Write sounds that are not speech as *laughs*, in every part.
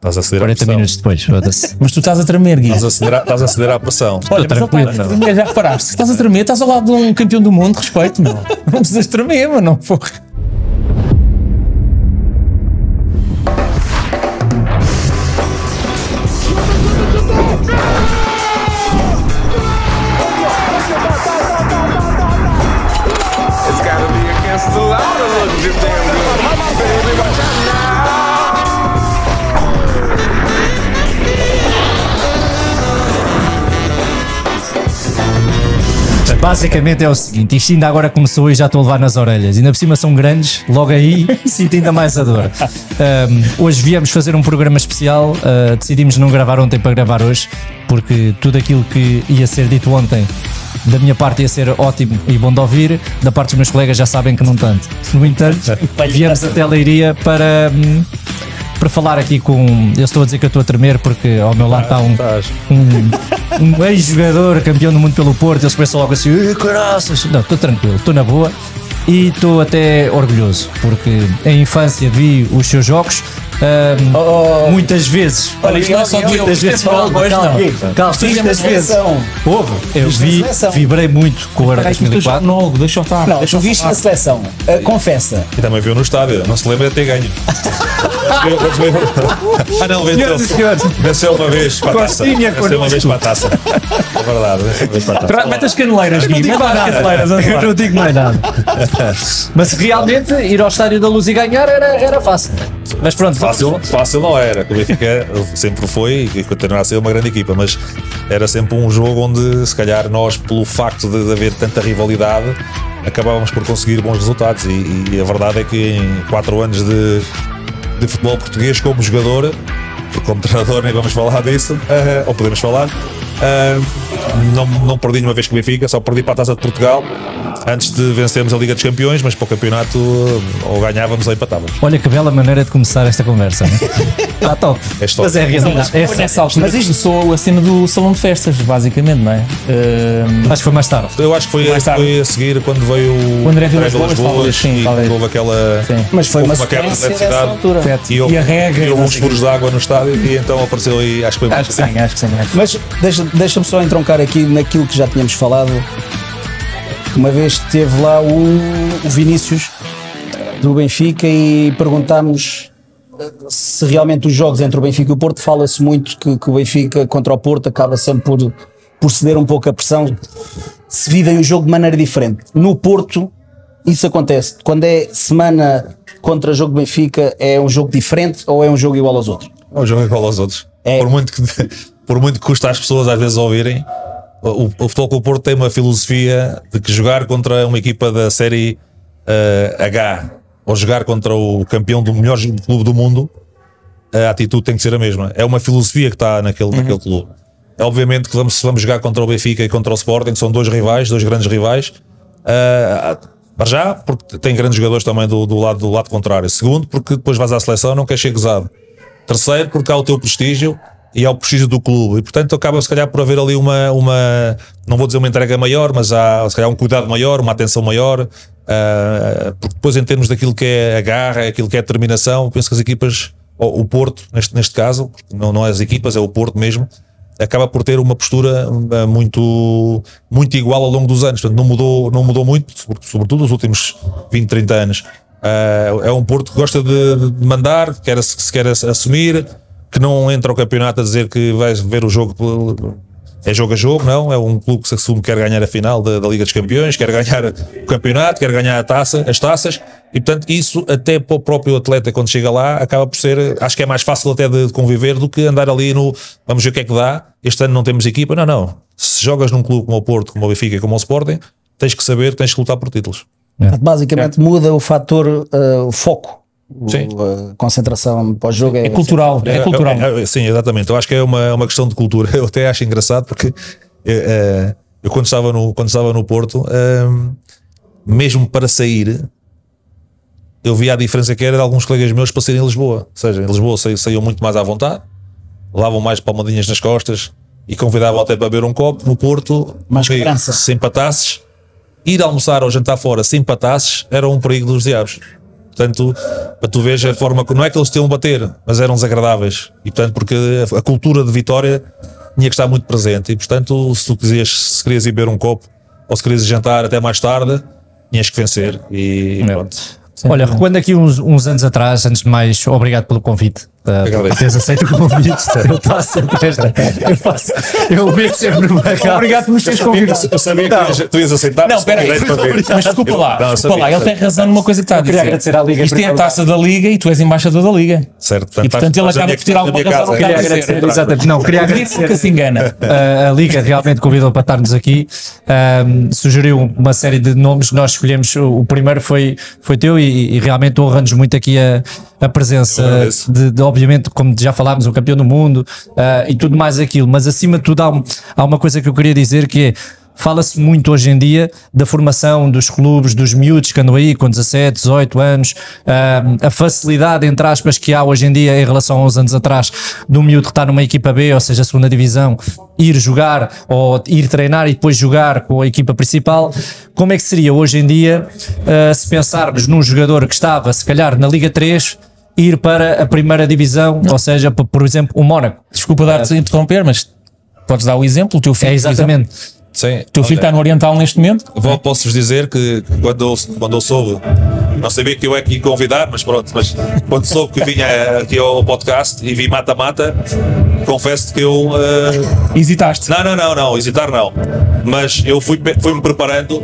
Estás a acelerar 40 a minutos depois, foda-se. *laughs* Mas tu estás a tremer, Gui. Estás a acelerar, estás a, pressão. Olha, Estou tá- tranquilo. Opa, não. Já reparaste, estás a tremer, estás ao lado de um campeão do mundo, respeito, meu. Não precisas tremer, mas não, porra. Basicamente é o seguinte: isto ainda agora começou e já estou a levar nas orelhas. Ainda por cima são grandes, logo aí *laughs* sinto ainda mais a dor. Um, hoje viemos fazer um programa especial, uh, decidimos não gravar ontem para gravar hoje, porque tudo aquilo que ia ser dito ontem da minha parte ia ser ótimo e bom de ouvir, da parte dos meus colegas já sabem que não tanto. No entanto, *laughs* viemos até Leiria para, hum, para falar aqui com. Eu estou a dizer que eu estou a tremer porque ao meu lado está um, um, um ex-jogador campeão do mundo pelo Porto. Eles pensam logo assim: caraças! Não, estou tranquilo, estou na boa e estou até orgulhoso porque em infância vi os seus jogos um, oh, oh, muitas vezes. Olha, olha isto não é só muitas é vezes. Calma, calma. Calma, é muitas vezes. Houve. É eu vi, vibrei muito com o Euro 2004. Não, deixa eu estar. Não, tu viste na seleção. Ah, confessa. E também viu no estádio. Não se lembra de ter ganho. *laughs* ah, não, venceu. Senhoras Venceu uma vez para a taça. Venceu uma vez para a taça. É verdade, Mete as caneleiras, Gui. *laughs* Eu não digo mais nada. *laughs* Mas realmente, ir ao estádio da luz e ganhar era, era fácil. Mas pronto, Fácil, fácil não era. O Benfica sempre foi e continuará a ser uma grande equipa, mas era sempre um jogo onde, se calhar, nós, pelo facto de, haver tanta rivalidade, acabávamos por conseguir bons resultados. E, e a verdade é que em 4 anos de, de futebol português, como jogador, como treinador nem vamos falar disso, *laughs* ou podemos falar, Uh, não, não perdi nenhuma vez que o Benfica, só perdi para a Taça de Portugal antes de vencermos a Liga dos Campeões, mas para o campeonato ou ganhávamos ou empatávamos. Olha que bela maneira de começar esta conversa. Está é? *laughs* top. É mas é a é, mas isto a cena do salão de festas, basicamente, não é? Uh, acho que foi mais tarde. Eu acho que foi, mais tarde. foi a seguir quando veio o André Vilas Boas, Boas sim, e houve aquela. Sim. Mas foi uma quebra de eletricidade. E, e, a regra. E houve uns furos de água no estádio e então apareceu aí, acho que foi mais. Acho que sim, acho que sim. Mas deixa deixa-me só entroncar aqui naquilo que já tínhamos falado. Uma vez teve lá o, o Vinícius eh, do Benfica e perguntámos eh, se realmente os jogos entre o Benfica e o Porto fala-se muito que, que, o Benfica contra o Porto acaba sempre por, por ceder um pouco a pressão, se vivem o jogo de maneira diferente. No Porto, isso acontece. Quando é semana contra jogo Benfica, é um jogo diferente ou é um jogo igual aos outros? É um jogo igual aos outros. É. Por muito que por muito que custa às pessoas às vezes ouvirem, o, o Futebol Clube Porto tem uma filosofia de que jogar contra uma equipa da série uh, H ou jogar contra o campeão do melhor clube do mundo, eh, a atitude tem que ser a mesma. É uma filosofia que está naquele, uhum. naquele clube. É obviamente que vamos, se vamos jogar contra o Benfica e contra o Sporting, são dois rivais, dois grandes rivais. Uh, para já, porque tem grandes jogadores também do, do, lado, do lado contrário. Segundo, porque depois vais à seleção, não queres ser gozado. Terceiro, porque há o teu prestígio e ao é prestígio do clube. E, portanto, acaba se calhar por haver ali uma, uma não vou dizer uma entrega maior, mas há se calhar um cuidado maior, uma atenção maior. Uh, porque depois, em termos daquilo que é a garra, aquilo que é a determinação, penso que as equipas, ou o Porto, neste, neste caso, não, não é as equipas, é o Porto mesmo, acaba por ter uma postura ah, muito, muito igual ao longo dos anos. Portanto, não mudou, não mudou muito, sobretudo nos últimos 20, 30 anos. Uh, é um Porto que gosta de, de mandar, que quer, se quer assumir, que não entra ao campeonato a dizer que vais ver o jogo. É jogo a jogo, não? É um clube que se assume que quer ganhar a final da, da Liga dos Campeões, quer ganhar o campeonato, quer ganhar a taça, as taças, e portanto isso até para o próprio atleta quando chega lá acaba por ser, acho que é mais fácil até de conviver do que andar ali no vamos ver o que é que dá, este ano não temos equipa, não, não. Se jogas num clube como o Porto, como o Benfica, como o Sporting, tens que saber, tens que lutar por títulos. É. Basicamente é. muda o fator uh, foco Sim. A concentração pós-jogo é, é, cultural. É, é, é cultural. É, sim, exatamente. Eu acho que é uma, é uma questão de cultura. *laughs* Eu até acho engraçado porque eu, é, eu quando, estava no, quando estava no Porto, hum, mesmo para sair, eu via a diferença que era de alguns colegas meus para serem em Lisboa. Ou seja, em Lisboa saiu muito mais à vontade, lavam mais palmadinhas nas costas e convidavam até para beber um copo. No Porto, mais sem patasses, ir almoçar ou jantar fora sem patasses era um perigo dos diabos. Portanto, para tu veres a forma que não é que eles tinham bater, mas eram desagradáveis. E portanto, porque a, cultura de vitória tinha que estar muito presente. E portanto, se tu quisias, se querias ir beber um copo ou se querias jantar até mais tarde, tinhas que vencer. E é. pronto. Olha, recuando aqui uns, uns anos atrás, antes de mais, obrigado pelo convite. Uh, tens aceito o convite. *laughs* eu faço sempre esta. Eu faço. Eu vejo sempre uma cara. Obrigado por nos teres convidado. Eu sabia que tu ias aceitar. Não, espera aí. Mas desculpa lá. Não, lá. Ele tem razão numa coisa que está a dizer. agradecer à Liga. Isto é a taça da Liga e tu és embaixador da Liga. Certo. E portanto ele acaba por tirar alguma razão. Queria agradecer. Exatamente. Não, queria agradecer. que se engana. Ah, a Liga realmente convidou para estarmos aqui. Sugeriu uma série de nomes. Nós escolhemos. O primeiro foi teu e realmente honra-nos muito aqui a presença de objetivos obviamente, como já falámos, o campeão do mundo uh, e tudo mais aquilo, mas acima de tudo há, um, há uma coisa que eu queria dizer que é fala-se muito hoje em dia da formação dos clubes, dos miúdos que andam aí com 17, 18 anos, eh, a facilidade, entre aspas, que há hoje em dia em relação aos anos atrás, do miúdo que está numa equipa B, ou seja, a segunda divisão, ir jogar ou ir treinar e depois jogar com a equipa principal. Como é que seria hoje em dia eh, se pensarmos num jogador que estava, se calhar, na Liga 3? ir para a primeira divisão, não. ou seja, por exemplo, o Mónaco. Desculpa dar-te é. interromper, mas podes dar o exemplo, o teu filho. É exatamente. Sim. O teu filho está no Oriental neste momento? Vou, posso-vos dizer que quando, quando eu soube, não sabia que eu é que ia convidar, mas pronto, mas quando soube que vinha aqui ao podcast e vi mata-mata, confesso que eu. Uh... Hesitaste? Não, não, não, não, hesitar não. Mas eu fui-me fui preparando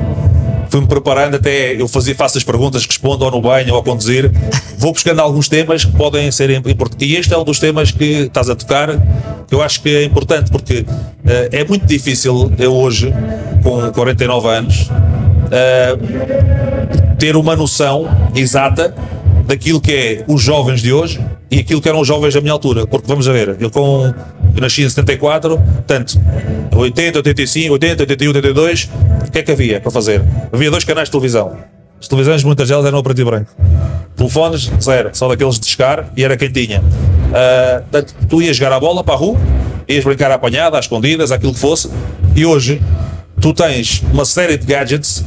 fui-me preparando até, eu fazia, faço as perguntas, respondo ou no banho ou a conduzir, vou buscando alguns temas que podem ser importantes. E este é um dos temas que estás a tocar, que eu acho que é importante, porque uh, é muito difícil eu hoje, com 49 anos, uh, ter uma noção exata daquilo que é os jovens de hoje e aquilo que eram os jovens da minha altura. Porque vamos a ver, eu com eu nasci em 74, portanto, 80, 85, 80, 81, 82, o que é que havia para fazer? Havia dois canais de televisão. As televisões, muitas delas eram a preto e branco. Telefones, zero, só daqueles de descar e era quem tinha. Uh, portanto, tu ias jogar a bola para a rua, ias brincar à apanhada, às escondidas, aquilo que fosse, e hoje tu tens uma série de gadgets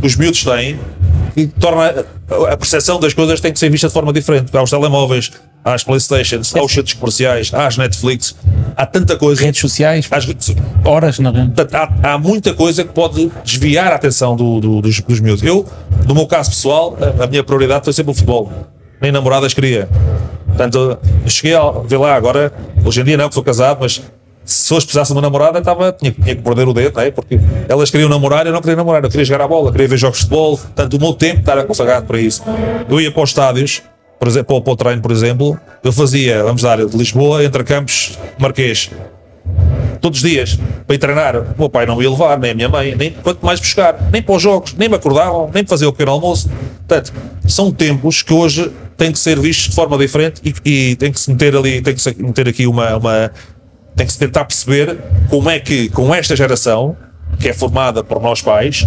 que os miúdos têm e torna a percepção das coisas tem que ser vista de forma diferente. Há os telemóveis, há as Playstations, há os centros comerciais, há as Netflix, há tanta coisa. Redes sociais, há horas na é? rede. Há, há muita coisa que pode desviar a atenção do, do, dos, dos miúdos. Eu, no meu caso pessoal, a, a minha prioridade foi sempre o futebol. Nem namoradas queria. Portanto, cheguei a ver lá agora, hoje em dia não, que sou casado, mas se hoje precisasse de uma namorada, tava, tinha, tinha que perder o dedo, né? porque elas queriam namorar, eu não queria namorar, eu queria jogar a bola, queria ver jogos de futebol, portanto o meu tempo estava consagrado para isso. Eu ia para os estádios, por exemplo, para o treino, por exemplo, eu fazia, vamos dar, de Lisboa, entre Campos, Marquês, todos os dias, para ir treinar. O meu pai não me ia levar, nem a minha mãe, nem quanto mais buscar, nem para os jogos, nem me acordavam, nem fazer o pequeno almoço. Portanto, são tempos que hoje têm que ser vistos de forma diferente e, e tem que se meter ali, tem que se meter aqui uma, uma tem que se tentar perceber como é que, com esta geração, que é formada por nós pais,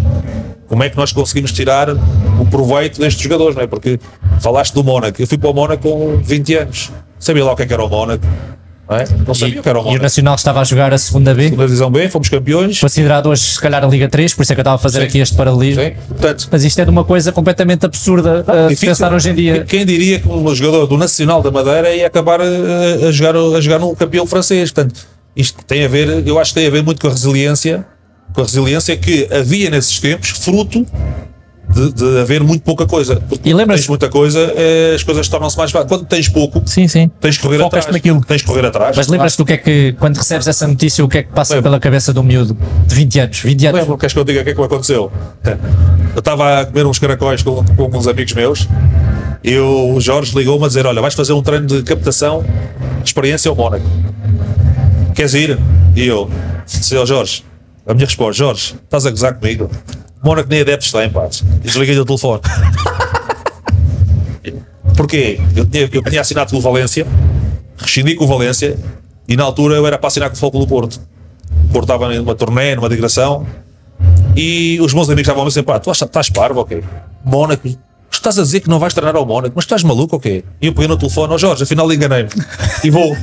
como é que nós conseguimos tirar o proveito destes jogadores, não é? Porque falaste do Mónaco, eu fui para o Mónaco com 20 anos, sabia lá o que, é que era o Mónaco, é? não sabia e, que era o E o Nacional estava a jogar a segunda B. Segunda divisão B, fomos campeões. Considerado hoje, se calhar, a Liga 3, por isso é que eu estava a fazer Sim. aqui este paralelismo. Sim, portanto. Mas isto é de uma coisa completamente absurda ah, uh, pensar hoje em dia. Quem diria que um jogador do Nacional da Madeira ia acabar a, eh, a jogar, a jogar num campeão francês? Portanto, isto tem a ver, eu acho que tem a ver muito com a resiliência, com a resiliência que havia nesses tempos, fruto de, de haver muito pouca coisa. Porque e lembras tens muita coisa, eh, as coisas tornam-se mais fáceis. Quando tens pouco, sim, sim. tens que correr Focas atrás. Naquilo. Tens que correr atrás. Mas lembras-te do que é que, quando recebes essa notícia, o que é que passa Lembra. pela cabeça do miúdo de 20 anos? 20 anos. Lembro, queres que eu diga o que é que me aconteceu? *laughs* Eu estava a comer uns caracóis com, com uns amigos meus e o Jorge ligou-me a dizer: Olha, vais fazer um treino de captação de experiência ao Mónaco. Queres ir? E eu, disse ao Jorge, a minha resposta: Jorge, estás a gozar comigo? Mónaco nem adepto está em paz Desliguei o telefone. Porquê? Eu tinha, eu tinha assinado com o Valência, rescindi com o Valência e na altura eu era para assinar com o Foco do Porto. O Porto estava numa turnê, numa digressão e os meus amigos estavam a dizer: pá, tu estás parvo, ok? Mónaco, estás a dizer que não vais treinar ao Mónaco, mas estás maluco, ok? E eu peguei no telefone: ó oh, Jorge, afinal enganei-me. E vou.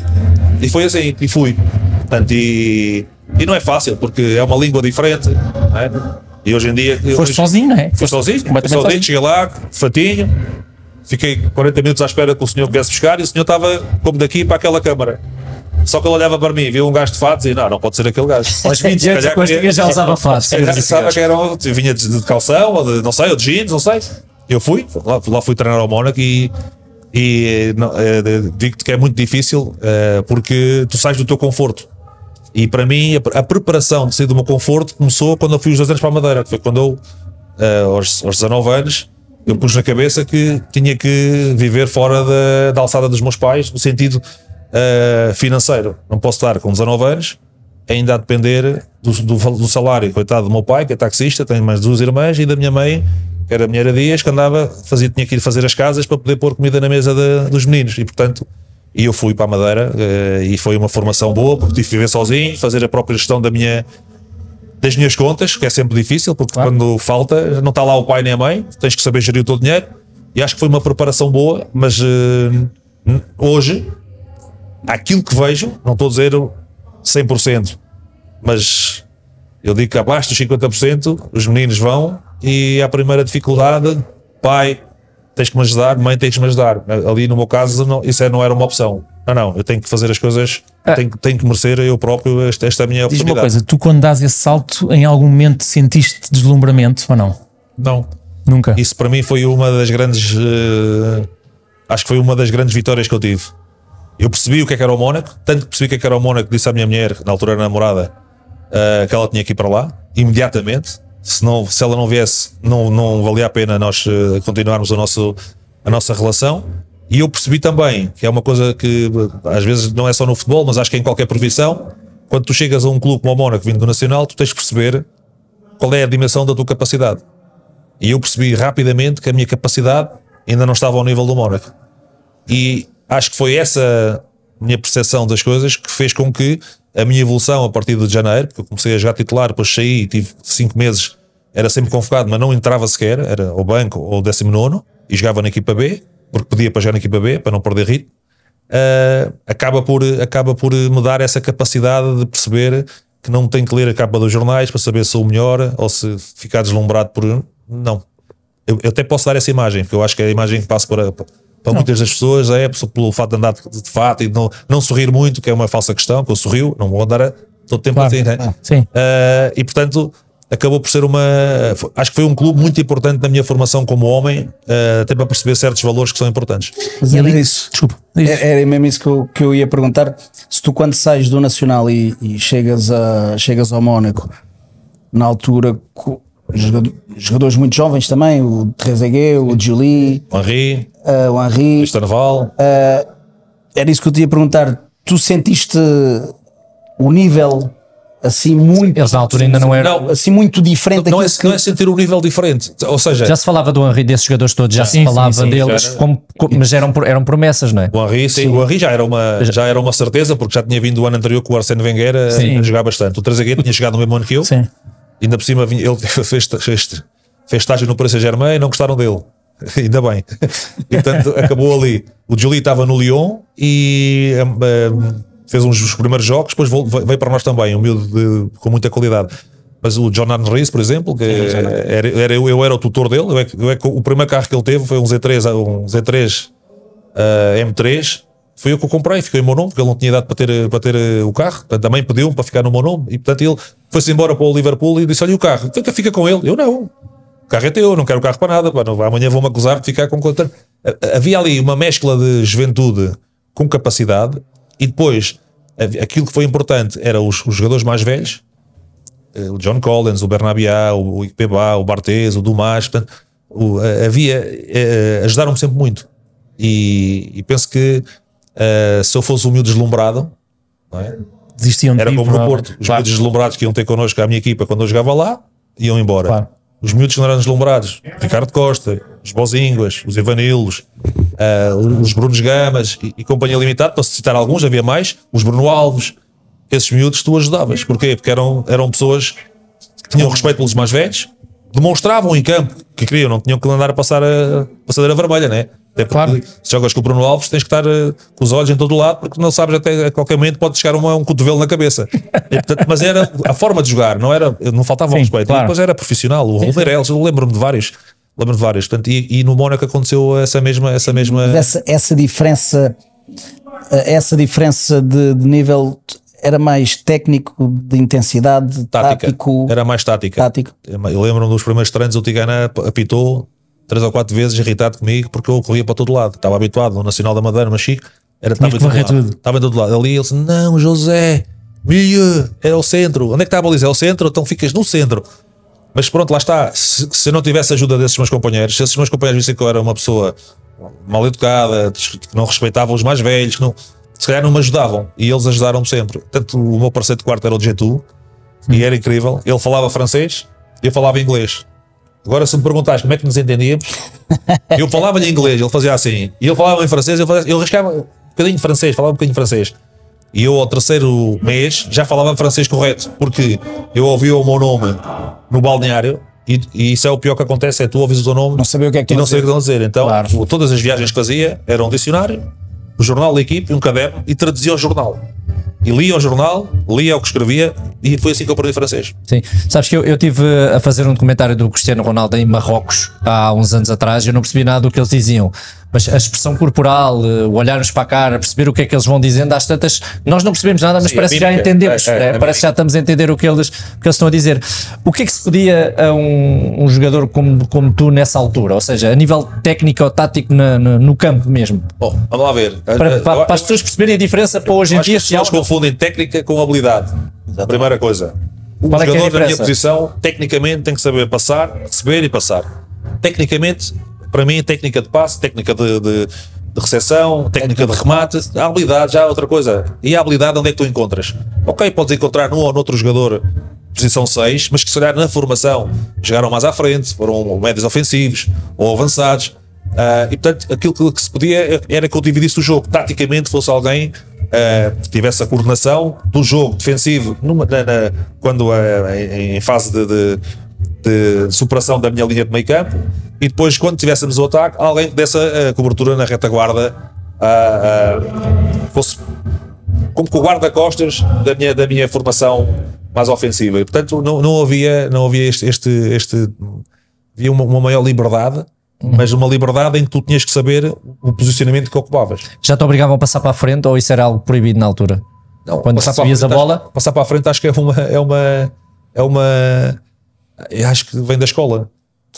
E foi assim, e fui. Portanto, e, e não é fácil, porque é uma língua diferente, não é? E hoje em dia. Foste hoje, sozinho, não é? Foste sozinho, completamente sozinho. sozinho. Cheguei lá, fatinho, fiquei 40 minutos à espera que o senhor viesse buscar e o senhor estava como daqui para aquela câmara. Só que ele olhava para mim, viu um gajo de fatos e não, não pode ser aquele gajo. Aos 20 anos já é, usava é, fatos. É, Pensava que era, vinha de, calção, ou de, não sei, ou de jeans, não sei. Eu fui, lá, lá fui treinar ao Mónaco e, e eh, eh, digo-te que é muito difícil eh, porque tu sais do teu conforto. E para mim, a, a preparação de sair do meu conforto começou quando eu fui os dois anos para a Madeira. Foi quando eu, uh, aos, aos 19 anos, eu pus na cabeça que tinha que viver fora da, da alçada dos meus pais, no sentido uh, financeiro. Não posso estar com 19 anos ainda a depender do, do, do, salário, coitado do meu pai, que é taxista, tenho mais duas irmãs, e da minha mãe, que era a mulher a Dias, que andava, fazia, tinha que ir fazer as casas para poder pôr comida na mesa de, dos meninos. E portanto, e eu fui para a Madeira eh, e foi uma formação boa, porque tive que viver sozinho, fazer a própria gestão da minha, das minhas contas, que é sempre difícil, porque claro. quando falta, não está lá o pai nem a mãe, tens que saber gerir o teu dinheiro. E acho que foi uma preparação boa, mas uh, hoje, aquilo que vejo, não estou a dizer 100%, mas eu digo que abaixo dos 50%, os meninos vão e a primeira dificuldade, pai, tens que me ajudar, mãe, tens que me ajudar. Ali no meu caso, não, isso é, não era uma opção. Não, não, eu tenho que fazer as coisas, ah. tenho, tenho que merecer eu próprio esta, esta é minha oportunidade. Diz uma coisa, tu quando dás esse salto, em algum momento sentiste deslumbramento ou não? Não. Nunca. Isso para mim foi uma das grandes. Uh, acho que foi uma das grandes vitórias que eu tive. Eu percebi o que, é que era o Mónaco, tanto que percebi o que, é que era o Mónaco, disse à minha mulher, na altura era namorada, uh, que ela tinha que ir para lá, imediatamente se, não, se ela não viesse, não, não valia a pena nós eh, continuarmos o nosso, a nossa relação. E eu percebi também que é uma coisa que eh, às vezes não é só no futebol, mas acho que é em qualquer profissão, quando tu chegas a um clube como o Mónaco vindo do Nacional, tu tens de perceber qual é a dimensão da tua capacidade. E eu percebi rapidamente que a minha capacidade ainda não estava ao nível do Mónaco. E acho que foi essa minha percepção das coisas que fez com que a minha evolução a partir de janeiro, porque eu comecei a jogar titular, depois saí, tive cinco meses, era sempre convocado, mas não entrava sequer, era ao banco ou 19 e jogava na equipa B, porque podia para jogar na equipa B, para não perder ritmo. Uh, acaba, por, acaba por me dar essa capacidade de perceber que não tenho que ler a capa dos jornais para saber se sou o melhor ou se ficar deslumbrado por. Não. Eu, eu até posso dar essa imagem, porque eu acho que é a imagem que passo para para não. muitas das pessoas é pelo fato de andar de, fato e não, não sorrir muito, que é uma falsa questão, que eu sorriu não vou andar todo o tempo claro, assim, né? sim. Uh, e portanto, acabou por ser uma. Acho que foi um clube muito importante na minha formação como homem, uh, até para perceber certos valores que são importantes. Mas é, era isso. Desculpa. Era, é, é mesmo isso que eu, que eu ia perguntar. Se tu, quando sais do Nacional e, e chegas, a, chegas ao Mónaco, na altura, co, jogadores muito jovens também, o Trezeguet, o Julie, eh, o Henri, uh, o Henri, Esterval. Uh, era isso que eu te ia perguntar. Tu sentiste o nível assim muito. Eles na altura ainda não eram. assim muito diferente. Não, é, é, que... não é sentir o nível diferente. Ou seja. Já se falava do Henri, desses jogadores todos, já sim, se falava sim, sim, deles, era, como, como, mas eram, eram promessas, não é? O Henri, sim, o Henri já era, uma, já era uma certeza, porque já tinha vindo o ano anterior com o Arsene Wenger a, a jogar bastante. O Trezeguet tinha chegado no mesmo ano que eu. Sim. Ainda por cima, ele *laughs* fez, fez, fez estágio no Paris Saint-Germain e não gostaram dele. *laughs* Ainda bem. *laughs* E, portanto, acabou ali. O Jolie estava no Lyon e um, eh, eh, fez uns os primeiros jogos, depois veio para nós também, um miúdo de, com muita qualidade. Mas o John Reis por exemplo, que era, eu era o tutor dele, eu é, eu é, o primeiro carro que ele teve foi um Z3, um Z3 uh, M3, foi eu que o comprei, ficou em meu nome, porque ele não tinha idade para ter, para ter eh, o carro. Portanto, a mãe pediu-me para ficar no meu nome. E, portanto, ele foi-se embora para o Liverpool e disse: Olha, o carro, fica, fica com ele. Eu não. O carro é teu, não quero o carro para nada. Pá, não, amanhã vou-me acusar de ficar com. Portanto, havia ali uma mescla de juventude com capacidade e depois aquilo que foi importante era os, os jogadores mais velhos, eh, o John Collins, o Bernabiá, o Ikpeba, o Bartes, o Dumas, portanto, o, havia, eh, ajudaram-me sempre muito. E, e penso que Uh, se eu fosse um miúdo deslumbrado, não é? Desistiam de Era como no Porto, os claro. miúdos deslumbrados que iam ter connosco à minha equipa quando eu jogava lá, iam embora. Claro. Os miúdos que não eram deslumbrados, Ricardo Costa, os Bozinguas, os Evanilos, uh, eh, os Brunos Gamas e, e Companhia Limitada, para citar alguns, havia mais, os Bruno Alves, esses miúdos tu ajudavas. Porquê? Porque eram, eram pessoas que tinham respeito pelos mais velhos, demonstravam em campo que queriam, não tinham que andar a passar a passadeira vermelha, né? Até claro. Se jogas com o Bruno Alves, tens que estar uh, com os olhos em todo lado, porque não sabes até a qualquer momento pode chegar uma, um cotovelo na cabeça. *laughs* E, portanto, mas era a forma de jogar, não era, não faltava Sim, respeito. Claro. Depois era profissional. O Romeireles, eu lembro-me de vários. Lembro-me de vários. Portanto, e, e, no Mónaco aconteceu essa mesma. Essa, mesma... essa, essa diferença. Eh, essa diferença de, de nível era mais técnico, de intensidade, tática. tático. Era mais tática. Tático. Eu lembro-me dos primeiros treinos, o Tigana apitou três ou quatro vezes irritado comigo porque eu corria para todo lado. Estava habituado no Nacional da Madeira, mas Chico era, estava, em todo lado. Tudo. estava em todo lado. Ali ele disse: Não, José, milho, é o centro. Onde é que está a baliza? É o centro? Então ficas no centro. Mas pronto, lá está. Se, se eu não tivesse a ajuda desses meus companheiros, se esses meus companheiros vissem que eu era uma pessoa mal educada, que não respeitava os mais velhos, que não, se calhar não me ajudavam. E eles ajudaram-me sempre. Tanto o meu parceiro de quarto era o Getú, e era incrível. Ele falava francês, eu falava inglês. Agora, se me perguntares como é que nos entendíamos, *laughs* eu falava-lhe inglês, ele fazia assim, e eu falava em francês, eu, fazia, eu riscava um bocadinho de francês, falava um bocadinho de francês. E eu, ao terceiro mês, já falava francês correto, porque eu ouvia o meu nome no balneário, e, e, isso é o pior que acontece: é tu ouves o teu nome não sabia o que é que e não o que estão a dizer. Então, claro. todas as viagens que fazia eram um dicionário, o um jornal da equipe, um caderno e traduzia o jornal e lia o jornal, lia o que escrevia e foi assim que eu aprendi francês. Sim, sabes que eu, eu tive eh, a fazer um documentário do Cristiano Ronaldo em Marrocos há uns anos atrás e eu não percebi nada do que eles diziam mas a expressão corporal, eh, o olharmos para a cara, perceber o que é que eles vão dizendo, às tantas, nós não percebemos nada, mas Sim, parece que já entendemos, é, é, né? parece que já estamos a entender o que eles, o que eles estão a dizer. O que é que se podia a um, um jogador como, como tu nessa altura? Ou seja, a nível técnico ou tático na, no campo mesmo? Bom, vamos lá ver. Para, eh, para, para as pessoas perceberem a diferença para hoje em dia. As pessoas confundem técnica com habilidade. A Primeira coisa. O é Qual é jogador é é na minha posição, tecnicamente, tem que saber passar, receber e passar. Tecnicamente, para mim, técnica de passe, técnica de, de, de recepção, técnica de remate, a habilidade já é outra coisa. E a habilidade onde é que tu encontras? Ok, podes encontrar num ou noutro jogador posição 6, mas que se olhar na formação jogaram mais à frente, foram médios ofensivos ou avançados. Uh, e portanto, aquilo que, se podia é, era que eu dividisse o jogo. Taticamente, fosse alguém uh, que tivesse a coordenação do jogo defensivo, numa, na, na, quando uh, em, em, fase de, de de superação da minha linha de meio campo e depois, quando tivéssemos o ataque, alguém dessa desse a cobertura na retaguarda fosse como que o guarda-costas da minha, da minha formação mais ofensiva. E, portanto, não, não havia, não havia este, este, este havia uma, uma maior liberdade mas uma liberdade em que tu tinhas que saber o posicionamento que ocupavas. Já te obrigavam a passar para a frente ou isso era algo proibido na altura? Não, quando sabias a bola? passar para a frente acho que é uma, é uma, é uma eu acho que vem da escola.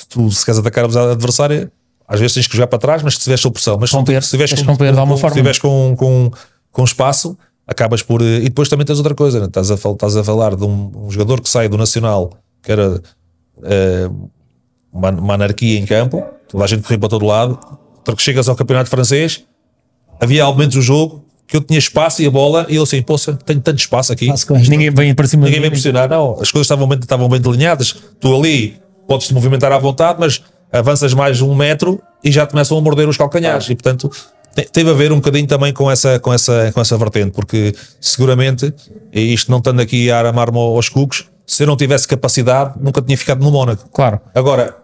Tu, se queres atacar a adversária, às vezes tens que jogar para trás, mas se tiveres sob mas romper, se tiveres, com, romper com, com, forma. Se tiveres com, com, com espaço, acabas por. Eh, e depois também tens outra coisa, né? estás, a, estás a falar de um, um, jogador que sai do Nacional, que era uh, uma, uma, anarquia em campo, toda a gente corria para todo lado, porque chegas ao Campeonato Francês, havia aumentos do jogo, que eu tinha espaço e a bola, e eu assim, poça, tenho tanto espaço aqui. Ninguém vem para cima Ninguém vem pressionar, não. As coisas estavam bem, estavam bem delineadas. Tu ali podes te movimentar à vontade, mas avanças mais um metro e já começam a morder os calcanhares. Ah. E portanto, teve a ver um bocadinho também com essa, com essa, com essa vertente, porque seguramente, e isto não estando aqui a armar me aos cucos, se eu não tivesse capacidade, nunca tinha ficado no Mónaco. Claro. Agora,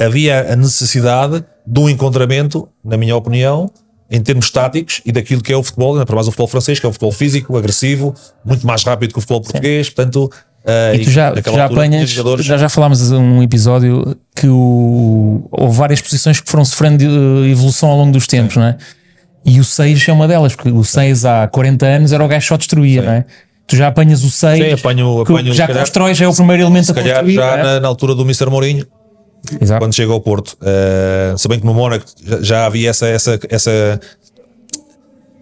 havia a necessidade de um encontramento, na minha opinião, em termos táticos e daquilo que é o futebol, né? para mais o futebol francês, que é um futebol físico, agressivo, muito mais rápido que o futebol português, Sim. portanto. Uh, e tu já, tu já apanhas, jogadores... já, já falámos um episódio que o, houve várias posições que foram sofrendo eh, evolução ao longo dos tempos, né? E o 6 é uma delas, porque o 6 há 40 anos era o gajo que só destruía, né? tu já apanhas o 6, Sim, apanho, apanho, já calhar, constróis, já é o primeiro elemento a construir. já é? na, na, altura do Mr. Mourinho, Exato. quando chega ao Porto. Uh, bem que no Mónaco já havia essa, essa, essa.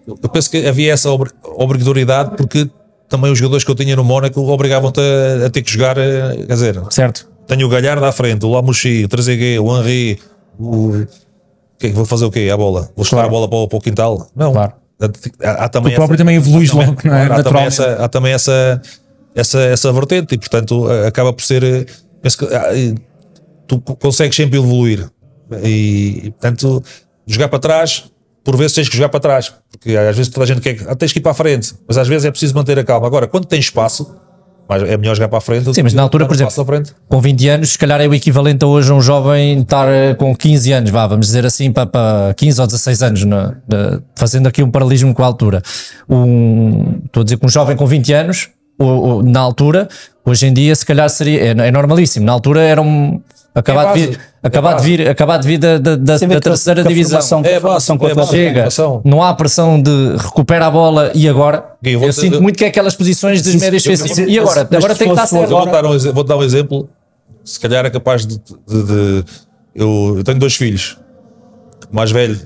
Eu penso que havia essa obrigatoriedade porque também os jogadores que eu tinha no Mónaco obrigavam-te a, a, ter que jogar, eh, quer dizer, certo. tenho o Galhardo à frente, o Lamouchi, o Trezeguet, o Henri, o. É que vou fazer o quê? A bola? Vou chutar claro. a bola para o, para o quintal? Não. Claro. Há, há também O próprio essa, também evolui logo, também, é? há, também essa, há também essa, essa, essa vertente e, portanto, acaba por ser. Eh, penso que, ah, tu consegues sempre evoluir. E, portanto, jogar para trás, por vezes tens que jogar para trás, porque às vezes toda a gente quer que ah, tens que ir para a frente, mas às vezes é preciso manter a calma. Agora, quando tens espaço, mas é melhor jogar para a frente. Sim, mas na altura, por exemplo, com 20 anos, se calhar é o equivalente a hoje a um jovem estar eh, com 15 anos, vá, vamos dizer assim, para, para 15 ou 16 anos, né? fazendo aqui um paralelismo com a altura. Um, estou a dizer que um jovem com 20 anos, ou, ou, na altura, hoje em dia, se calhar seria, é, é normalíssimo, na altura era um Acabar, é, é de vir, acabar, é de vir, acabar de vir da, da, da, da terceira a, divisão. Que a é é chega, é não há pressão de recupera a bola e agora. Eu, eu sinto muito que é aquelas posições das médias defensivas. E agora? Agora tem que estar certo. Um, vou dar um exemplo. Se calhar é capaz de. de, de eu, eu, tenho dois filhos. O mais velho,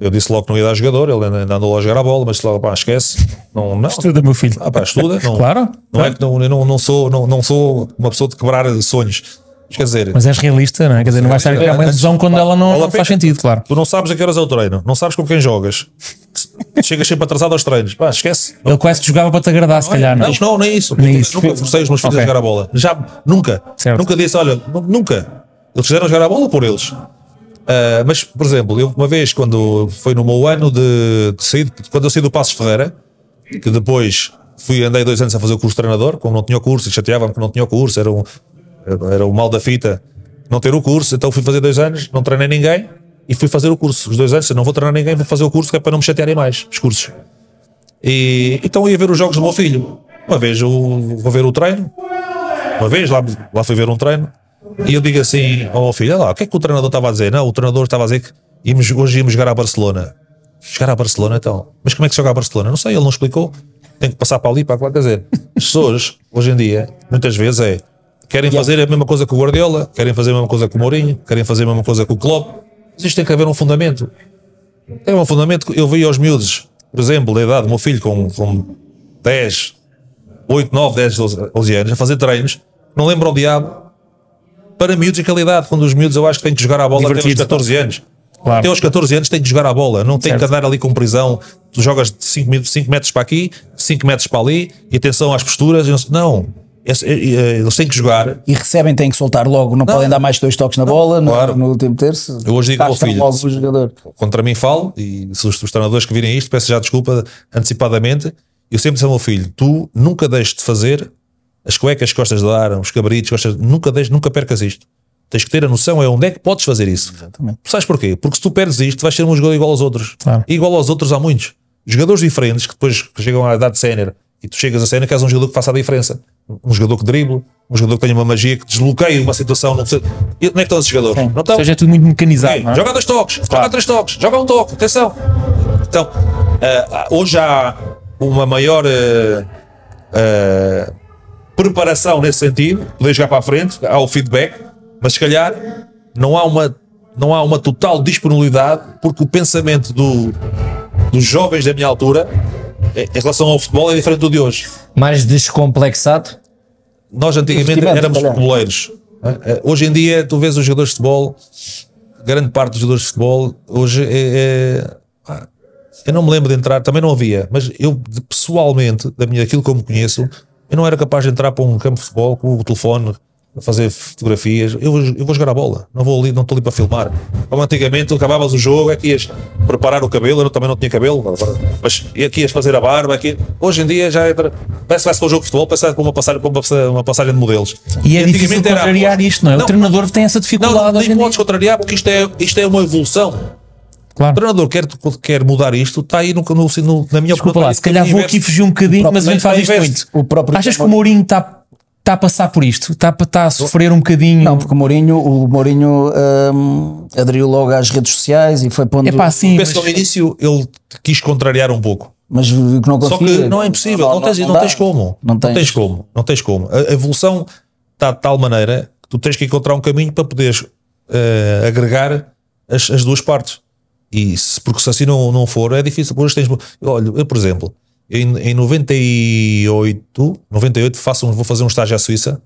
eu disse logo que não ia dar jogador, ele ainda andou lá a jogar a bola, mas logo, pá, esquece. Não, não. Estuda, meu filho. Ah, pá, estuda. Não, *laughs* claro. Não claro. é que não, não, não, sou, não, não sou uma pessoa de quebrar sonhos Quer dizer, mas és realista, não é? Quer dizer, não vais estar a criar é, uma é, ilusão quando ela não, não faz sentido, claro. Tu não sabes a que horas é o treino, não sabes com quem jogas. *laughs* Chegas sempre atrasado aos treinos, pá, esquece. Ele quase que jogava para te agradar, se é? calhar, não? Não, não é isso. Nunca forcei os meus filhos a jogar a bola. Já, nunca. Nunca disse, olha, nunca. Eles quiseram jogar a bola por eles. Uh, mas, por exemplo, eu uma vez, quando foi no meu ano de, de sair, quando eu saí do Passos Ferreira, que depois fui, andei dois anos a fazer o curso de treinador, como não tinha o curso, chateava-me que não tinha o curso, era um, era o mal da fita não ter o curso, então fui fazer dois anos, não treinei ninguém e fui fazer o curso. Os dois anos, não vou treinar ninguém, vou fazer o curso que é para não me chatearem mais, os cursos. E então ia ver os jogos do meu filho. Uma vez eu vou ver o treino, uma vez lá, lá fui ver um treino, e eu digo assim ao filho: olha lá, o que é que o treinador estava a dizer? Não, o treinador estava a dizer que íamos, hoje íamos jogar à Barcelona. Jogar à Barcelona então? Mas como é que se joga à Barcelona? Não sei, ele não explicou. Tem que passar para ali, para lá. Quer dizer, as pessoas, hoje em dia, muitas vezes é Querem yeah. fazer a mesma coisa que o Guardiola, querem fazer a mesma coisa que o Mourinho, querem fazer a mesma coisa que o Klopp. Mas isto tem que haver um fundamento. Tem um fundamento que eu vi aos miúdos, por exemplo, da idade do meu filho com, com 10, 8, 9, 10, 11 anos, a fazer treinos, não lembro ao diabo, para miúdos daquela idade, quando os miúdos eu acho que têm que jogar a bola Divertido. até aos 14 anos. Claro. Até aos 14 anos tem que jogar a bola, não tem certo. que andar ali com prisão. Tu jogas 5 metros para aqui, 5 metros para ali, e atenção às posturas. Não, eles têm que jogar. E recebem, têm que soltar logo, não, não podem dar mais dois toques na não, bola claro. no, no último terço. Eu hoje digo ao filho, logo o jogador. contra mim falo, e se os, os treinadores que virem isto, peço já desculpa antecipadamente. Eu sempre disse ao meu filho: tu nunca deixes de fazer as cuecas que gostas de dar, os cabritos, gostas, nunca, deixes, nunca percas isto. Tens que ter a noção é onde é que podes fazer isso. Exatamente. Sabes porquê? Porque se tu perdes isto, vais ser um jogador igual aos outros. Claro. Igual aos outros há muitos. Jogadores diferentes que depois chegam à idade sénior e tu chegas a cena, és um jogador que faça a diferença. Um jogador que drible, um jogador que tenha uma magia, que desbloqueie uma situação. Não precisa... E onde é que estão os jogadores? Sim. Não estão? Seja é tudo muito mecanizado. É? Joga dois toques, claro. joga três toques, joga um toque, atenção. Então, uh, hoje há uma maior. Uh, uh, preparação nesse sentido, poder jogar para a frente, há o feedback, mas se calhar não há uma, não há uma total disponibilidade, porque o pensamento do, dos jovens da minha altura em relação ao futebol é diferente do de hoje. Mais descomplexado? Nós antigamente éramos futeboleiros. É, hoje em dia, tu vês os jogadores de futebol, grande parte dos jogadores de futebol, hoje é, é, eu não me lembro de entrar, também não havia, mas eu pessoalmente, da minha, daquilo que eu me conheço, eu não era capaz de entrar para um campo de futebol com o telefone a fazer fotografias. Eu, eu vou jogar a bola, não vou ali, não estou ali para filmar. Como antigamente acabavas o jogo, aqui é ias preparar o cabelo, eu também não tinha cabelo, mas aqui ias fazer a barba. Aqui. Hoje em dia já é para, parece que vai-se o jogo de futebol, parece com uma passagem, uma passagem de modelos. E é e difícil contrariar isto, não é? Não, o treinador tem essa dificuldade. Não, nem podes contrariar porque isto é, isto é uma evolução. Claro. O treinador quer, quer mudar isto, está aí no, no, no na minha opinião se calhar vou aqui fugir um bocadinho, mas a gente faz isto muito. O próprio Achas que o Mourinho está está a passar por isto, está, está a sofrer um bocadinho. Não, porque o Mourinho, o Mourinho um, aderiu logo às redes sociais e foi pondo. É pá, sim. Penso mas... ao início ele quis contrariar um pouco. Mas que não Só que não é impossível, não, não, não tens, não, não tens como. Não tens. não tens. como, não tens como. A evolução está de tal maneira que tu tens que encontrar um caminho para poderes uh, agregar as, as duas partes. E se, porque se assim não, não for, é difícil. Hoje tens, olha, eu, por exemplo, em, em 98, 98 faço um, vou fazer um estágio à Suíça.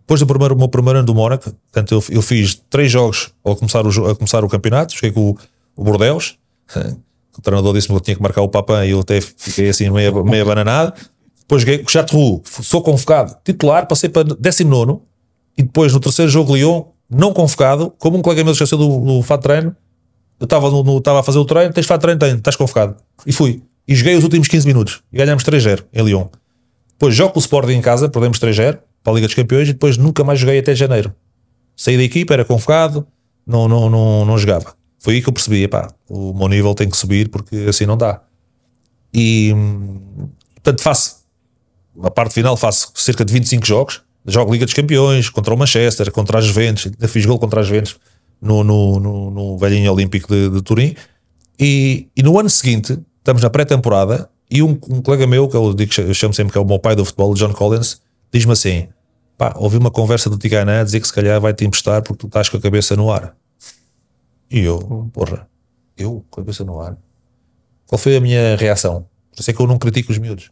Depois do primeiro, meu primeiro ano do Mónaco, portanto, eu, eu, fiz três jogos ao começar o, a começar o campeonato. Cheguei com o, o Bordeus. *laughs* O treinador disse-me que eu tinha que marcar o Papã e eu até fiquei assim meio meia bananado. Depois joguei com o Chateau, sou convocado titular, passei para 19 e depois no terceiro jogo Lyon, não convocado, como um colega meu esqueceu do, do fato treino, eu estava a fazer o treino, tens fato treino, tens, estás convocado. E fui e joguei os últimos 15 minutos e ganhamos 3-0 em Lyon. Depois jogo o Sporting em casa, perdemos 3-0 para a Liga dos Campeões e depois nunca mais joguei até janeiro. Saí da equipa, era convocado, não, não, não, não jogava. Foi aí que eu percebi, epá, o meu nível tem que subir porque assim não dá. E, portanto, faço, na parte final faço cerca de 25 jogos, jogo Liga dos Campeões, contra o Manchester, contra as Juventus, ainda fiz gol contra as Juventus no, no, no, no velhinho olímpico de, de Turim. E, e no ano seguinte, estamos na pré-temporada e um, um, colega meu, que eu, digo, eu chamo sempre que é o meu pai do futebol, John Collins, diz-me assim: pá, ouvi uma conversa do Tiganá dizer que se calhar vai te emprestar porque tu estás com a cabeça no ar. E eu, porra, eu, cabeça no ar. Qual foi a minha reação? Por isso é que eu não critico os miúdos.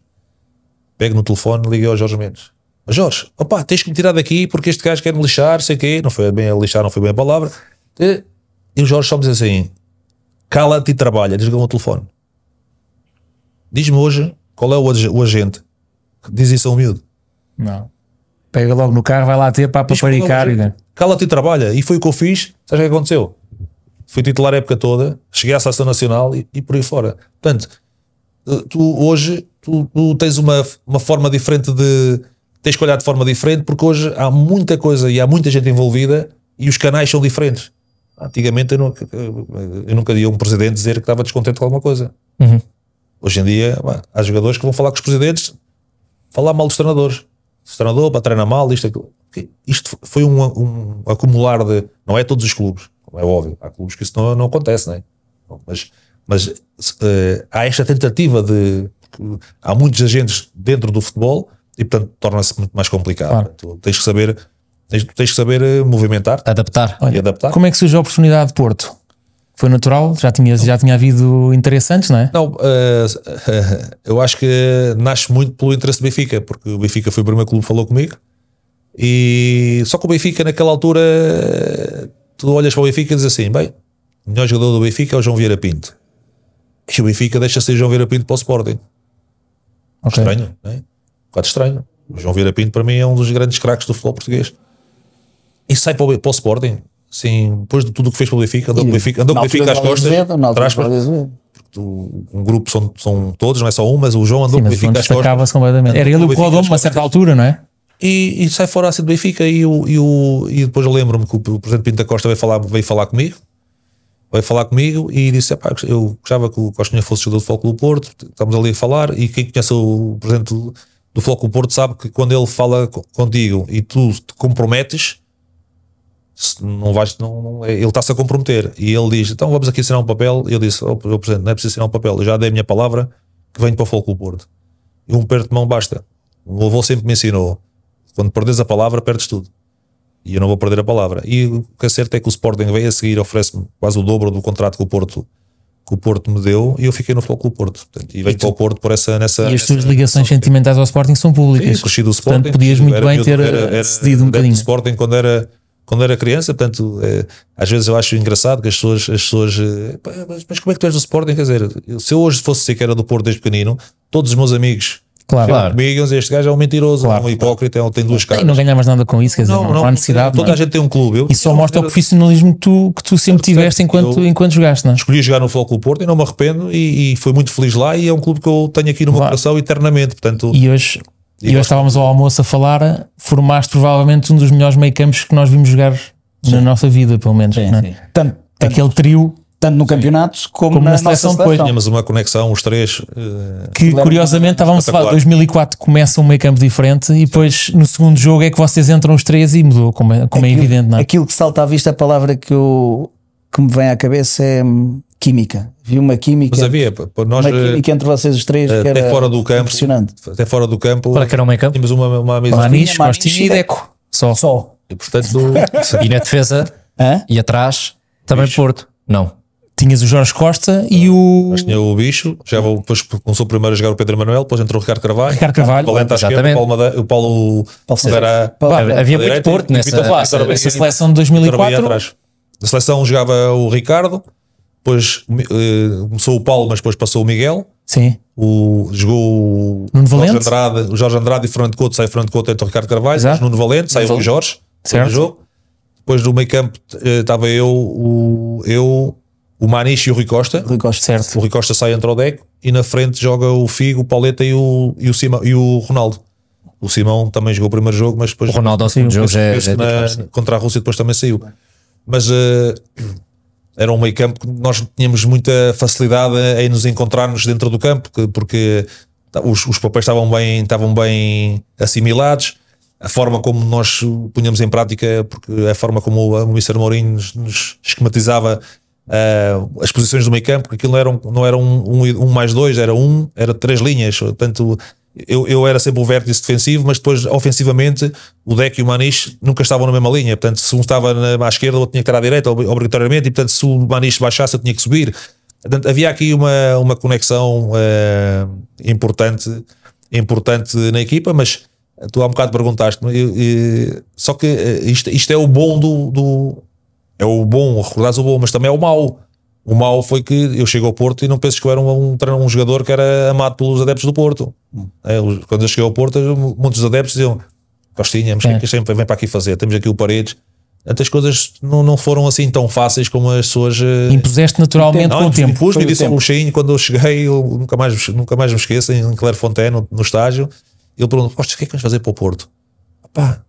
Pego no telefone e liguei ao Jorge Mendes. Jorge, opá, tens que me tirar daqui porque este gajo quer me lixar, sei quê. Não foi bem a lixar, não foi bem a palavra. E o Jorge só me diz assim: cala-te e trabalha. Desligou o telefone. Diz-me hoje qual é o agente que diz isso ao miúdo. Não. Pega logo no carro, vai lá ter para paparicar. É Cala-te e trabalha. E foi o que eu fiz. Sabe o que aconteceu? Fui titular a época toda, cheguei à seleção nacional e, e por aí fora. Portanto, eh, tu hoje tu, tu, tens uma, uma forma diferente de. Tens que olhar de forma diferente porque hoje há muita coisa e há muita gente envolvida e os canais são diferentes. Antigamente eu nunca, eu nunca ia um presidente dizer que estava descontente com alguma coisa. Uhum. Hoje em dia, bah, há jogadores que vão falar com os presidentes, falar mal dos treinadores. Se treinador, para treinar mal, isto, Isto foi um, um, acumular de. Não é todos os clubes, é óbvio. Há clubes que isso não, não acontece, né? Mas, mas uh, há esta tentativa de. Há muitos agentes dentro do futebol e, portanto, torna-se muito mais complicado. Claro. Tu tens que saber. Tens, tens que saber eh, movimentar, adaptar. Olha, adaptar. Como é que surge a oportunidade de Porto? Foi natural? Já tinha, já tinha havido interessantes, não é? Não, uh, *laughs* eu acho que nasce muito pelo interesse do Benfica, porque o Benfica foi o primeiro clube que falou comigo. E só que o Benfica, naquela altura, tu olhas para o Benfica e dizes assim: bem, o melhor jogador do Benfica é o João Vieira Pinto. E o Benfica deixa ser João Vieira Pinto para o Sporting. Okay. Estranho, não é? Um bocado estranho. O João Vieira Pinto, para mim, é um dos grandes craques do futebol português. E sai para o, para o Sporting. Sim, depois de tudo o que fez pelo Benfica, andou o Benfica, andou com o Benfica às costas. Atrás, um grupo são, são todos, não é só um, mas o João andou com o Benfica às costas. completamente. Era ele o Codom, uma certa altura, não é? E, e sai fora assim do Benfica. E, o, e, o, e depois eu lembro-me que o presidente Pinto da Costa veio falar, veio falar comigo. Veio falar comigo e disse: eu gostava que o Costinha fosse jogador do Foco do Porto. Estamos ali a falar. E quem conhece o presidente do Foco do Porto sabe que quando ele fala contigo e tu te comprometes, não vais, não, não ele está-se a comprometer. E ele diz: Então vamos aqui assinar um papel. E ele disse: oh, Presidente, não é preciso assinar um papel, eu já dei a minha palavra que venho para o Folclore Porto. E um perto de mão basta. O meu avô sempre me ensinou: quando perdes a palavra, perdes tudo. E eu não vou perder a palavra. E o que é certo é que o Sporting veio a seguir, oferece-me quase o dobro do contrato que o Porto que o Porto me deu e eu fiquei no Futebol Clube Porto. Portanto, e venho e tu, para o Porto por essa nessa. E as tuas ligações sentimentais ao Sporting são públicas. Sim, crescido o Sporting. Portanto, podias muito bem ter era, eh, era, cedido um bocadinho. Sporting quando era quando era criança, portanto, é, às vezes eu acho engraçado que as pessoas, as pessoas eh, mas, mas, como é que tu és do Sporting? Quer dizer, se eu hoje fosse ser era do Porto desde pequenino, todos os meus amigos Claro. claro. Comigo, este gajo é um mentiroso, claro, é um hipócrita, claro. É tem duas caras. E não mais nada com isso, quer dizer, não, não, não há necessidade. Toda não. a é? gente tem um clube. Eu, e só mostra era... o profissionalismo que tu, que tu sempre tiveste enquanto, enquanto jogaste, não é? Escolhi jogar no Futebol Porto e não me arrependo e, e, foi muito feliz lá e é um clube que eu tenho aqui no meu coração eternamente, portanto... E hoje, e, hoje estávamos ao almoço a falar, formaste provavelmente um dos melhores meio-campos que nós vimos jogar sim. na nossa vida, pelo menos. Sim, é? Sim. tanto, tanto, Aquele trio. Tanto no campeonato como, como, na, na seleção, seleção depois. Tínhamos uma conexão, os três. Eh, que curiosamente estávamos a falar, 2004 começa um meio campo diferente e depois no segundo jogo é que vocês entram os três e mudou, como é, como é aquilo, é evidente. Não é? Aquilo que salta à vista, a palavra que eu que me vem à cabeça é química. Vi uma química. Mas havia, nós, uma eh, química entre vocês os três até eh, que era fora do campo, impressionante. Até fora do campo. Para é que era um meio campo. Tínhamos uma, uma mesa Manis, Costinha e Deco. Só. Só. E, portanto, *laughs* e na defesa Hã? e atrás também bicho. Porto. Não. Tinhas o Jorge Costa e o. Mas tinha o bicho, já vou, depois começou primeiro a jogar o Pedro Manuel, depois entrou o Ricardo Carvalho. Ricardo Carvalho, exatamente. Paulo o Paulo, Paulo Será, Havia muito Porto nessa, nessa, seleção de 2004. na seleção jogava o Ricardo, depois uh, começou o Paulo, mas depois passou o Miguel. Sim. O, jogou Nuno o Jorge, Andrade, o Jorge Andrade e Fernando Couto, sai Fernando Couto, o Ricardo Carvalho, Exato. Nuno Valente, saiu o Jorge, certo. jogo. Depois no meio campo estava eh, uh, eu, o, eu, o Maniche e o Rui Costa. Rui Costa, certo. O Rui Costa sai, entre o Deco e na frente joga o Figo, o Pauleta e o, e o, Simão, e o Ronaldo. O Simão também jogou o primeiro jogo, mas depois. O Ronaldo, ao segundo jogo, já, já, é na, já, contra a Rússia, depois também saiu. Mas. Uh, era um meio campo que nós tínhamos muita facilidade em nos encontrarmos dentro do campo, porque os, os papéis estavam bem, estavam bem assimilados, a forma como nós punhamos em prática, porque a forma como o, o Mr. Mourinho nos, nos esquematizava uh, as posições do meio campo, porque aquilo não era, um, não era um, um, um mais dois, era um, era três linhas, portanto eu, eu era sempre o vértice defensivo, mas depois ofensivamente o Deck e o Maniche nunca estavam na mesma linha. Portanto, se um estava na, à esquerda, o outro tinha que estar à direita, obrigatoriamente, e portanto, se o Maniche baixasse, eu tinha que subir. Portanto, havia aqui uma, uma conexão uh, importante, importante na equipa, mas tu há um bocado perguntaste-me, só que eh, isto, isto é o bom do, do, É o bom, recordares o bom, mas também é o mau o mal foi que eu chego ao Porto e não penses que eu era um, um, um jogador que era amado pelos adeptos do Porto. É, quando eu cheguei ao Porto, muitos adeptos diziam: Costinha, mas é. que sempre vem para aqui fazer? Temos aqui o Paredes. As coisas não, não foram assim tão fáceis como as pessoas. Eh, Impuseste naturalmente não, com o tempo. Impus, me disse o Luxinho quando eu cheguei, eu nunca mais, nunca mais me esqueço, em Clairefontaine, no, no estágio. Ele perguntou: Costas, o que é que vais fazer para o Porto? Pá,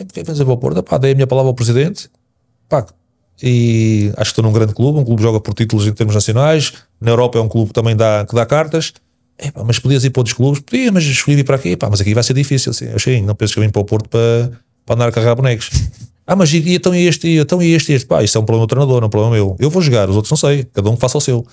o que é que vais fazer para o Porto? Pá, dei a minha palavra ao presidente. Pá, e acho que estou num grande clube, um clube que joga por títulos em termos nacionais, na Europa é um clube que também dá, que dá cartas, mas podias ir para outros clubes, podia, mas escolhi ir para aqui, mas aqui vai ser difícil, assim, achei, não penso que eu vim para o Porto para, para andar a carregar bonecos. *laughs* ah, mas e, então e este, e, então e este, e este, pá, isso é um problema do treinador, não é um problema meu. Eu vou jogar, os outros não sei, cada um faça o seu.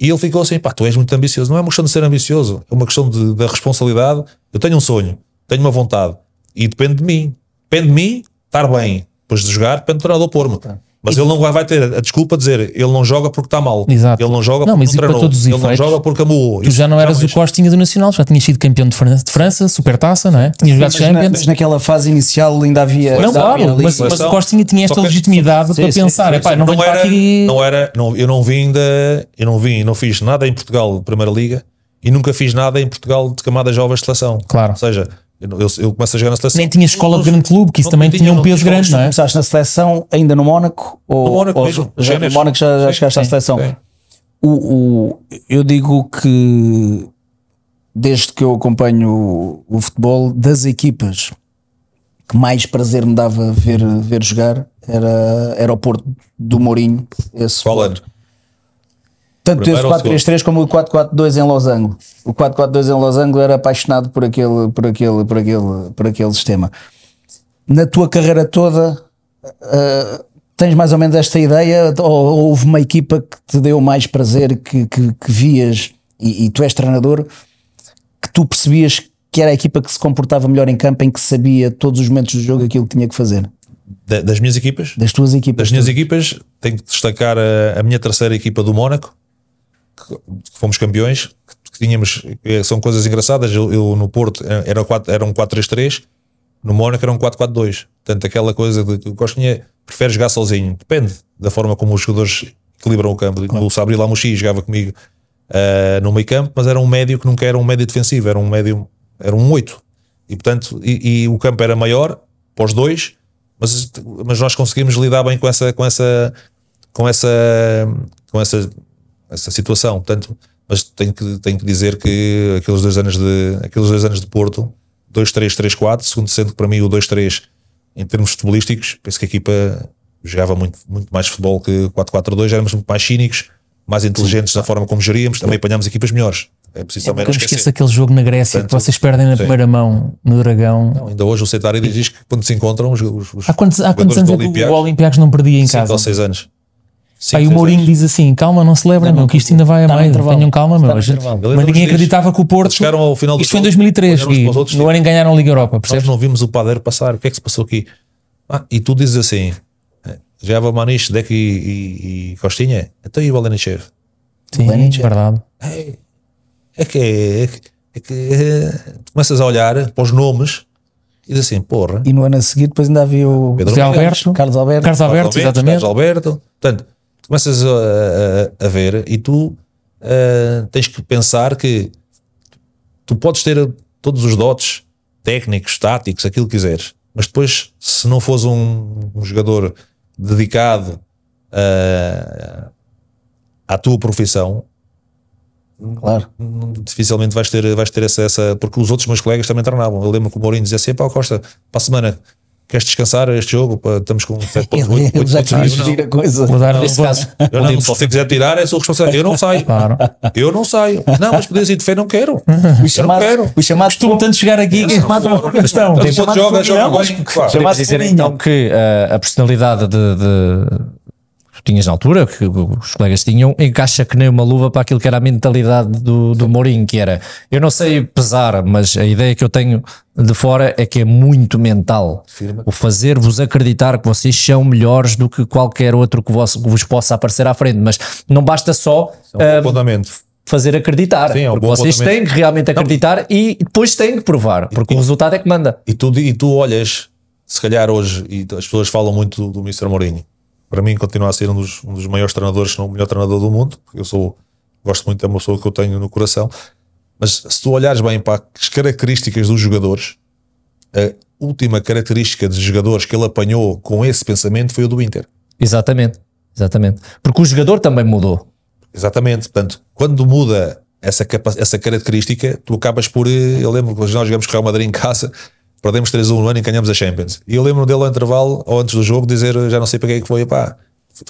E ele ficou assim, pá, tu és muito ambicioso. Não é uma questão de ser ambicioso, é uma questão de, da responsabilidade. Eu tenho um sonho, tenho uma vontade e depende de mim. Depende de mim estar bem. Depois de jogar, depende do treinador pôr-me. Tá. Mas e... ele não vai, ter a desculpa de dizer ele não joga porque está mal. Exato. Ele não joga não, porque mas não para Todos os efeitos, ele não joga porque amou. Tu já não eras não o Costinha do Nacional, já tinhas sido campeão de França, de França supertaça, não é? Tinhas jogado Champions. Na, mas naquela fase inicial ainda havia. Não, claro, mas, mas o Costinha tinha esta legitimidade para pensar. não, não era, não era eu não vim ainda, eu não vim, não fiz nada em Portugal, Primeira Liga, e nunca fiz nada em Portugal de camada jovem de seleção. Claro. Ou seja, eu, eu, a jogar na seleção. Nem tinha escola de grande clube, que isso não, também tinha, tinha um peso grande, não é? Começaste na seleção ainda no Mónaco? Ou, no Mónaco ou, Já, no Mónaco já, já chegaste à seleção. O, o, eu digo que desde que eu acompanho o, o, futebol, das equipas que mais prazer me dava ver, ver jogar era, era o Porto do Mourinho. Esse Qual ano? Tanto esse 4-3-3 como o 4-4-2 em Losango. O 4-4-2 em Losango era apaixonado por aquele, por aquele, por aquele, por aquele sistema. Na tua carreira toda, uh, tens mais ou menos esta ideia? Ou houve uma equipa que te deu mais prazer, que, que, que vias, e, e, tu és treinador, que tu percebias que era a equipa que se comportava melhor em campo, em que sabia todos os momentos do jogo aquilo que tinha que fazer? Da, das minhas equipas? Das tuas equipas. Das minhas equipas, tenho que destacar a, a minha terceira equipa do Mónaco, que fomos campeões, que tínhamos, eh, são coisas engraçadas. Eu, eu no Porto eh, era, 4, era um 4-3-3, no Mónaco era um 4-4-2. Portanto, aquela coisa de que o Costinha prefere jogar sozinho, depende da forma como os jogadores equilibram o campo. Claro. O Sabri Lamouchi jogava comigo uh, no meio campo, mas era um médio que nunca era um médio defensivo, era um médio, era um 8. E portanto, e, e o campo era maior para os dois, mas, mas nós conseguimos lidar bem com essa, com essa, com essa, com essa essa situação. Portanto, mas tenho que, tenho que dizer que aqueles dois anos de, aqueles dois anos de Porto, 2-3-3-4, segundo sendo que para mim o 2-3, em termos futebolísticos, penso que a equipa jogava muito, muito mais futebol que 4-4-2, éramos muito mais cínicos, mais inteligentes na forma como geríamos, também apanhámos equipas melhores. É preciso é, também não aquele jogo na Grécia Portanto, que vocês perdem na sim. primeira mão no Dragão. Não, ainda hoje o Setari diz que quando se encontram os, os, os há quantos, há quantos anos é que o Olympiacos não perdia em casa? 5 ou 6 anos. Sim, o Mourinho diz assim: calma, não se não meu, que isto ainda vai a tá meio. Tenham calma, tá meu. Mas, mas ninguém acreditava que o Porto. Chegaram ao final isto foi em 2003 e no ano em ganharam a Liga Europa. Percebes? Nós não vimos o padeiro passar. O que é que se passou aqui? Ah, e tu dizes assim: eh, já vai Maniche, Deck e, e, e Costinha? Então e o Valenichev? Sim, Valenichev. verdade. É, é que é. é, que, é que, é, começas a olhar para os nomes e diz assim, porra. E no ano a seguir depois ainda havia o Pedro José Alberto, Carlos Alberto, Carlos Alberto, Carlos Alberto exatamente. Carlos Alberto. Portanto, começas a, a, a ver e tu uh, tens que pensar que tu podes ter todos os dotes técnicos, táticos, aquilo que quiseres, mas depois, se não fores um, um jogador dedicado uh, à tua profissão, claro. dificilmente vais ter, vais ter essa, Porque os outros meus colegas também treinavam. Eu lembro que o Mourinho dizia assim: pá, Costa, para a semana queres descansar este jogo? Estamos com 7 pontos. Ele, 8, já quis gerir a coisa. Mudar não, nesse caso. Eu não, se você quiser tirar, é sua responsabilidade. Eu não saio. Claro. Eu não saio. Não, mas podias ir de fé, não quero. *laughs* O chamado, eu não tanto chegar aqui e chamar uma questão. Joga, joga, joga. Podemos dizer então que eh, a personalidade de tinhas na altura, que os colegas tinham, encaixa que nem uma luva para aquilo que era a mentalidade do, do Mourinho, que era, eu não sei pesar, mas a ideia que eu tenho de fora é que é muito mental. Firma. O fazer-vos acreditar que vocês são melhores do que qualquer outro que vos, que vos possa aparecer à frente, mas não basta só... É um fundamento ah, fazer acreditar. Sim, é um vocês têm que realmente acreditar não. e depois têm que provar, porque e, o resultado é que manda. E tu, e tu olhas, se calhar hoje, e as pessoas falam muito do, do Mr. Mourinho, para mim continua a ser um dos, um dos maiores treinadores, se não o melhor treinador do mundo, porque eu sou, gosto muito, da é uma pessoa que eu tenho no coração. Mas se tu olhares bem para as características dos jogadores, a última característica de jogadores que ele apanhou com esse pensamento foi o do Inter. Exatamente, exatamente. Porque o jogador também mudou. Exatamente, portanto, quando muda essa, essa característica, tu acabas por. Eh, eu lembro que nós jogamos Real Madrid em casa perdemos 3-1 no ano e ganhamos a Champions. E eu lembro dele ao intervalo, ou antes do jogo, dizer, já não sei para quem é que foi, pá,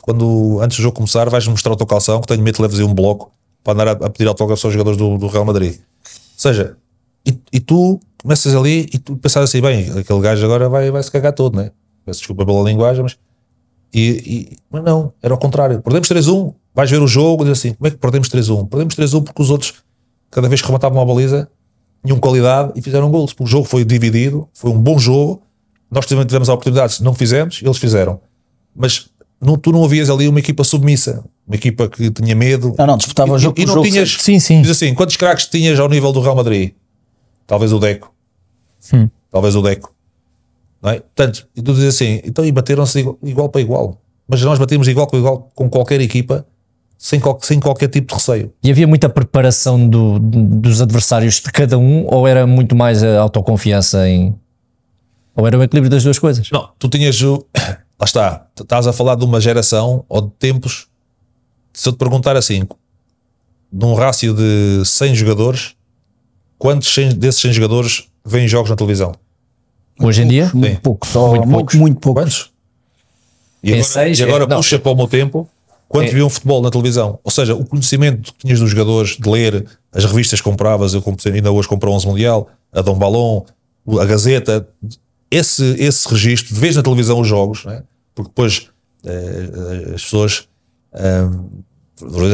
quando, antes do jogo começar, vais mostrar o teu calção, que tenho medo de leves um bloco para andar a, a pedir autógrafos aos jogadores do, do Real Madrid. Ou seja, e, e, tu começas ali e tu pensas assim, bem, aquele gajo agora vai, vai se cagar todo, né? Peço desculpa pela linguagem, mas. E, e mas não, era o contrário. Perdemos 3-1, vais ver o jogo, diz assim, como é que perdemos 3-1? Perdemos 3-1 porque os outros, cada vez que rematavam uma baliza, nenhuma qualidade e fizeram gols. O jogo foi dividido, foi um bom jogo. Nós também tivemos oportunidades, não fizemos, eles fizeram. Mas não, tu não havias ali uma equipa submissa, uma equipa que tinha medo. Não, não, disputava e, o jogo. E, não jogo tinhas. Sim, sim. Diz assim, quantos craques tinhas ao nível do Real Madrid? Talvez o Deco. Sim. Talvez o Deco. Não é? Portanto, e tu dizes assim, então e bateram-se igual, igual para igual. Mas nós batemos igual para igual com qualquer equipa sem, sem, qualquer tipo de receio. E havia muita preparação do, dos adversários de cada um, ou era muito mais a autoconfiança em. Ou era o equilíbrio das duas coisas? Não, tu tinhas. *coughs* Lá está, estás a falar de uma geração ou de tempos. Se eu te perguntar assim, num rácio de 100 jogadores, quantos 100, desses 100 jogadores vêm jogos na televisão? Hoje em dia? Poucos, muito poucos. Muito, muito poucos. Quantos? E agora, e agora é, puxa para o meu tempo quando é. viam futebol na televisão. Ou seja, o conhecimento que tinhas dos jogadores, de ler, as revistas que compravas, eu comprei, ainda hoje comprei 11 Mundial, a Dom Balon, a Gazeta, esse, esse registro, de vez na televisão os jogos, é? porque depois eh, as pessoas. eh,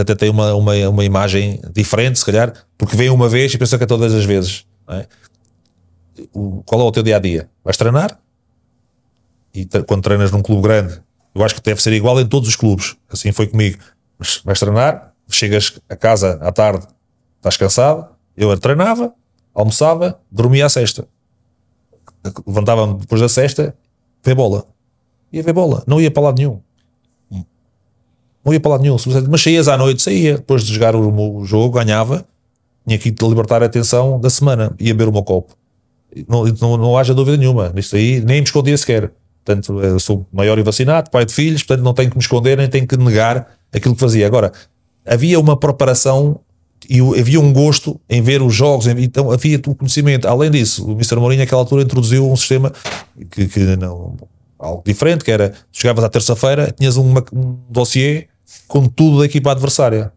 até têm uma, uma, uma imagem diferente, se calhar, porque vem uma vez e pensa que é todas as vezes. É? O, qual é o teu dia a dia? Vais treinar? E quando treinas num clube grande, eu acho que deve ser igual em todos os clubes. Assim foi comigo. Mas vais treinar, chegas a casa à tarde, estás cansado. Eu treinava, almoçava, dormia à sexta. Levantava-me depois da sexta, ver bola. Ia ver bola, não ia para lado nenhum. Não ia para lado nenhum. Mas saías à noite, saía. Depois de jogar o jogo, ganhava. Tinha que libertar a atenção da semana. Ia beber o meu copo. Não, não, não haja dúvida nenhuma. Nisto aí, nem me escondia sequer. Portanto, eu sou maior e vacinado, pai de filhos, portanto não tenho que me esconder, nem tenho que negar aquilo que fazia. Agora, havia uma preparação e havia um gosto em ver os jogos, então havia o conhecimento. Além disso, o Mr. Mourinho naquela altura introduziu um sistema que, que não, algo diferente, que era, chegavas à terça-feira, tinhas uma, um dossiê com tudo da equipa adversária.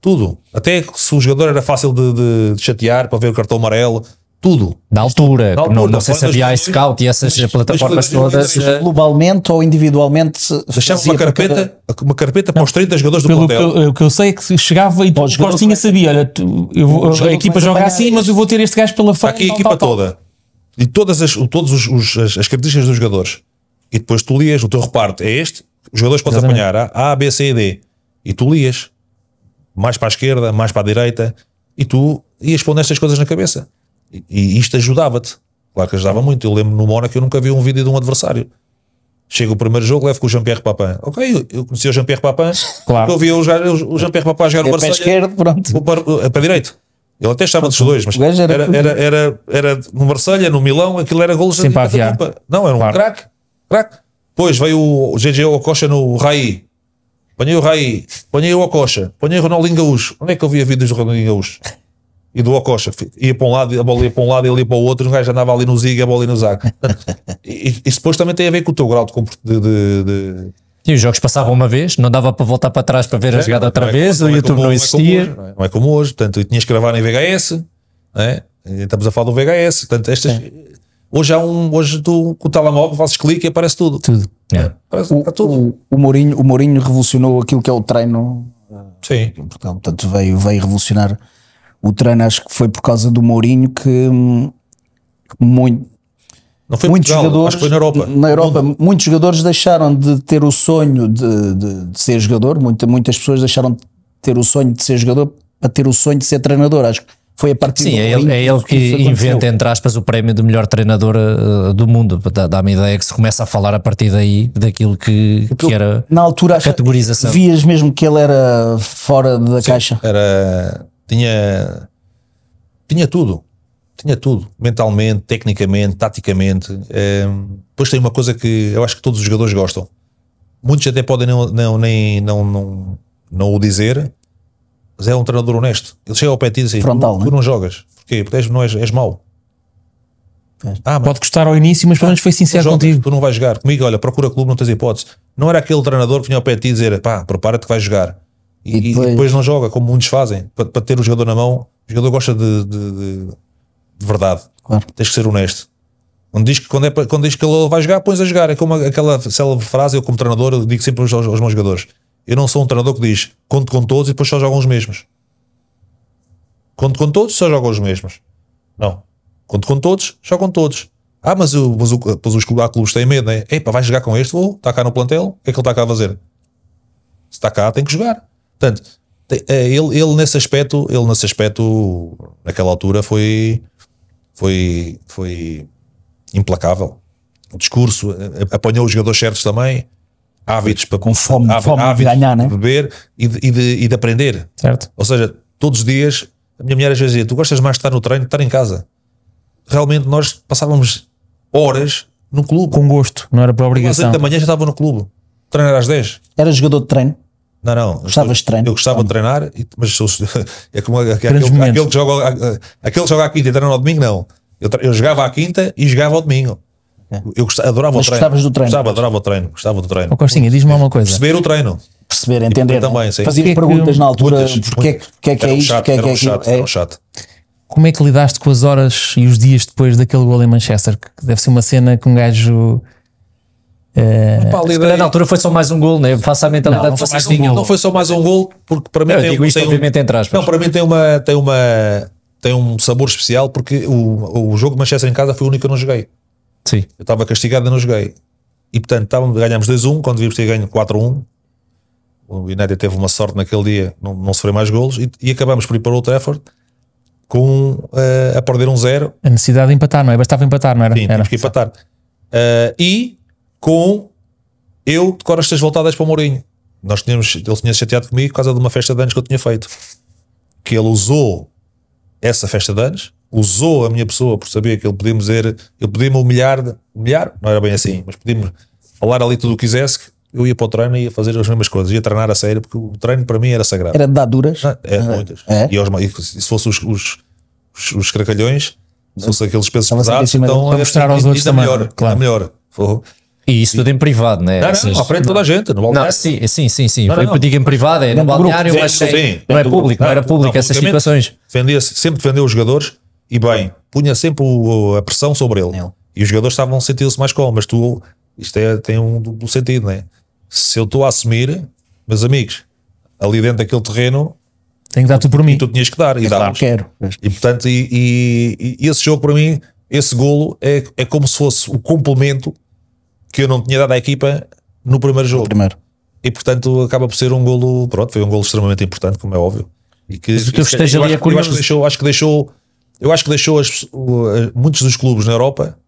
Tudo. Até se o jogador era fácil de, de, de chatear para ver o cartão amarelo, tudo. Da altura, altura não, não sei se havia iScout e essas mas, plataformas mas, mas, todas. Globalmente ou individualmente? Deixava uma carpeta, cada... uma carpeta para os 30 jogadores pelo do plantel. Que eu, o que eu sei é que chegava e o Costinha sabia, olha, tu, eu a, equipa joga assim, mas eu vou ter este gajo pela frente. Aqui a equipa toda. E todas as, todos os, os, as, as características dos jogadores. E depois tu lias, o teu reparto é este, os jogadores podes apanhar A, B, C e D. E tu lias. Mais para a esquerda, mais para a direita. E tu ias pondo estas coisas na cabeça. E, isto ajudava-te. Claro que ajudava muito. Eu lembro no Mónaco eu nunca vi um vídeo de um adversário. Chega o primeiro jogo, levo com o Jean-Pierre Papin. Ok, eu, eu conhecia o Jean-Pierre Papin, claro. eu vi o, Jean-Pierre Papin jogar é o Barcelona. É para esquerda, pronto. Para, para direita. Ele até estava dos dois, mas era, era, era, era, era no Marselha, no Milão, aquilo era golos Sim, da Não, era um claro. craque. Depois veio o GG Ococha no Raí. Ponhei o Raí, ponhei o Ococha, ponhei o Ronaldinho Gaúcho. Onde é que eu vi a vida do Ronaldinho Gaúcho? e do Ococha. Ia para um lado, a bola ia para um lado, ele ia para o outro, o gajo andava ali no zigue, a bola ia no zague. *laughs* e, isso depois também tem a ver com o teu grau de, de, de... E os jogos passavam uma vez, não dava para voltar para trás para ver é, a jogada outra vez, como, o YouTube não, é existia. Hoje, é? não é como hoje, portanto, e tinhas que gravar em VHS, é estamos a falar do VHS, portanto, estas, hoje há um, hoje tu com o telemóvel fazes clique e aparece tudo. Tudo. É. É, aparece, o, tá tudo. O, o, Mourinho, o Mourinho revolucionou aquilo que é o treino Sim. portanto veio, veio revolucionar o treino acho que foi por causa do Mourinho que hum, muito, não foi muitos Portugal, jogadores, foi na Europa. Na Europa, muitos jogadores deixaram de ter o sonho de, de, de ser jogador, muitas muitas pessoas deixaram de ter o sonho de ser jogador para ter o sonho de ser treinador. Acho que foi a partir Sim, é ele, é ele que, que inventa, entre aspas, o prémio de melhor treinador uh, do mundo. Dá-me a ideia que se começa a falar a partir daí daquilo que, que era na altura, categorização. Vias mesmo que ele era fora da Sim, caixa. Era tinha, tinha tudo. Tinha tudo, mentalmente, tecnicamente, taticamente. Ehm, depois tem uma coisa que eu acho que todos os jogadores gostam. Muitos até podem não, não, nem, não, não, não o dizer, mas é um treinador honesto. Ele chega ao pé e diz assim: Frontal, tu, né? tu, não jogas. Porquê? Porque és, não és, és mau. Ah, Pode custar ao início, mas pelo menos foi sincero jogas, contigo. Tu não vais jogar. Comigo, olha, procura clube, não tens hipótese. Não era aquele treinador que vinha ao pé de ti dizer: pá, prepara-te que vais jogar. E, e, depois... e, depois... não joga, como muitos fazem. Para, para, ter o jogador na mão, o jogador gosta de, de, de, de verdade. Claro. Tens que ser honesto. Quando diz, que, quando, é, quando diz que ele vai jogar, pões a jogar. É como aquela célebre frase, eu como treinador eu digo sempre aos, aos, meus jogadores. Eu não sou um treinador que diz, conto com todos e depois só jogam os mesmos. Conto com todos, só jogam os mesmos. Não. Conto com todos, só com todos. Ah, mas, o, mas, o, mas os clubes têm medo, é né? Epá, vai jogar com este, vou, está cá no plantel, o que é que ele está cá a fazer? Se está cá, tem que jogar. Portanto, eh, ele, ele nesse aspecto, ele nesse aspecto, naquela altura foi foi foi implacável. O discurso eh, eh, apanhou os jogadores certos também, ávidos para com fome, há, fome de ganhar, né? de beber e de, e de, e de aprender. Certo. Ou seja, todos os dias a minha mulher às vezes dizia: Tu gostas mais de estar no treino que estar em casa. Realmente nós passávamos horas no clube. Com gosto, não era por obrigação. Às 8 da manhã já estava no clube. Treinar às 10. Era jogador de treino? Não, não. Gostavas de treinar? Eu gostava como? de treinar, mas sou, *laughs* é como aquele, aquele, que joga, aquele que joga à quinta e treina ao domingo, não. Eu, eu jogava à quinta e jogava ao domingo. É. Eu gostava, adorava mas o treino. gostavas do treino? Gostava, adorava o treino. Gostava do treino. Oh, Costinha, diz-me uma é. coisa. Perceber o treino. Perceber, entender. E, também, sim. Fazia que é perguntas que, na altura. O é que é, é que é isto? O é que é que é... chato. Como é que lidaste com as horas e os dias depois daquele gol em Manchester? Que deve ser uma cena que um gajo é, na altura foi só mais um gol, né? Faça a mentalidade não, não, foi um gol, não foi só mais um gol, porque para mim eu tem, digo isto tem obviamente um, Não, para mim tem uma tem uma tem um sabor especial porque o, o jogo de Manchester em casa foi o único que eu não joguei. Sim. Eu estava castigado e não joguei. E portanto, estávamos, ganhámos 2-1 quando devíamos ter ganho 4-1. O United teve uma sorte naquele dia, não, não sofreu mais golos e, e acabamos por ir para o Trafford com uh, a perder um zero. A necessidade de empatar, não é? Bastava empatar, não era? Sim, era. que empatar. Uh, e com eu de costas voltadas para o Mourinho. Nós tínhamos, ele tinha chateado comigo por causa de uma festa de anos que eu tinha feito. Que ele usou essa festa de anos, usou a minha pessoa por saber que ele podia-me dizer, ele podia-me humilhar, humilhar, não era bem assim, mas podia-me falar ali tudo o que quisesse, eu ia para o treino e ia fazer as mesmas coisas, ia treinar a sério, porque o treino para mim era sagrado. Era de dar duras? Não, ah, é, uhum. muitas. É? E, aos, e, se fossem os, os, os, os se fossem aqueles pesos Estava pesados, então para mostrar assim, aos outros ainda também, melhor, claro. melhor. E isso tudo em privado, né? Não, não, à frente de toda a gente, no balneário. Não, sim, sim, sim, sim. Não, não. digo em privado, é no balneário, mas não é público, não, era público essas situações. Defendia, sempre defendeu os jogadores e bem, punha sempre o, a pressão sobre ele. E os jogadores estavam sentindo-se mais com, mas tu, isto é, tem um duplo sentido, né? Se eu estou a assumir, meus amigos, ali dentro daquele terreno. tem que dar tudo por mim. tu tinhas que dar. E dá é claro, quero. E portanto, e, e, e, esse jogo para mim, esse golo é, é como se fosse o complemento que eu não tinha dado à equipa no primeiro jogo. No primeiro. E portanto acaba por ser um golo, pronto, foi um golo extremamente importante, como é óbvio. E que, Mas o teu festejo é, ali é curioso. Eu acho que deixou, acho que deixou, eu acho que deixou as, muitos dos clubes na Europa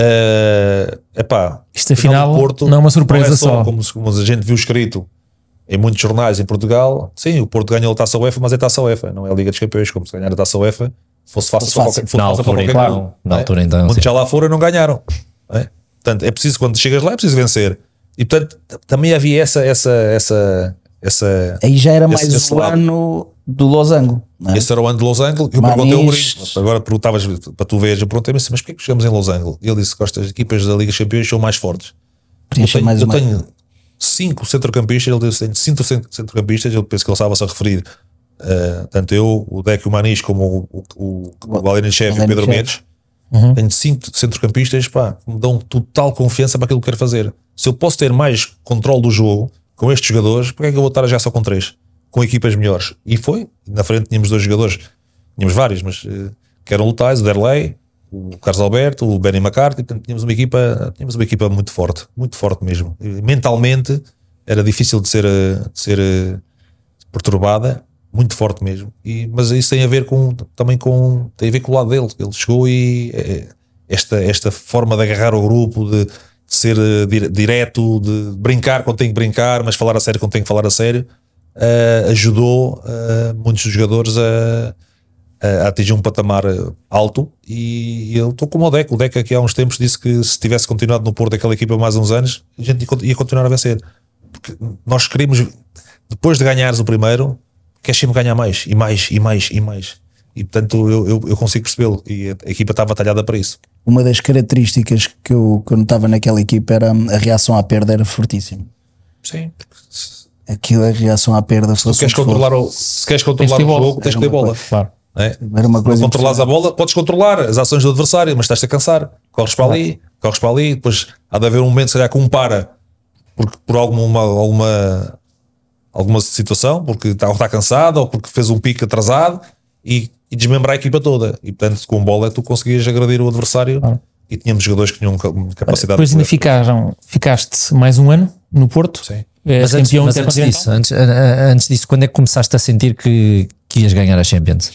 Uh, epá, Isto afinal Porto, não é uma é surpresa é só, só. Como, como, a gente viu escrito em muitos jornais em Portugal, sim, o Porto ganhou a Taça UEFA, mas é Taça UEFA, não é a Liga dos Campeões, como se ganhar a Taça UEFA fosse fácil, fosse fácil. Qualquer, fosse na fácil altura, para qualquer claro, então, clube, na é? altura então, Muitos já lá foram e não ganharam. É? Portanto, é preciso, quando chegas lá, é preciso vencer. E portanto, também havia essa, essa, essa, essa. Aí já era esse, mais esse o lado. ano do Losango. É? Esse era o ano de Losango. Eu Manis... perguntei ao Mourinho, agora perguntavas para tu veres, eu perguntei-me assim, mas porquê que chegamos em Losango? Ele disse que as equipas da Liga Campeões são mais fortes. Eu tenho, mais eu tenho cinco centrocampistas, ele disse tenho cinco centrocampistas, eu penso que ele estava-se a referir. Uh, tanto eu, o Deco Manis, como o, o, o, o Valerian Chef e o Pedro Mendes Uhum. Tenho cinco centrocampistas pá, que me dão total confiança para aquilo que quero fazer. Se eu posso ter mais controle do jogo com estes jogadores, porque é que eu vou estar já só com três? Com equipas melhores. E foi. Na frente tínhamos dois jogadores, tínhamos vários, mas eh, que eram o o Derlei, o Carlos Alberto, o Benny McCarthy. Portanto, tínhamos uma equipa, tínhamos uma equipa muito forte, muito forte mesmo. E mentalmente era difícil de ser, eh, de ser eh, perturbada muito forte mesmo. E, mas isso tem a ver com também com tem a ver com o lado dele. Ele chegou e é, esta, esta forma de agarrar o grupo, de, de ser eh, direto, de brincar quando tem que brincar, mas falar a sério quando tem que falar a sério, uh, ajudou uh, muitos jogadores a, a, atingir um patamar alto. E, eu estou como o Deco. O Deco aqui há uns tempos disse que se tivesse continuado no pôr daquela equipa mais uns anos, a gente ia continuar a vencer. Porque nós queríamos, depois de ganhares o primeiro, queres sempre ganhar mais e mais e mais e mais. E portanto eu, eu, eu consigo percebê-lo e a, equipa estava talhada para isso. Uma das características que eu, que eu notava naquela equipa era a reação à perda era fortíssima. Sim. Aquilo, a reação à perda se Queres controlar o, se queres controlar o jogo, bola. tens que ter bola. Coisa, claro. É? Era uma coisa controlas a bola, podes controlar as ações do adversário, mas estás-te a cansar. Corres para ali, corres para ali, depois há de haver um momento, se calhar, que um para porque por alguma, alguma alguma situação, porque está, ou está cansado, ou porque fez um pique atrasado e, e desmembrar a equipa toda. E portanto, com bola é tu conseguias agradir o adversário ah. e tínhamos jogadores que tinham capacidade Depois de ainda ficaram, ficaste mais um ano no Porto. Sim. É mas antes, mas antes disso, antes, antes disso, quando é que começaste a sentir que, que ias ganhar a Champions?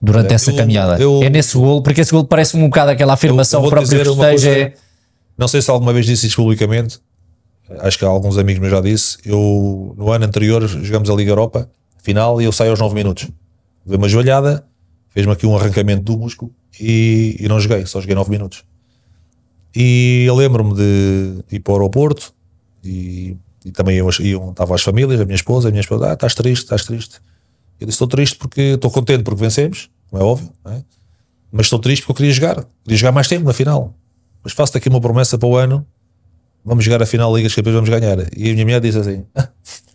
Durante é, essa eu, caminhada. Eu, é nesse gol, porque esse gol parece um bocado aquela afirmação eu, eu própria que esteja. Coisa, é- não sei se alguma vez disse isso publicamente, acho que alguns amigos me já disse, eu no ano anterior jogamos a Liga Europa, final, e eu saio aos 9 minutos. Dei uma joelhada, fez-me aqui um arrancamento do músculo e, e, não joguei, só joguei 9 minutos. E eu lembro-me de ir para o aeroporto e, e também eu, eu, estava as famílias, a minha esposa, a minha esposa, ah, estás triste, estás triste. Eu disse, estou triste porque estou contente porque vencemos, não é óbvio, não é? mas estou triste porque eu queria jogar, queria jogar mais tempo na final. Mas faço-te aqui uma promessa para o ano vamos jogar a final da Liga dos Campeões, vamos ganhar. E a minha mulher diz assim: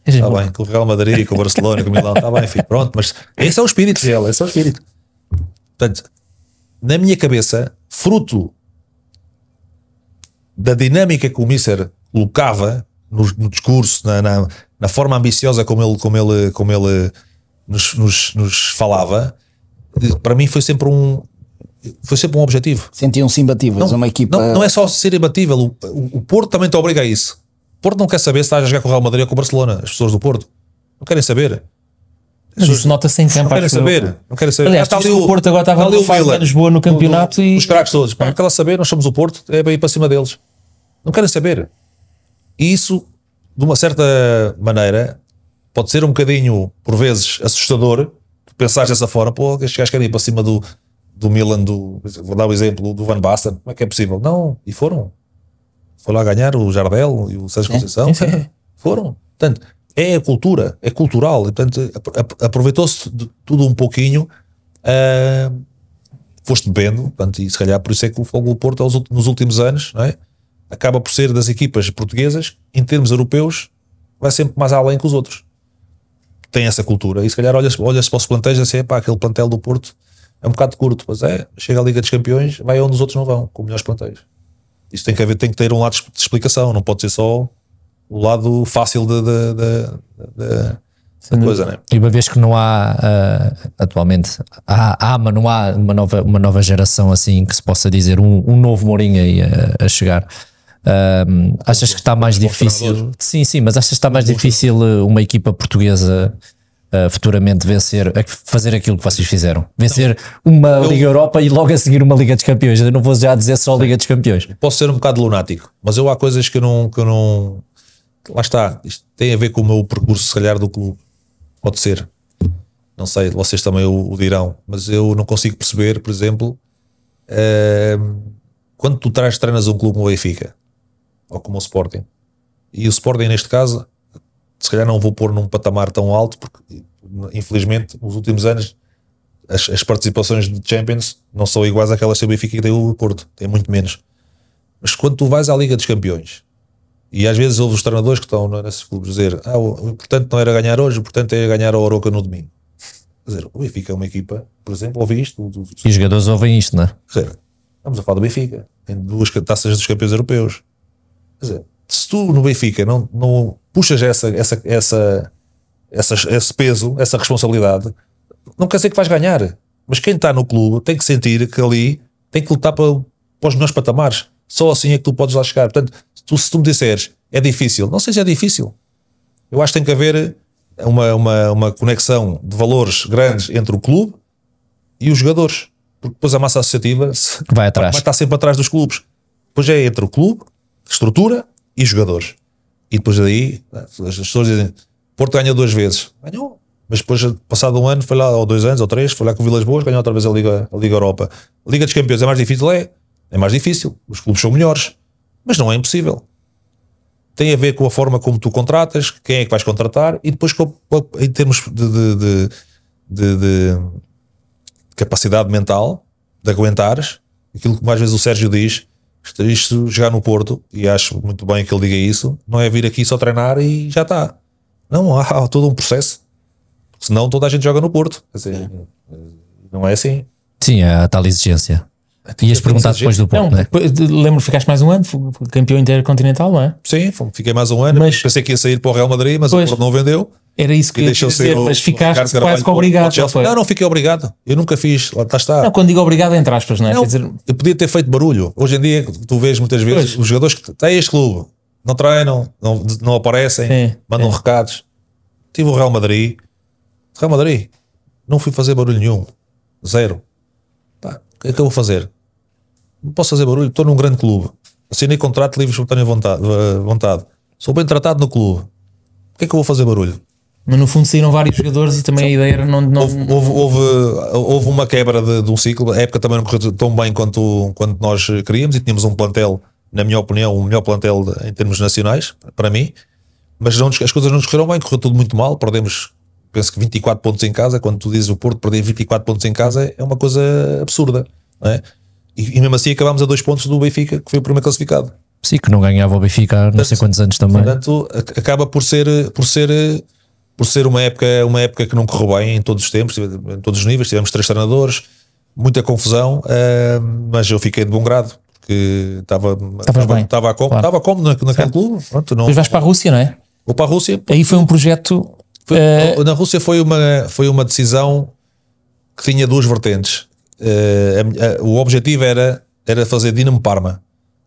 está ah, bem, com o Real Madrid, com o Barcelona, com o Milão, está bem, filho, pronto, mas esse é o espírito dela, esse é o espírito. Portanto, na minha cabeça, fruto da dinâmica que o Mister colocava no, no discurso, na, na, na, forma ambiciosa como ele, como ele, como ele nos, nos, nos falava, para mim foi sempre um, foi sempre um objetivo. Sentiam-se imbatíveis, não, uma equipa. Não, não, é só ser imbatível, o, o, o Porto também te obriga a isso. O Porto não quer saber se estás a jogar com o Real Madrid ou com o Barcelona, as pessoas do Porto. Não querem saber. Mas isso nota sem campo. Não querem saber. Eu... Não querem saber. Aliás, está ali o, o Porto agora estava ali o fase boa no campeonato do, do, e... Os craques todos. Para aquela saber, nós somos o Porto, é bem para cima deles. Não querem saber. E isso, de uma certa maneira, pode ser um bocadinho, por vezes, assustador, pensar dessa forma, pô, estes gajos querem ir para cima do, do Milan, do, vou dar o exemplo do Van Basten, como é que é possível? Não, e foram. foram lá ganhar o Jardel e o Sérgio é, Conceição. É, *laughs* foram. Portanto, é a cultura, é cultural. Portanto, aproveitou-se de tudo um pouquinho. Uh, foste bebendo, portanto, e se calhar por isso é que o do Porto nos últimos anos é? acaba por ser das equipas portuguesas, em termos europeus, vai sempre mais além que os outros. Tem essa cultura. E se calhar olha-se olha para os plantéis e assim, pá, aquele plantel do Porto é um bocado curto, mas é, chega à Liga dos Campeões, vai onde os outros não vão, com melhores plantéis. Isso tem que haver, tem que ter um lado de explicação, não pode ser só o lado fácil da, coisa, né? E uma vez que não há uh, atualmente, há, há, mas não há uma nova, uma nova geração assim que se possa dizer um, um novo Mourinho aí a, a chegar. Um, achas que está mais difícil? Sim, sim, mas achas que está mais difícil eh, uma equipa portuguesa futuramente vencer, fazer aquilo que vocês fizeram. Vencer não, uma eu, Liga Europa e logo a seguir uma Liga dos Campeões. Eu não vou já dizer só Liga dos Campeões. Posso ser um bocado lunático, mas eu há coisas que eu não. Que eu não lá está, isto tem a ver com o meu percurso, se calhar, do clube. Pode ser. Não sei, vocês também o, o dirão, mas eu não consigo perceber, por exemplo, uh, quando tu traz, treinas um clube como o Benfica ou como o Sporting, e o Sporting, neste caso, se calhar não vou pôr num patamar tão alto, porque infelizmente nos últimos anos as, as participações de Champions não são iguais àquelas que o Benfica tem o Porto, tem muito menos. Mas quando tu vais à Liga dos Campeões, e às vezes ouves os treinadores que estão nesses clubes dizer ah, o importante não era ganhar hoje, o importante é ganhar a Oroca no domingo. Quer dizer, o Benfica é uma equipa, por exemplo, ouve isto. e os jogadores ouvem isto, não é? Quer dizer, estamos a falar do Benfica, tem duas taças dos campeões europeus. Quer dizer, se tu no Benfica não, não puxas essa, essa, essa, essa, esse peso, essa responsabilidade, não quer dizer que vais ganhar. Mas quem está no clube tem que sentir que ali tem que lutar para, para os melhores patamares. Só assim é que tu podes lá chegar. Portanto, tu, se tu me disseres é difícil, não sei se é difícil. Eu acho que tem que haver uma, uma, uma conexão de valores grandes entre o clube e os jogadores. Porque depois a massa associativa vai, atrás. vai estar sempre atrás dos clubes. Pois é entre o clube, estrutura e jogadores. E depois daí, as pessoas dizem: Porto ganha duas vezes. Ganhou. Mas depois, passado um ano, foi lá, ou dois anos, ou três, foi lá com o Vilas Boas, ganhou outra vez a Liga, a Liga Europa. A Liga dos Campeões é mais difícil? É. É mais difícil. Os clubes são melhores. Mas não é impossível. Tem a ver com a forma como tu contratas, quem é que vais contratar e depois em termos de, de, de, de capacidade mental de aguentares aquilo que mais vezes o Sérgio diz isto jogar no Porto, e acho muito bem que ele diga isso, não é vir aqui só treinar e já está. Não, há, há todo um processo. senão toda a gente joga no Porto. é. não é assim. Sim, há a tal exigência. Ias perguntar depois do Porto, não, né? Lembro que ficaste mais um ano, campeão intercontinental, não é? Sim, fiquei mais um ano. Mas, pensei que ia sair para o Real Madrid, mas pois. o Porto não vendeu. Era isso que, que eu ia dizer, mas ficaste quase que obrigado. não, não fiquei obrigado. Eu nunca fiz, lá está. Não, quando digo obrigado, entre aspas, não é? Não, Quer dizer, eu podia ter feito barulho. Hoje em dia, tu vês muitas vezes pois. os jogadores que têm este clube, não treinam, não, não aparecem, sim, mandam sim. recados. Tive o Real Madrid. Real Madrid, não fui fazer barulho nenhum. Zero. Pá, o que é que eu vou fazer? Não posso fazer barulho, estou num grande clube. Assinei contrato livre espontânea vontade, eh, vontade. Sou bem tratado no clube. O que é que eu vou fazer barulho? Mas no fundo saíram vários jogadores e também a ideia era não. não... Houve, houve, houve, houve, uma quebra de, de, um ciclo. A época também não correu tão bem quanto, quanto nós queríamos e tínhamos um plantel, na minha opinião, o melhor plantel de, em termos nacionais, para mim. Mas não, as coisas não nos correram bem, correu tudo muito mal. Perdemos, penso que 24 pontos em casa. Quando tu dizes o Porto perder 24 pontos em casa é uma coisa absurda, não é? E, e mesmo assim acabámos a dois pontos do Benfica, que foi o primeiro classificado. Sim, que não ganhava o Benfica há não sei quantos anos também. Portanto, acaba por ser, por ser por ser uma época, uma época que não correu bem em todos os tempos, em todos os níveis, tivemos três treinadores, muita confusão, uh, mas eu fiquei de bom grado. porque estava estava como estava como naquele clube pronto não Depois vais para a Rússia não é ou para a Rússia aí foi um projeto foi, uh... na Rússia foi uma foi uma decisão que tinha duas vertentes uh, a, a, o objetivo era era fazer Dinamo Parma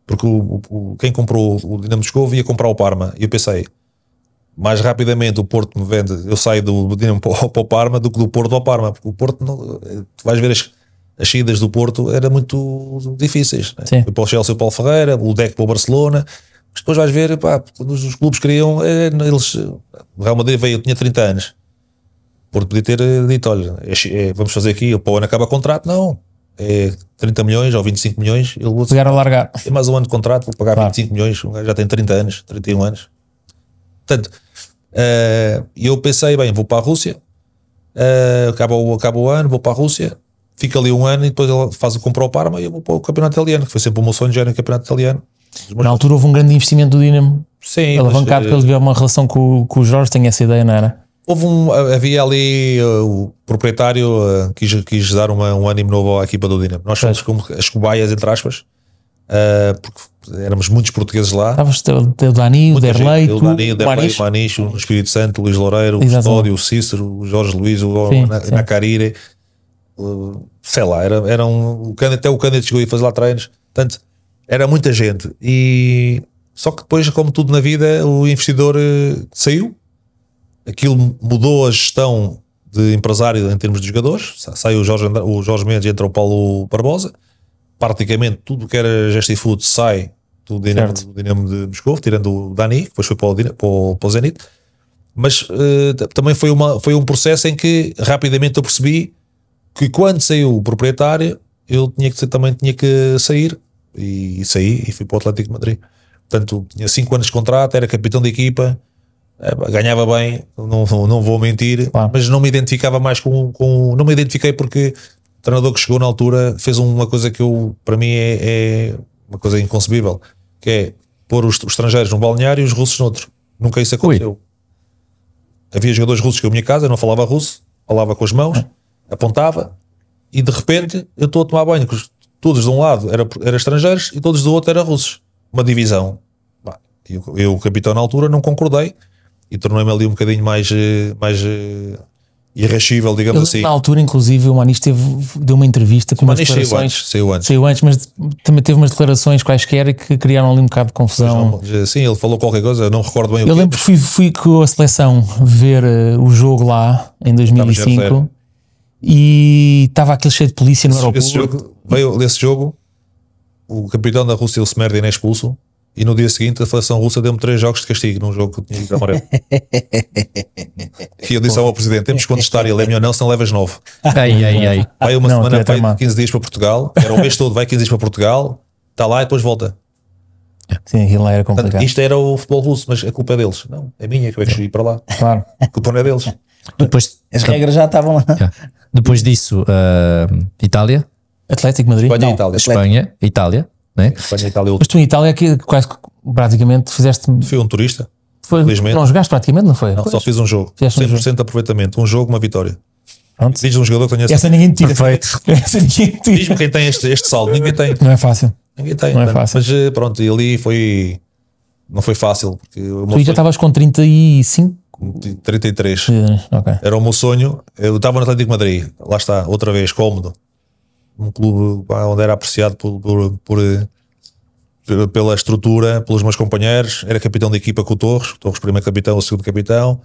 porque o, o, quem comprou o Dinamo de Moscou ia comprar o Parma e eu pensei mais rapidamente o Porto me vende, eu saio do Dinamo *laughs* para o Parma do que do Porto ao Parma, porque o Porto, não, tu vais ver as, as saídas do Porto eram muito difíceis. Né? Foi para o Chelsea, o Paulo Ferreira, o Deco para o Barcelona, mas depois vais ver, pá, os clubes queriam, é, eles, o Real Madrid veio, eu tinha 30 anos, o Porto podia ter eh, dito, olha, é, é, vamos fazer aqui, o ano acaba contrato, não, é 30 milhões ou 25 milhões, ele vou a largar. É mais um ano de contrato, vou pagar claro. 25 milhões, já tem 30 anos, 31 anos. Portanto, e eh, eu pensei, bem, vou para a Rússia, eh, acaba, o, acaba o ano, vou para a Rússia, fica ali um ano e depois ele faz, compra o Parma e eu vou para o Campeonato Italiano, que foi sempre o meu sonho de género, Campeonato Italiano. Na altura houve um grande investimento do Dinamo, Sim, alavancado mas, pelo eh, ver uma relação com, com o Jorge, tem essa ideia, não era? Houve um, havia ali uh, o proprietário uh, quis, quis dar uma, um ânimo novo à equipa do Dinamo. Nós fomos como as cobaias, entre aspas, uh, porque éramos muitos portugueses lá. Estavas o Dani, o Derlei, o Dani, o o o Espírito Santo, o Luís Loureiro, Exatamente. o Custódio, o Cícero, o Jorge Luís, o sim, Na, Nacarire, ah, sei lá, era, era um, o Cândido, até o Cândido chegou a fazer lá treinos, portanto, era muita gente. E só que depois, como tudo na vida, o investidor eh, saiu, aquilo mudou a gestão de empresário em termos de jogadores, saiu o Jorge, o Jorge Mendes e entrou o Paulo Barbosa praticamente tudo que era Gestifood sai do Dinamo, do Dinamo de Moscou, tirando o Dani, que depois foi para o, para o, para o Zenit. Mas uh, também foi, uma, foi um processo em que rapidamente eu percebi que quando saiu o proprietário, eu tinha que, também tinha que sair e, e saí e fui para o Atlético de Madrid. Portanto, tinha 5 anos de contrato, era capitão da equipa, eh, ganhava bem, não, não vou mentir, claro. mas não me identificava mais com, com. Não me identifiquei porque treinador que chegou na altura fez uma coisa que eu, para mim é, é uma coisa inconcebível, que é pôr os, os estrangeiros num balneário e os russos noutro. Nunca isso aconteceu. Ui. Havia jogadores russos que eu, minha casa, não falava russo, falava com as mãos, ah. apontava e de repente eu estou a tomar banho. Todos de um lado eram era estrangeiros e todos do outro eram russos. Uma divisão. Eu, eu, capitão, na altura, não concordei e tornei-me ali um bocadinho mais, eh, mais eh, irrechível digamos ele, assim. Na altura, inclusive, o Manis teve, deu uma entrevista com umas declarações. Saiu antes, saiu antes. Saiu antes, mas também teve umas declarações quaisquer que criaram ali um bocado de confusão. sim, ele falou qualquer coisa, não recordo bem eu o que. Eu lembro que fui, fui com a seleção ver uh, o jogo lá em 2005 e estava aquele cheio de polícia no esse, aeroporto. Esse jogo, veio desse jogo, o capitão da Rússia, o Smerdin, é expulso e no dia seguinte a seleção Russa deu-me três jogos de castigo num jogo que eu tinha amarelo. e eu disse ao meu presidente: temos que contestar. Ele é melhor não, senão levas novo. Ai, ai, ai. Vai uma não, semana, é vai 15 dias para Portugal. Era o mês todo, vai 15 dias para Portugal, está lá e depois volta. Sim, aquilo lá era complicado. Portanto, isto era o futebol russo, mas a culpa é deles. Não, é minha que eu é fui para lá. Claro. A culpa não é deles. Depois, As regras já estavam lá. Depois disso, uh, Itália. Atlético Madrid. Espanha, não, Itália. Espanha, Itália. Né? Espanha, Itália, Mas tu em Itália que quase praticamente fizeste. Fui um turista. Foi, felizmente. Não jogaste praticamente, não foi? Não, só fiz um jogo. Fizeste 100% um jogo. aproveitamento. Um jogo, uma vitória. Pronto. Diz um jogador que tenha Essa ninguém tira. Perfeito. *laughs* Essa ninguém tira. Diz-me quem tem este, este saldo. Ninguém tem. Não é fácil. Ninguém tem. Não é fácil. Mas eh, pronto, e ali foi. Não foi fácil. Porque tu foi... já estavas com 35? 33. Ok. Era o meu sonho. Eu estava no Atlético de Madrid. Lá está, outra vez, cômodo um clube onde era apreciado por, por, por, eh, pela estrutura, pelos meus companheiros, era capitão de equipa com o Torres, o Torres primeiro capitão, o segundo capitão,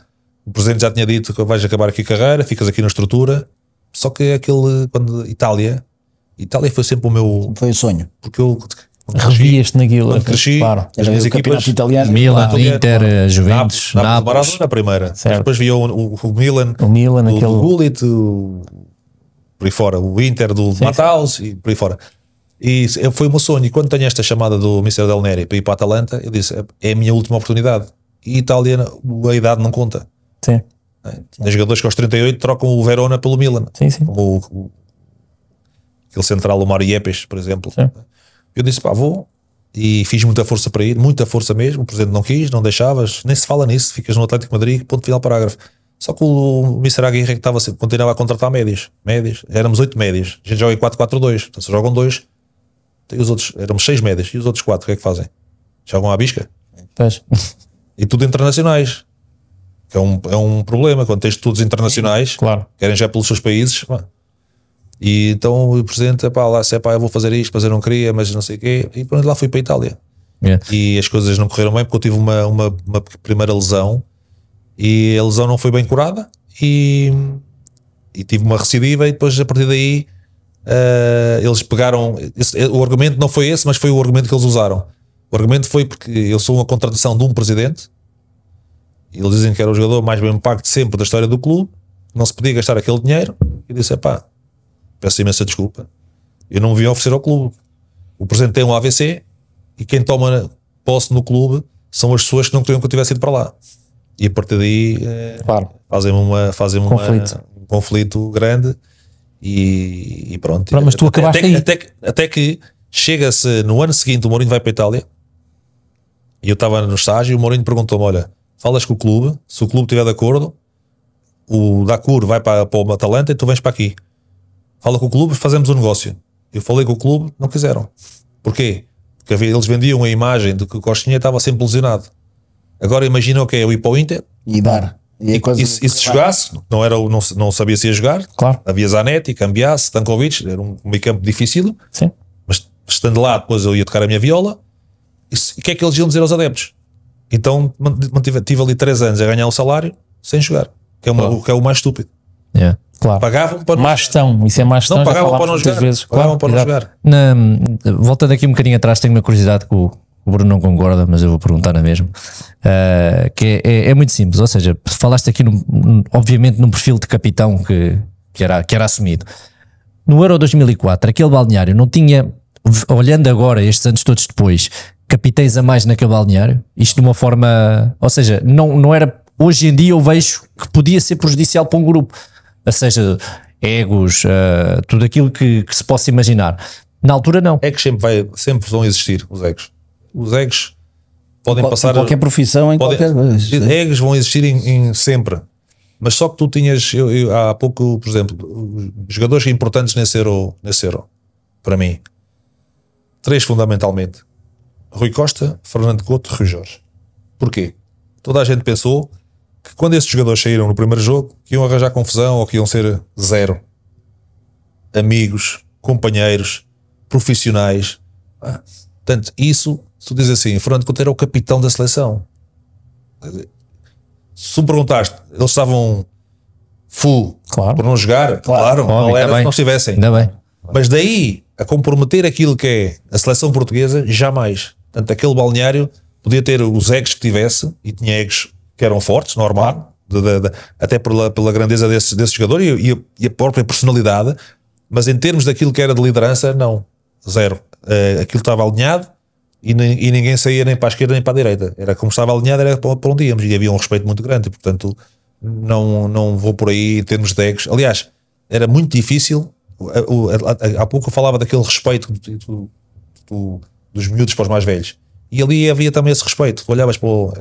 o presidente já tinha dito que vais acabar aqui a carreira, ficas aqui na estrutura, só que aquele, quando Itália, Itália foi sempre o meu... Foi o sonho. Porque eu Revias-te naquilo. Quando cresci, claro. as minhas equipas. Italiano, Milan, claro. Inter, eh, Juventus, Nápoles. Nápoles, Nápoles, na primeira. Certo. Depois via o, o, o Milan, o, Milan, o, aquele... o Gullit, o por aí fora, o Inter do Mataus e por aí fora. E foi o meu sonho. E quando tenho esta chamada do Mr. Del Neri para ir para a Atalanta, eu disse: é, é a minha última oportunidade. E Itália, a idade não conta. Sim. Os é, jogadores que aos 38 trocam o Verona pelo Milan. Sim, sim. Como o, o, aquele central, o Mario Yepes, por exemplo. Sim. Eu disse: pá, vou. E fiz muita força para ir, muita força mesmo. O presidente não quis, não deixavas. Nem se fala nisso. Ficas no Atlético Madrid, ponto final, parágrafo. Só que o Mr. Aguirre é estava, continuava a contratar médias. Médias. Éramos oito médias. A gente joga em 4-4-2. Então, se jogam dois, e os outros, éramos seis médias. E os outros quatro, o que é que fazem? Jogam à bisca? Pois. *laughs* E tudo internacionais. Que é um, é um problema. Quando tens todos internacionais, claro. querem já pelos seus países. E então o presidente, pá, lá se é pá, eu vou fazer isto, mas eu não queria, mas não sei o quê. E pronto, lá fui para a Itália. Yeah. É. E as coisas não correram bem porque eu tive uma, uma, uma primeira lesão e a lesão não foi bem curada e, e tive uma recidiva e depois a partir daí uh, eles pegaram esse, o argumento não foi esse mas foi o argumento que eles usaram o argumento foi porque eu sou uma contratação de um presidente eles dizem que era o jogador mais bem pago de sempre da história do clube não se podia gastar aquele dinheiro e disse pá peço imensa desculpa eu não me vim oferecer ao clube o presidente tem um AVC e quem toma posse no clube são as pessoas que não queriam que eu tivesse ido para lá e a partir daí eh, claro. fazem, uma, fazem uma, um conflito grande e, e pronto. mas tu acabaste até, aí. Até, que, até que chega-se no ano seguinte, o Mourinho vai para a Itália e eu estava no estágio e o Mourinho perguntou-me: olha, falas com o clube, se o clube estiver de acordo, o Dacur vai para, para o Atalanta e tu vens para aqui. Fala com o clube, fazemos um negócio. Eu falei com o clube, não quiseram. Porquê? Porque eles vendiam a imagem de que o Costinha estava sempre lesionado. Agora imagina, o que ir para o Inter e dar. E, é e, e, se, e se jogasse, não, era, não, não sabia se ia jogar. Claro. Havia Zanetti, Cambiasse, Tankovic, era um meio campo difícil. Sim. Mas estando lá, depois eu ia tocar a minha viola. E o que é que eles iam dizer aos adeptos? Então mantive, tive ali 3 anos a ganhar um salário sem jogar, que é, uma, claro. que é o mais estúpido. Yeah. Claro. Pagavam para mais tão isso é mais tão Não, pagavam para não jogar. Vezes. Pagavam para não jogar. Na, voltando aqui um bocadinho atrás, tenho uma curiosidade com o, o Bruno não concorda, mas eu vou perguntar na mesma, uh, que é, é, é, muito simples, ou seja, falaste aqui, num, obviamente, num perfil de capitão que, que, era, que era assumido. No Euro 2004, aquele balneário não tinha, olhando agora, estes anos todos depois, capitães a mais naquele balneário? Isto de uma forma, ou seja, não, não era, hoje em dia eu vejo que podia ser prejudicial para um grupo, ou seja, egos, uh, tudo aquilo que, que se possa imaginar. Na altura não. É que sempre, vai, sempre vão existir os egos os eggs podem em passar. Em qualquer profissão, em podem, qualquer. Eggs vão existir em, em, sempre. Mas só que tu tinhas, eu, eu, há pouco, por exemplo, jogadores importantes nesse Euro, nesse Euro, para mim. Três fundamentalmente: Rui Costa, Fernando Couto, Rui Jorge. Porquê? Toda a gente pensou que quando esses jogadores saíram no primeiro jogo, que iam arranjar confusão ou que iam ser zero. Amigos, companheiros, profissionais. Ah, portanto, isso tu dizes assim, Fernando Coutinho era é o capitão da seleção. Se me perguntaste, eles estavam full claro. por não jogar, claro, claro não tá era se não estivessem. Ainda bem. Mas daí a comprometer aquilo que é a seleção portuguesa, jamais. Portanto, aquele balneário podia ter os eggs que tivesse, e tinha eggs que eram fortes, normal, de, de, de, até pela, pela grandeza desse, desse jogador e, e, e, a própria personalidade, mas em termos daquilo que era de liderança, não, zero. Uh, aquilo estava alinhado, e, nem, e, ninguém saía nem para a esquerda nem para a direita. Era como estava alinhado, era para onde íamos e havia um respeito muito grande. Portanto, não, não vou por aí em termos de egos. Aliás, era muito difícil. Há pouco eu falava daquele respeito do, do, dos miúdos para os mais velhos. E ali havia também esse respeito. Tu olhavas para o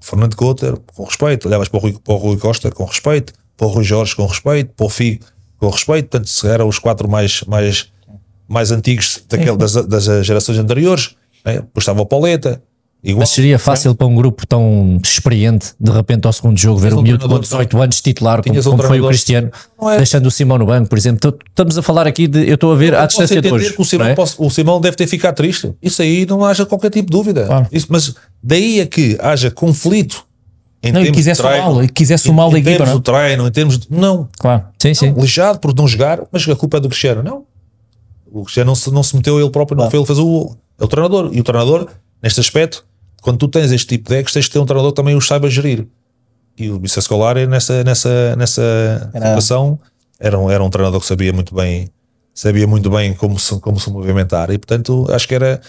Fernando Couto com respeito, olhavas para o, Rui, para o Rui Costa com respeito, para o Rui Jorge com respeito, para o Figo com respeito. Portanto, eram os quatro mais, mais, mais antigos daquele, das, das gerações anteriores. Né? Depois o Pauleta. Igual, Mas seria né? fácil para um grupo tão experiente, de repente, ao segundo jogo, ver um miúdo com 18 anos titular, como, como foi o Cristiano, é? deixando o Simão no banco, por exemplo. Estamos a falar aqui de. Eu estou a ver eu à distância de hoje. O Simão, é? posso, o Simão, deve ter ficado triste. Isso aí não haja qualquer tipo de dúvida. Claro. Isso, mas daí a é que haja conflito. Em não, termos quisesse mal, quisesse o mal da equipa. Em termos é? treino, em termos de. Não. Claro. Sim, não, sim. Lixado por não jogar, mas a culpa é do Cristiano. Não. O Cristiano não se, não se meteu ele próprio, não foi ele fez o é o treinador. E o treinador, neste aspecto, quando tu tens este tipo de egos, tens de ter um treinador que também o saiba gerir. E o Vicente Scolari, nessa, nessa, nessa era. situação, era um, era um treinador que sabia muito bem sabia muito bem como se, como se movimentar. E, portanto, acho que era...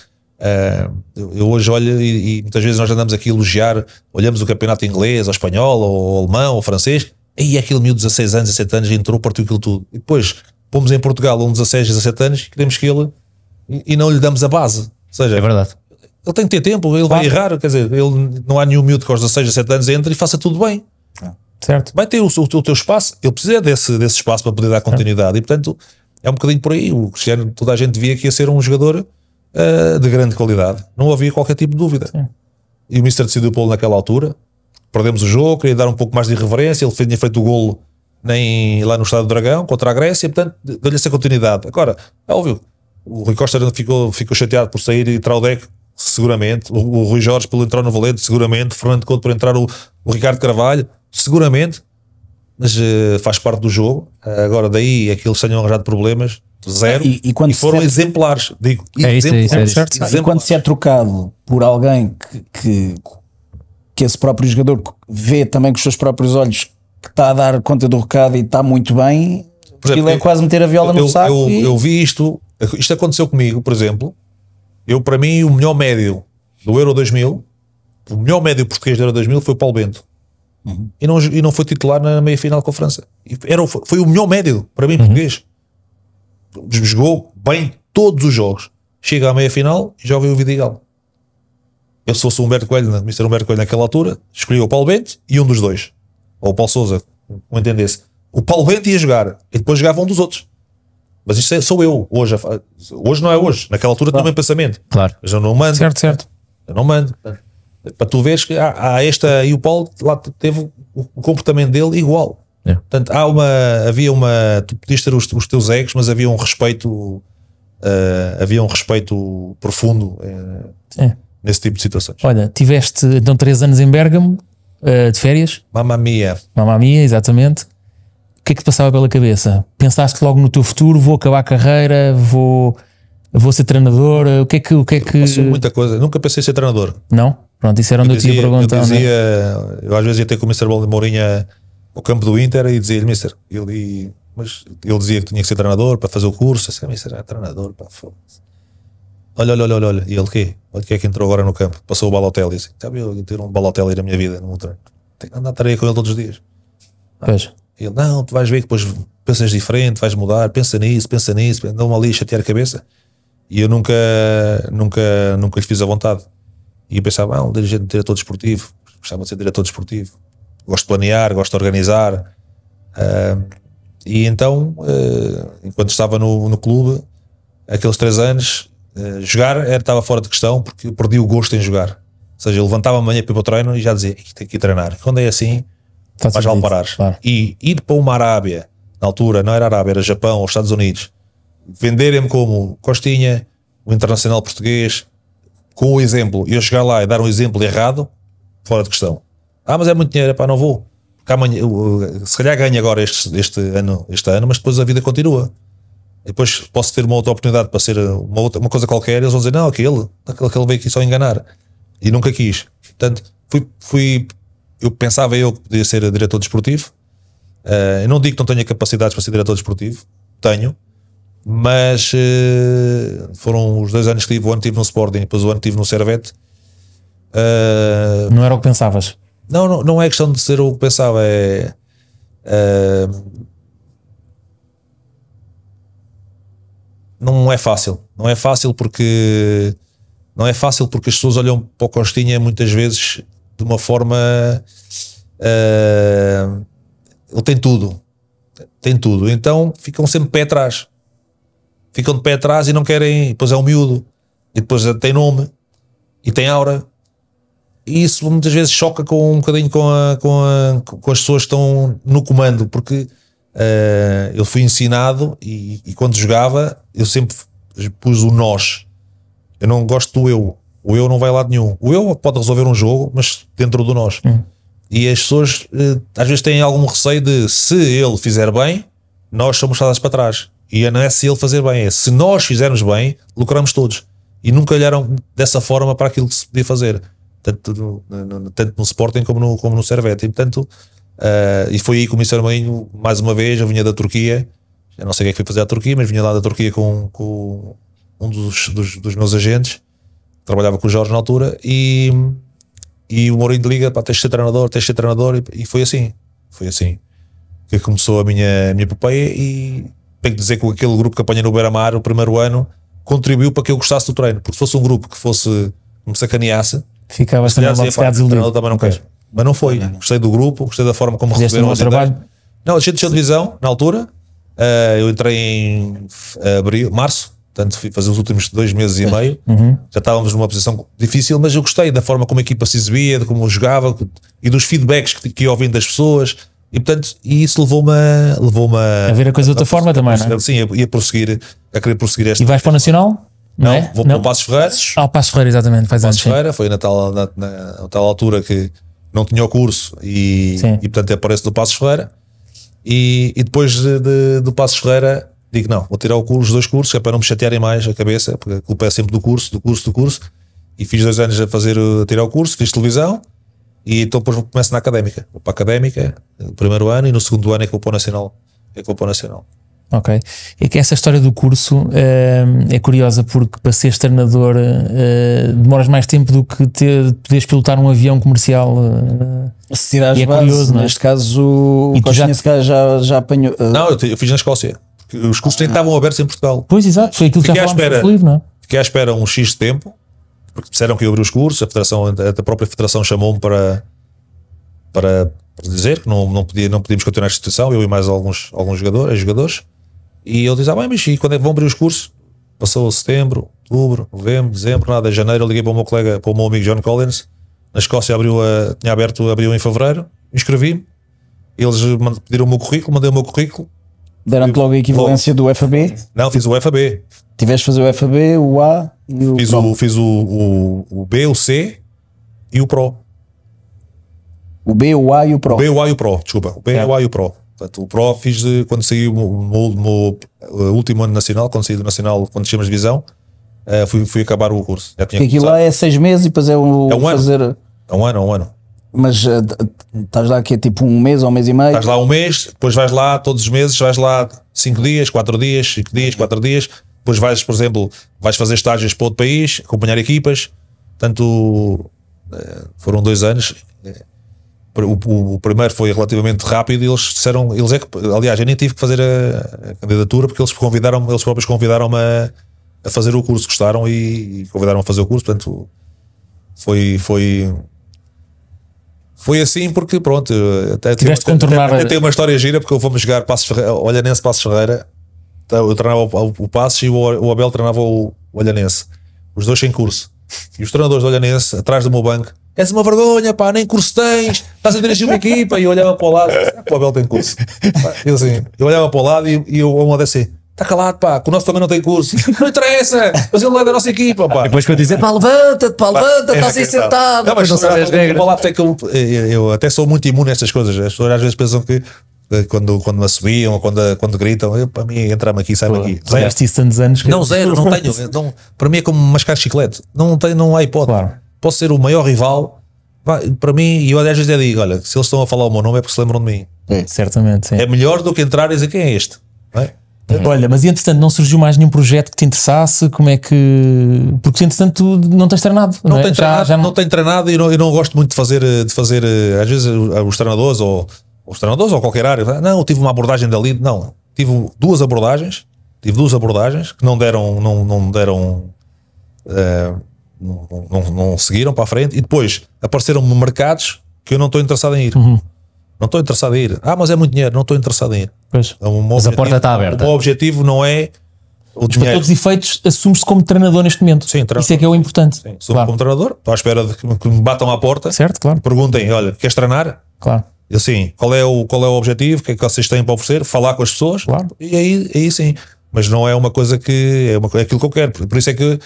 Uh, eu hoje olho e, e, muitas vezes nós andamos aqui a elogiar, olhamos o campeonato inglês, ou espanhol, ou alemão, ou francês, e aquele mil 16 anos, 17 anos entrou, partiu aquilo tudo. E depois pomos em Portugal um 16, 17 anos e queremos que ele e, e não lhe damos a base seja, é verdade. Ele tem que ter tempo, ele claro. vai errar, quer dizer, ele não há nenhum miúdo que aos 16 17 anos entre e faça tudo bem. Certo. Vai ter o, o, o teu espaço, ele precisa desse, desse espaço para poder dar continuidade e portanto é um bocadinho por aí. O Cristiano, toda a gente via que ia ser um jogador uh, de grande qualidade, não havia qualquer tipo de dúvida. Sim. E o Mister decidiu pô-lo naquela altura, perdemos o jogo, queria dar um pouco mais de irreverência, ele tinha feito o golo nem lá no Estado do Dragão, contra a Grécia, portanto, deu-lhe essa continuidade. Agora, é óbvio, o Rui Costa ficou, ficou chateado por sair e deck, seguramente. O, o Rui Jorge por entrar no Valente, seguramente. Fernando Couto por entrar o, o Ricardo Carvalho, seguramente. Mas uh, faz parte do jogo. Uh, agora, daí é que eles tenham arranjado problemas, zero. E, e quando e foram ser... exemplares, digo. É isso, é isso, é isso. Exemplares. E quando se é trocado por alguém que, que, que esse próprio jogador vê também com os seus próprios olhos que está a dar conta do recado e está muito bem, exemplo, aquilo é eu, quase meter a viola eu, no saco. Eu, e... eu vi isto isto aconteceu comigo, por exemplo. Eu, para mim, o melhor médio do Euro 2000, o melhor médio português do Euro 2000 foi o Paulo Bento. Uhum. E, não, e não foi titular na meia final com a França. E era, foi o melhor médio para mim uhum. português. Jogou bem todos os jogos. Chega à meia final e joga o Vidigal. Eu, se fosse o Humberto Coelho, Mr. Humberto Coelho naquela altura, escolhia o Paulo Bento e um dos dois. Ou o Paulo Souza, como entendesse. O Paulo Bento ia jogar e depois jogavam um dos outros. Mas isto é, sou eu hoje. Hoje não é hoje. Naquela altura claro. tinha pensamento. Claro. Mas eu não mando. Certo, certo. Eu não mando. Para tu veres que há, há esta. E o Paulo lá teve o comportamento dele igual. É. Portanto, há uma, havia uma. Tu podias ter os, os teus egos, mas havia um respeito. Uh, havia um respeito profundo uh, é. nesse tipo de situações. Olha, tiveste então três anos em Bergamo, uh, eh, de férias. Mamma mia. Mamma mia, exatamente que é que te passava pela cabeça? Pensaste logo no teu futuro, vou acabar a carreira, vou, vou ser treinador? O que é que. O que, é que... Passou muita coisa, nunca pensei em ser treinador. Não? Pronto, isso era onde eu, eu Eu, é? dizia, eu às vezes ia ter com o Mr. Bola de Mourinha ao campo do Inter e dizia-lhe, Mr. Ele, mas ele dizia que tinha que ser treinador para fazer o curso. Assim, Mr. é treinador, pá, foda-se olha, olha, olha, olha, e ele quê? Olha quem é que entrou agora no campo, passou o Balotelli, assim, sabe, eu ter um Balotelli na minha vida, não treino. Tenho que andar a com ele todos os dias. Ah, ele, não, tu vais ver que depois pensas diferente, vais mudar, pensa nisso, pensa nisso, dá-me ali a chatear a cabeça. E eu nunca, nunca, nunca lhe fiz a vontade. E eu pensava, ah, um dirigente, diretor desportivo, gostava de ser diretor desportivo. Gosto de planear, gosto de organizar. Uh, e então, uh, enquanto estava no, no clube, aqueles três anos, uh, jogar era, estava fora de questão, porque eu perdi o gosto em jogar. Ou seja, eu levantava amanhã para ir para o treino e já dizia, tenho que ir treinar. Quando é assim, Faz mais vale parares. Claro. E ir para uma Arábia, na altura não era Arábia, era Japão ou Estados Unidos, venderem-me como Costinha, o internacional português, com o exemplo, e eu chegar lá e dar um exemplo errado, fora de questão. Ah, mas é muito dinheiro, pá, não vou. se calhar ganho agora este, este, ano, este ano, mas depois a vida continua. depois posso ter uma outra oportunidade para ser uma, outra, uma coisa qualquer, eles vão dizer, não, aquele, aquele veio aqui só enganar. E nunca quis. Portanto, fui, fui eu pensava eu que podia ser diretor desportivo. Uh, não digo que não tenha capacidades para ser diretor desportivo, tenho, mas uh, foram os dois anos que tive, o ano tive no Sporting, e depois o ano tive no Servete. Uh, não era o que pensavas? Não, não, não, é questão de ser o que pensava, é. não é fácil, não é fácil porque não é fácil porque as pessoas olham para o Costinha muitas vezes de uma forma. Uh, ele tem tudo. Tem tudo. Então ficam sempre pé atrás. Ficam de pé atrás e não querem. Depois é um miúdo. E depois tem nome. E tem aura. E isso muitas vezes choca com, um bocadinho com, a, com, a, com as pessoas que estão no comando. Porque uh, eu fui ensinado e, e quando jogava eu sempre pus o nós. Eu não gosto do eu. O eu não vai lá de nenhum. O eu pode resolver um jogo, mas dentro do nós. Hum. E as pessoas eh, às vezes têm algum receio de se ele fizer bem, nós somos chamados para trás. E é, não é se ele fazer bem, é se nós fizermos bem, lucramos todos. E nunca olharam dessa forma para aquilo que se podia fazer, tanto no, tanto no Sporting como no, como no Servete. E, portanto, uh, e foi aí que o Ministério Marinho, mais uma vez, eu vinha da Turquia, Eu não sei o que é que fui fazer à Turquia, mas vinha lá da Turquia com, com um dos, dos, dos meus agentes trabalhava com o Jorge na altura e, e o Mourinho liga, para tens de ser treinador, tens de ser treinador e, e foi assim, foi assim que começou a minha, a minha epopeia e tenho que dizer que aquele grupo que apanhei no Beira-Mar o primeiro ano contribuiu para que eu gostasse do treino, porque se fosse um grupo que fosse me sacaneasse, ficava se calhar desiludido. Também não okay. quero. Mas não foi, okay. gostei do grupo, gostei da forma como Fizeste receberam o trabalho? Não, deixei de ser de divisão na altura, uh, eu entrei em abril, março, Portanto, fazer os últimos dois meses e meio, uhum. já estávamos numa posição difícil, mas eu gostei da forma como a equipa se exibia, de como jogava e dos feedbacks que, que ia ouvindo das pessoas. E portanto, e isso levou-me levou a, a ver a coisa de outra a, forma a, também, não é? Sim, ia a prosseguir, a querer prosseguir esta. E vais para o Nacional? Não, não é? vou não. para o Passos Ferreira. Ah, o Passos Ferreira, exatamente, faz Passos antes. Ferreira, foi na tal, na, na, na, tal altura que não tinha o curso e, e portanto aparece é do Passos Ferreira. E, e depois de, de, do Passos Ferreira digo, não, vou tirar o curso, os dois cursos, é para não me chatearem mais a cabeça, porque a culpa é sempre do curso, do curso, do curso. E fiz dois anos a fazer, a tirar o curso, fiz televisão, e então depois começo na académica. Vou para a académica, no primeiro ano, e no segundo ano é que vou para o Nacional. É que vou para o Nacional. Ok. É que essa história do curso é, é curiosa porque para seres treinador é, demoras mais tempo do que ter, poderes pilotar um avião comercial. Eh, é, Se tirares é bases, curioso, neste caso o e tu já... já, já apanhou. Uh... Não, eu, te, eu, fiz na Escócia. Os cursos nem estavam abertos em Portugal. Pois, exato. Foi aquilo que Fiquei já espera, livro, não é? Fiquei à espera um X de tempo, porque disseram que ia abrir os cursos, a, federação, a própria federação chamou-me para, para, para, dizer que não, não, podia, não podíamos continuar a instituição, eu e mais alguns, alguns jogadores, jogadores. E eu disse, ah bem, mas e quando é que vão abrir os cursos? Passou setembro, outubro, novembro, dezembro, nada, janeiro, eu liguei para o meu colega, para o meu amigo John Collins, na Escócia abriu a, tinha aberto, abriu em fevereiro, inscrevi-me, eles pediram o meu currículo, mandei o meu currículo, Deram-te logo a equivalência do FAB? Não, fiz o FAB. Tiveste de fazer o FAB, o A e o. Fiz, o, fiz o, o, o B, o C e o Pro. O B, o A e o Pro. O B, o A e o Pro, desculpa. O B, é. o A e o Pro. Portanto, o Pro fiz de, quando saí no, eh, último ano nacional, quando saí do nacional, quando tínhamos divisão, uh, fui, fui acabar o curso. Já tinha Porque aquilo lá é seis meses e depois é um, é um fazer... ano. É um ano, é um ano mas eh, estás lá que é tipo um mês ou um mês e meio. Estás lá um mês, depois vais lá todos os meses, vais lá 5 dias, 4 dias, 5 dias, 4 dias, depois vais, por exemplo, vais fazer estágios para outro país, acompanhar equipas, tanto eh, foram dois anos. Eh, o, o, primeiro foi relativamente rápido e eles disseram, eles é que, aliás, eu nem tive que fazer a, a candidatura porque eles convidaram eles próprios convidaram-me a, a, fazer o curso, gostaram e, e convidaram a fazer o curso, portanto foi, foi foi assim porque, pronto, até, Tiveste tem, até, até, até uma história gira, porque eu vou-me jogar Passos Ferreira, Olhanense Passos Ferreira. Tá, eu treinava o, o Passos e o, o Abel treinava o, o Olhanense. Os dois sem curso. E os treinadores do Olhanense, atrás do meu banco, és uma vergonha, pá, nem curso tens, estás a dirigir uma equipa. E eu olhava para o lado, é, o Abel tem curso. Eu, assim, eu olhava para o lado e, e eu, uma dessa assim, Está calado, pá, que o nosso também não tem curso. *laughs* Não interessa, mas ele é da nossa equipa, pá. Depois eu dizem, pá, levanta-te, pá, levanta-te, é estás aí sentado. Não, mas não sabes as regras. Eu, eu até sou muito imune a estas coisas. As pessoas às vezes pensam que eh, quando, quando me assobiam ou quando, quando gritam, eu, para mim entra-me aqui, sai-me aqui. Zero. isso tantos anos Não, zero, não tenho. Não, para mim é como mascar chiclete. Não, tem, não há hipótese. Claro. Posso ser o maior rival. para mim, e eu às vezes digo: olha, se eles estão a falar o meu nome é porque se lembram de mim. Certamente, sim. É melhor do que entrar e dizer quem é este. Uhum. Olha, mas entretanto não surgiu mais nenhum projeto que te interessasse? Como é que. Porque entretanto não tens treinado. Não, não, é? tenho, já, treinado, já não... não tenho treinado e não, e não gosto muito de fazer, de fazer, eh, às vezes, eh, os treinadores ou os treinadores ou qualquer área. Não, eu tive uma abordagem dali. Não, tive duas abordagens. Tive duas abordagens que não deram. Não, não deram eh, não, não, não, seguiram para a frente e depois apareceram-me mercados que eu não estou interessado em ir. Uhum. Não estou interessado em ir. Ah, mas é muito dinheiro, não estou interessado em ir. Pois. Então, um Mas a porta está aberta. O meu objetivo não é o Mas para todos os efeitos, assumes-te como treinador neste momento. Sim, treinador. Isso é que é o importante. Sim, assumo claro. como treinador, estou à espera de que me batam à porta. Certo, claro. Perguntem, olha, queres treinar? Claro. E assim, qual é, o, qual é o objetivo? O que é que vocês têm para oferecer? Falar com as pessoas. Claro. E aí, aí sim. Mas não é uma coisa que. É, uma, é aquilo que eu quero. Por, por isso é que eh,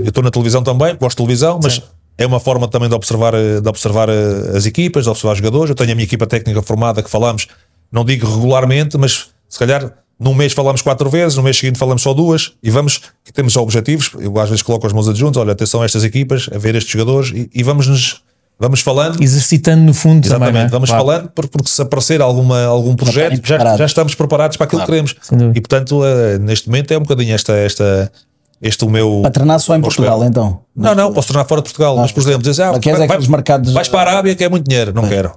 eu estou na televisão também, gosto de televisão, mas. Sim. É uma forma também de observar, eh, de observar eh, as equipas, de observar os jogadores. Eu tenho a minha equipa técnica formada que falamos não digo regularmente, mas se calhar num mês falamos quatro vezes, no mês seguinte falamos só duas e vamos, que temos objetivos. Eu às vezes coloco as mãos adjuntos, olha, atenção a estas equipas, a ver estes jogadores e, e vamos nos. Vamos falando. Exercitando no fundo Exatamente, também, é? vamos claro. falando, porque se aparecer alguma, algum projeto, já, já, estamos preparados para aquilo claro, que queremos. E portanto, uh, neste momento é um bocadinho esta, esta, este o meu. Para treinar só em Portugal, então? Não, não, posso treinar fora de Portugal, ah, mas por exemplo, dizes, ah, é vai, é vai, mercados... vais para a Arábia que é muito dinheiro, não pois. quero.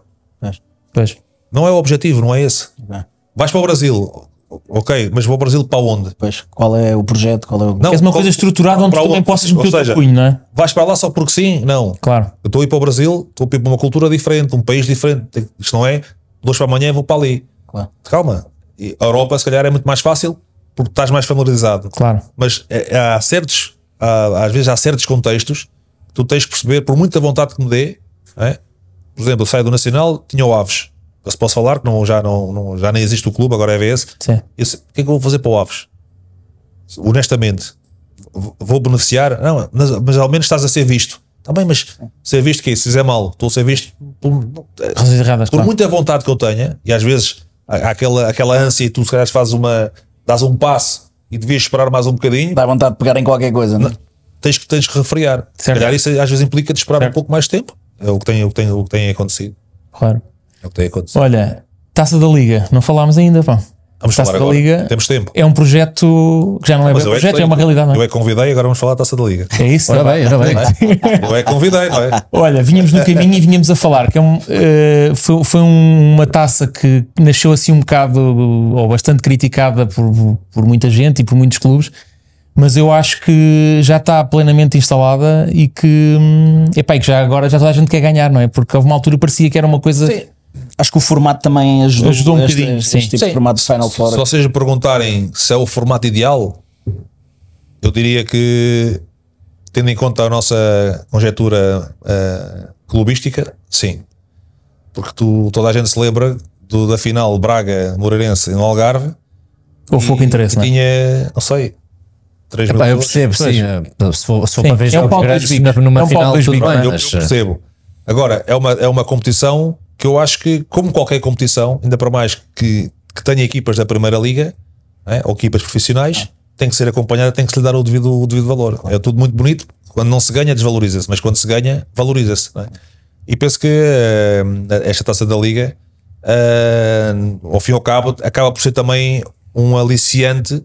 Pois. Não é o objetivo, não é esse. Okay. Vais para o Brasil, ok, mas vou ao Brasil para onde? Pois, qual é o projeto? Qual é o... Não, Queres uma qual... coisa estruturada onde tu também possas meter o teu punho, não é? Vais para lá só porque sim? Não. Claro. Eu estou a ir para o Brasil, estou a ir para uma cultura diferente, um país diferente. Isto não é, dois para amanhã vou para ali. Claro. Calma. E a Europa, se calhar, é muito mais fácil porque estás mais familiarizado. Claro. Mas é, é há certos, há, às vezes há certos contextos que tu tens que perceber, por muita vontade que me dê, é? por exemplo, eu saio do Nacional, tinha o Aves se posso falar, que não, já, não, não, já nem existe o clube, agora é a VS. Sim. o que é que eu vou fazer para o Aves? Honestamente, vou beneficiar? Não, mas, mas ao menos estás a ser visto. Está bem, mas ser visto que se fizer mal, estou a ser visto por, erradas, por claro. muita vontade que eu tenha, e às vezes há aquela, aquela ânsia e tu se calhar fazes uma, dás um passo e devias esperar mais um bocadinho. Dá vontade de pegar em qualquer coisa, não, é? não Tens que, tens que refriar. Certo. Se calhar isso às vezes implica de esperar certo. um pouco mais tempo. É o que tem, o que tem, o que tem acontecido. Claro. É o que tem acontecido. Olha, Taça da Liga, não falámos ainda, pá. Vamos Taça falar da agora. Liga Temos tempo. é um projeto que já não é bem um é projeto, é uma realidade, não é? Eu é? que convidei, agora vamos falar da Taça da Liga. É isso? está bem, está bem. Eu é que convidei, não é? Olha, vínhamos no caminho e vínhamos a falar que é um, eh, foi, foi um- uma taça que nasceu assim um bocado ou bastante criticada por, por muita gente e por muitos clubes, mas eu acho que já está plenamente instalada e que, hum, epá, e que já agora já toda a gente quer ganhar, não é? Porque houve uma altura parecia que era uma coisa Sim, Acho que o formato também ajudou, ajudou um este, bocadinho. Este, este tipo sim. de formato de Final Four. Se vocês me perguntarem se é o formato ideal, eu diria que, tendo em conta a nossa conjetura uh, clubística, sim. Porque tu, toda a gente se lembra do, da final Braga-Moreirense no Algarve. Houve pouco interesse, não é? Tinha, não sei, Epá, Eu percebo, sim. Eh, se for, se for sim, para ver é jogos um grandes, numa é um final, tudo bem. eu, percebo. Agora, é uma, é uma competição que eu acho que, como qualquer competição, ainda para mais que, que tenha equipas da Primeira Liga é? ou equipas profissionais, tem que ser acompanhada, tem que se lhe dar o devido, o devido valor. É tudo muito bonito, quando não se ganha, desvaloriza-se, mas quando se ganha, valoriza-se. É? E penso que uh, esta taça da Liga, uh, ao fim e ao cabo, acaba por ser também um aliciante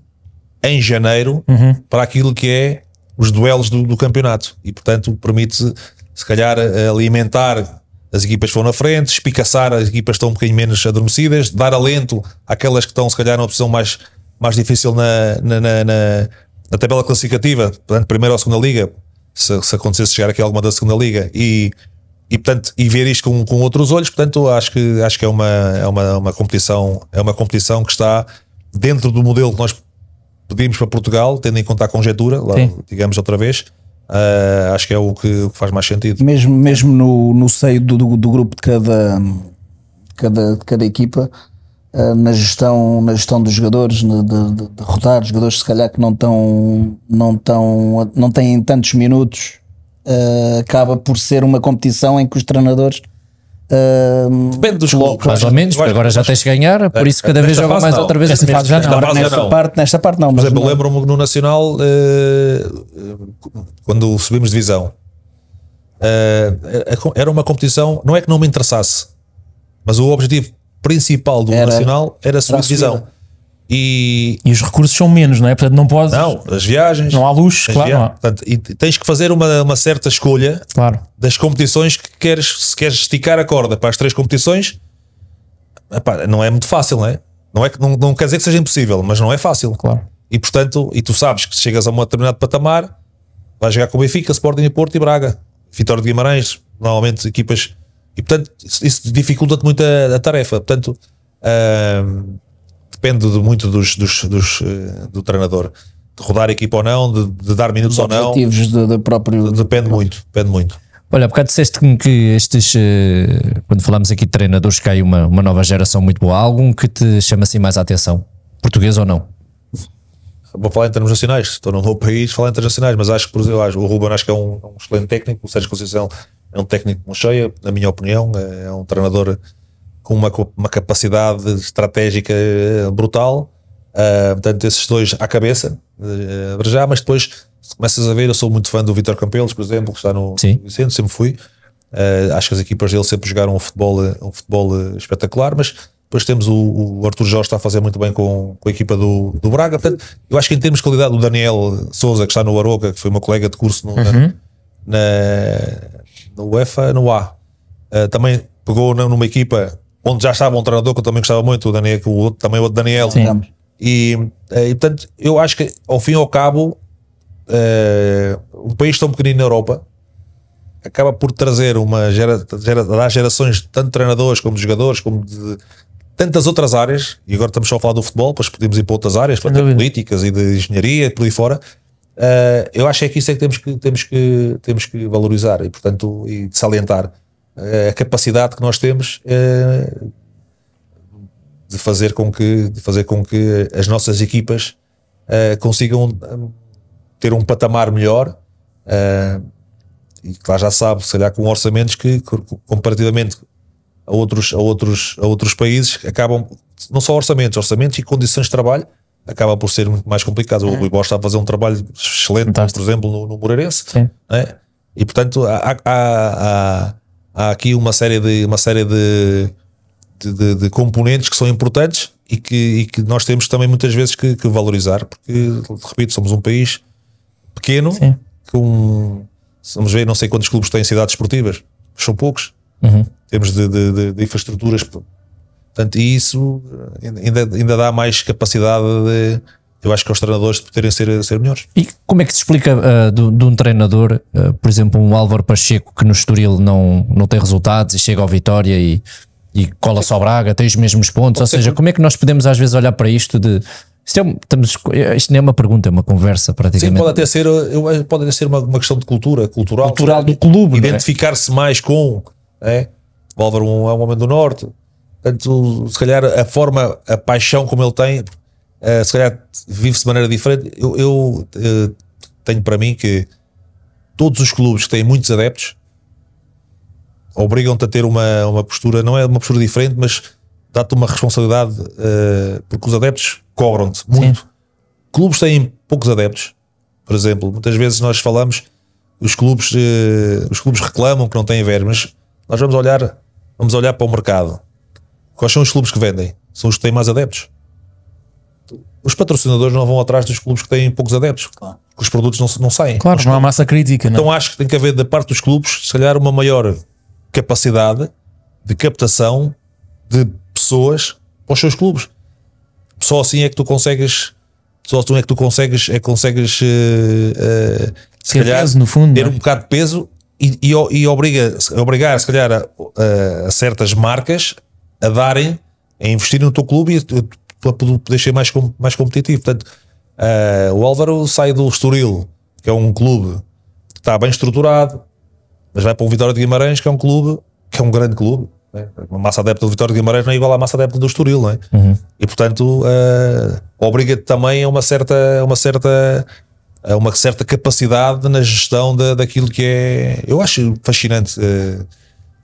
em janeiro uhum. para aquilo que é os duelos do, do campeonato e, portanto, permite se calhar alimentar as equipas foram na frente, espicaçar as equipas estão um bocadinho menos adormecidas, dar alento àquelas que estão, se calhar, numa posição mais, mais difícil na, na, na, na tabela classificativa, portanto, primeira ou segunda liga, se, se acontecesse chegar aqui alguma da segunda liga, e, e, portanto, e ver isto com, com outros olhos, portanto, acho que, acho que é, uma, é uma, uma competição, é uma competição que está dentro do modelo que nós pedimos para Portugal, tendo em conta a conjetura, lá, digamos outra vez, Uh, acho que é o que faz mais sentido. Mesmo, mesmo no, no seio do, do, do grupo de cada, de cada, de cada equipa, uh, na, gestão, na gestão dos jogadores, de, de, de rodar jogadores se calhar que não, tão, não, tão, não têm tantos minutos, uh, acaba por ser uma competição em que os treinadores Uh, Depende dos clubes, mais ou menos, porque agora já tens que ganhar, por isso cada é, vez joga mais não. outra vez. Nesta, fase já não. Agora, nesta, não. Parte, nesta parte não. Mas por exemplo, lembro-me no Nacional, uh, quando subimos divisão, uh, era uma competição, não é que não me interessasse, mas o objetivo principal do era, Nacional era subir divisão. E, e os recursos são menos, não é? Portanto, não podes. Não, as viagens. Não há luxo, claro. portanto, e tens que fazer uma, uma certa escolha claro. das competições que queres. Se queres esticar a corda para as três competições, epá, não é muito fácil, não é? Não, é não, não quer dizer que seja impossível, mas não é fácil. Claro. E portanto, e tu sabes que se chegas a um determinado patamar, vais jogar com o Benfica, Sporting e Porto e Braga. Vitória de Guimarães, normalmente equipas. E portanto, isso, isso dificulta-te muito a, a, tarefa. Portanto depende de muito dos, dos, dos, eh, do treinador. De rodar a equipa ou não, de, de dar minutos Os ou não. próprio. Depende muito, depende muito. Olha, há bocado disseste que estes, eh, quando falamos aqui de treinadores, cai uma, uma nova geração muito boa. Há algum que te chama assim mais a atenção? Português ou não? Vou falar em termos nacionais, estou num novo país, falar em termos nacionais, mas acho que, por exemplo, o Ruben acho que é um, é um excelente técnico, o Sérgio Conceição é um técnico com cheia, na minha opinião, é, é um treinador com uma, uma capacidade estratégica eh, brutal. Uh, portanto, esses dois à cabeça, uh, já, mas depois começas a ver. Eu sou muito fã do Vitor Campelos, por exemplo, que está no Sim. Vicente, sempre fui. Uh, acho que as equipas dele sempre jogaram um futebol, eh, um futebol espetacular, mas depois temos o, o Arthur Jorge está a fazer muito bem com, com a equipa do, do Braga. Portanto, eu acho que em termos de qualidade, o Daniel Souza, que está no Aroca, que foi uma colega de curso no, uhum. na, na, no UEFA, no A, uh, também pegou numa equipa onde já estava um treinador que eu também gostava muito, o Daniel, o outro, também o outro Daniel. Sim. E, eh, e portanto, eu acho que ao fim e ao cabo, uh, um país tão pequenino na Europa acaba por trazer uma gera, gera, gerações tanto de treinadores como de jogadores, como de tantas outras áreas, e agora estamos só a falar do futebol, depois podemos ir para outras áreas, para políticas e de engenharia e por aí fora. Uh, eu acho que é que isso é que temos que, temos que, temos que valorizar e, portanto, e salientar. Eh, a capacidade que nós temos eh, de fazer com que, de fazer com que as nossas equipas eh, consigam ter um patamar melhor e que lá já sabe, se calhar com orçamentos que comparativamente a outros, a outros, a outros países acabam, não só orçamentos, orçamentos e condições de trabalho acaba por ser muito mais complicado. É. O Rui Borges está a fazer um trabalho excelente, Fantástico. por exemplo, no, no Moreirense, né? e portanto há, há, há há aqui uma série de, uma série de, de, de, de componentes que são importantes e que, e que, nós temos também muitas vezes que, que valorizar, porque, repito, somos um país pequeno, Sim. com vamos ver não sei quantos clubes têm cidades esportivas, são poucos, uhum. temos de, de, de, infraestruturas, portanto, isso ainda, ainda dá mais capacidade de eu acho que é os treinadores poderem ser, ser melhores. E como é que se explica uh, de, de, um treinador, uh, por exemplo, um Álvaro Pacheco que no Estoril não, não tem resultados e chega ao Vitória e, e cola só Braga, tem os mesmos pontos? Ou seja, como é que nós podemos às vezes olhar para isto de isto, é, estamos, isto nem é uma pergunta, é uma conversa praticamente. Sim, pode até ser, pode até ser uma, uma questão de cultura, cultural. Cultural do clube. É? Identificar-se é? mais com. É? O Álvaro é, é um homem do Norte. Portanto, se calhar a forma, a paixão como ele tem. Eh, se calhar vive-se de maneira diferente. Eu, eu uh, tenho para mim que todos os clubes que têm muitos adeptos obrigam-te a ter uma, uma postura, não é uma postura diferente, mas dá-te uma responsabilidade, uh, porque os adeptos cobram-te muito. Sim. Clubes têm poucos adeptos, por exemplo, muitas vezes nós falamos, os clubes, uh, os clubes reclamam que não têm ver, mas nós vamos olhar, vamos olhar para o mercado. Quais são os clubes que vendem? São os que têm mais adeptos os patrocinadores não vão atrás dos clubes que têm poucos adeptos, claro. que os produtos não, não saem. Claro, não há massa crítica. É? Então não. acho que tem que haver da parte dos clubes, se calhar, uma maior capacidade de captação de pessoas para os seus clubes. Só assim é que tu consegues, só assim é que tu consegues, é que consegues uh, uh, se ter calhar, peso, no fundo, ter é? um bocado de peso e, e, e obriga, obrigar, se calhar, a, a, a certas marcas a darem a investir no teu clube e para poder ser mais, mais competitivo. Portanto, uh, o Álvaro sai do Estoril, que é um clube que está bem estruturado, mas vai para o Vitória de Guimarães, que é um clube, que é um grande clube. Né? Uma massa adepta do Vitória de Guimarães não é igual à massa adepta do Estoril, não é? Uhum. E portanto, uh, eh, obriga-te também a uma certa, uma certa uma certa capacidade na gestão da, daquilo que é. Eu acho fascinante. Uh,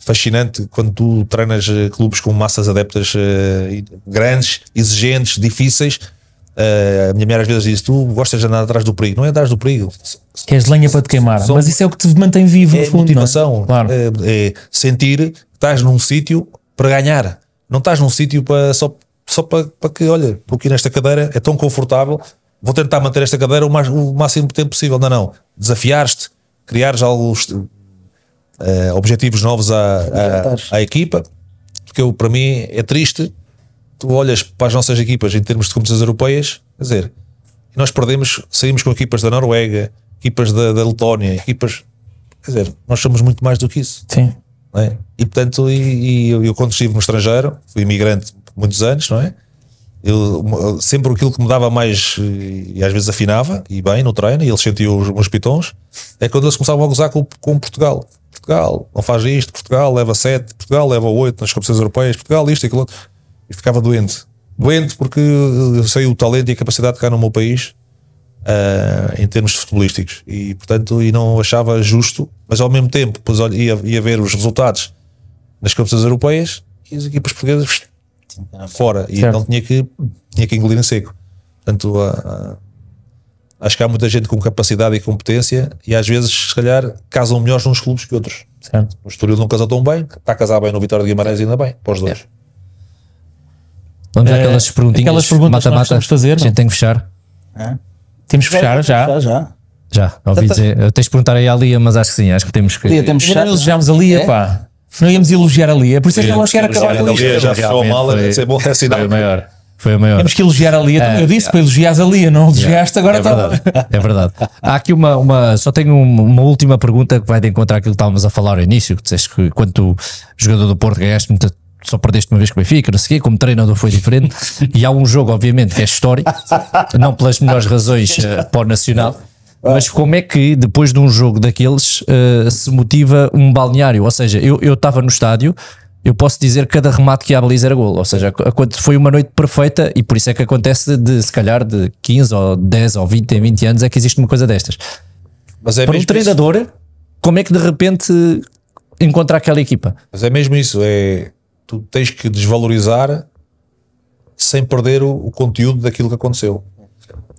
fascinante quando tu treinas eh, clubes com massas adeptas eh, grandes, exigentes, difíceis. Eh, a minha mulher às vezes diz: Tu gostas de andar atrás do perigo, não é atrás do perigo. Queres lenha para te queimar, mas isso é o que te mantém vivo. É fundo, é? motivação, é? Claro. É, é sentir que estás num sítio para ganhar, não estás num sítio para, só, só para, para que, olha, porque nesta cadeira é tão confortável, vou tentar manter esta cadeira o, mais, o máximo tempo possível. Não, não, desafiaste, criares algo uh, objetivos novos à, à, à equipa, porque eu, para mim é triste. Tu olhas para as nossas equipas em termos de competições europeias, quer dizer, nós perdemos, saímos com equipas da Noruega, equipas da, da Letónia, equipas. Quer dizer, nós somos muito mais do que isso. Sim. É? E portanto, e, e eu, eu, quando estive no estrangeiro, fui imigrante por muitos anos, não é? Eu, sempre aquilo que me dava mais, eh, e às vezes afinava, e bem no treino, e eles sentiam os meus pitons, é quando eles começavam a gozar com, com Portugal. Portugal não faz isto, Portugal leva 7, Portugal leva 8 nas competições europeias, Portugal isto e aquilo outro. E ficava doente. Doente porque eu eh, sei o talento e a capacidade que há no meu país uh, em termos futebolísticos. E, portanto, e não achava justo, mas ao mesmo tempo pois, olha, ia, ia ver os resultados nas competições europeias e as equipas portuguesas fora. E certo. então tinha que, tinha que engolir em seco. Portanto, uh, uh, Acho que há muita gente com capacidade e competência e às vezes, se calhar, casam melhores uns clubes que outros. Certo. O Estoril não casou tão bem, está a casar bem no Vitória de Guimarães ainda bem, para os dois. Vamos é, àquelas eh, perguntinhas. Aquelas perguntas mata, que temos mata, fazer. A gente tem que fechar. É? Temos que fechar já. Já, já. Já, ouvi dizer. Eu tenho de perguntar aí à Lia, mas acho que sim, acho que temos que. Lia, temos ainda não elogiámos a Lia, é? pá. Não íamos elogiar a Lia, por isso é que não quero acabar com isto. A Lia já fechou mal, é bom, ter sinal. Foi maior. Foi a maior. Temos que elogiar a Lia. Uh, eu disse para elogiar a Lia, não elogiaste, yeah, agora é tá verdade, tá... é verdade. Há aqui uma, uma só tenho uma última pergunta que vai de encontrar aquilo que estávamos a falar ao início, que disseste que quando jogador do Porto ganhaste muita só perdeste uma vez com o Benfica, não sei o quê, como treinador foi diferente. e há um jogo, obviamente, que é histórico, não pelas melhores razões uh, para o Nacional, mas como é que depois de um jogo daqueles uh, se motiva um balneário? Ou seja, eu estava no estádio, eu posso dizer que cada remate que a baliza era gol. Ou seja, foi uma noite perfeita e por isso é que acontece de, se calhar, de 15 ou 10 ou 20 em 20 anos é que existe uma coisa destas. Mas é Para um treinador, isso. como é que de repente encontra aquela equipa? Mas é mesmo isso, é tu tens que desvalorizar sem perder o, o conteúdo daquilo que aconteceu.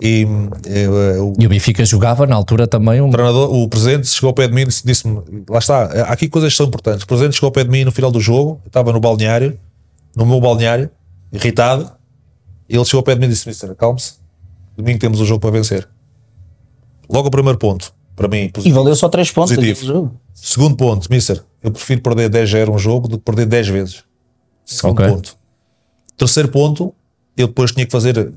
E, eu, eh, eu, eh, e o Benfica jogava na altura também. Um... O, treinador, o presidente chegou ao pé de mim e disse-me: lá está, eh, aqui coisas que são importantes. O presidente chegou ao pé de mim no final do jogo, estava no balneário, no meu balneário, irritado. E ele chegou ao pé de mim e disse: Mister, calme-se, domingo temos o jogo para vencer. Logo o primeiro ponto, para mim. Positivo, e valeu só 3 pontos. Segundo ponto, Mister, eu prefiro perder 10 a um jogo do que perder 10 vezes. Segundo okay. ponto. Terceiro ponto, eu depois tinha que fazer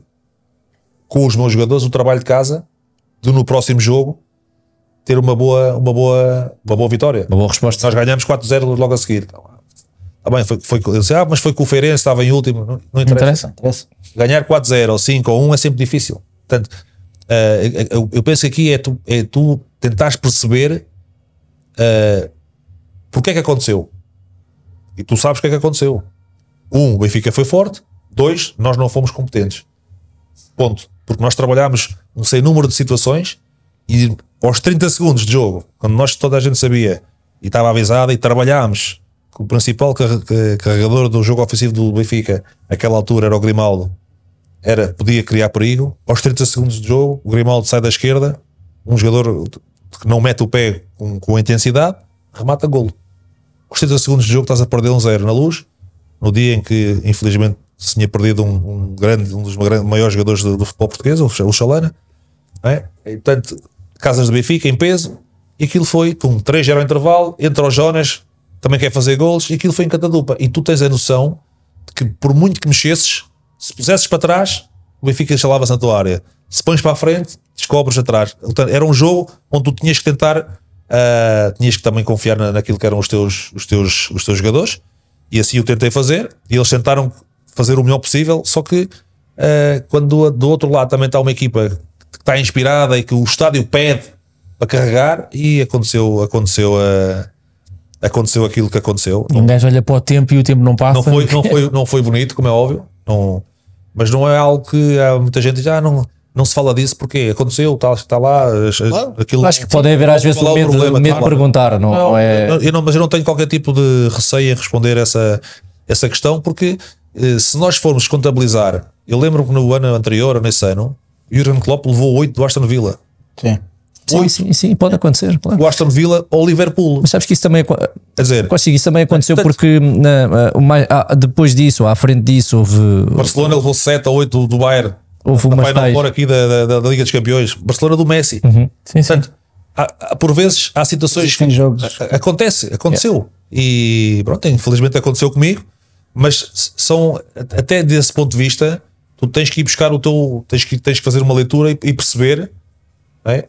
com os meus jogadores o trabalho de casa de no próximo jogo ter uma boa, uma boa, uma boa vitória. Uma boa resposta. Nós ganhamos 4-0 logo a seguir. Está tá bem, foi, foi, disse, ah, mas foi com o Feirense, estava em último. Não, não interessa. interessa. Ganhar 4-0 ou 5 ou 1 é sempre difícil. Portanto, uh, eu, eu, penso que aqui é tu, é tu tentares perceber uh, porque é que aconteceu. E tu sabes o que é que aconteceu. Um, o Benfica foi forte. Dois, nós não fomos competentes. Ponto. Porque nós trabalhámos não sei número de situações e aos 30 segundos de jogo, quando nós toda a gente sabia e estava avisada e trabalhámos que o principal carregador do jogo ofensivo do Benfica, naquela altura era o Grimaldo, era, podia criar perigo. Aos 30 segundos de jogo, o Grimaldo sai da esquerda, um jogador que não mete o pé com, com intensidade, remata golo. Aos 30 segundos de jogo estás a perder um zero na luz, no dia em que, infelizmente, se tinha perdido um, um grande, um dos maiores jogadores do, do futebol português, o Chalana. É? E, portanto, Casas de Benfica em peso, e aquilo foi, com 3 era o intervalo, entra o Jonas, também quer fazer gols e aquilo foi em catadupa. E tu tens a noção de que, por muito que mexesses, se pusesses para trás, o Benfica instalava-se na tua área. Se pões para a frente, descobres atrás. Portanto, era um jogo onde tu tinhas que tentar, uh, tinhas que também confiar na, naquilo que eram os teus, os, teus, os teus jogadores, e assim eu tentei fazer, e eles tentaram fazer o melhor possível, só que uh, quando do outro lado também está uma equipa que está inspirada e que o estádio pede para carregar e aconteceu, aconteceu uh, aconteceu aquilo que aconteceu. Um gajo olha para o tempo e o tempo não passa. Não foi, não foi, *laughs* não foi bonito, como é óbvio, não, mas não é algo que há muita gente já ah, não não se fala disso porque aconteceu, está, está lá. Claro. Aquilo, Acho que podem haver às vezes é o medo, problema, medo de tá perguntar, não, não, é? Eu não, mas eu não tenho qualquer tipo de receio em responder essa, essa questão porque eh, se nós formos contabilizar, eu lembro-me que no ano anterior, ou nesse ano, Jurgen Klopp levou 8 do Aston Villa. Sim. Sim, sim, sim, pode é. acontecer. Claro. O Aston Villa ou Liverpool. Mas sabes que isso também, é dizer, consigo, isso também aconteceu porque na, uma, a, depois disso, à frente disso, houve. Barcelona levou 7 ou 8 do, Bayern. Houve uma fora aqui da, da, da, Liga dos Campeões. Barcelona do Messi. Uhum. Sim, portanto, sim. Há, por vezes há situações. que jogos. Acontece, aconteceu. Yeah. E pronto, infelizmente aconteceu comigo mas são, até desse ponto de vista, tu tens que ir buscar o teu, tens que, tens que fazer uma leitura e, e perceber, é?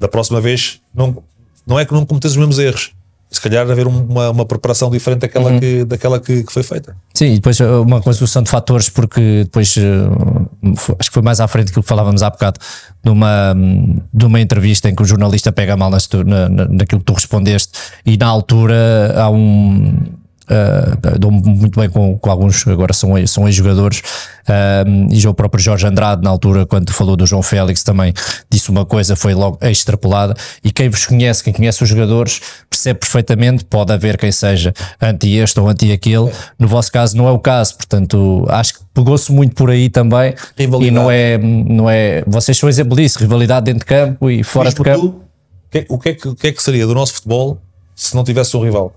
da próxima vez, não, não é que não cometes os mesmos erros, se calhar haver uma, uma preparação diferente daquela, uhum. que, daquela que, que, foi feita. Sim, depois eh, uma construção de fatores, porque depois eh, acho que foi mais à frente que falávamos há bocado, numa, de uma entrevista em que o jornalista pega mal na na, naquilo que tu respondeste, e na altura há um uh, ah, dou muito bem com, com, alguns, agora são, são ex-jogadores, uh, e o próprio Jorge Andrade, na altura, quando falou do João Félix, também disse uma coisa, foi logo extrapolada. E quem vos conhece, quem conhece os jogadores, percebe perfeitamente, pode haver quem seja anti este ou anti aquele, no vosso caso não é o caso, portanto, acho que pegou-se muito por aí também. Rivalidade. E não é, não é. Vocês são exemplo disso, rivalidade dentro de campo e fora Mas de campo. Tu, o, que o, que é que, o que é que seria do nosso futebol se não tivesse um rival?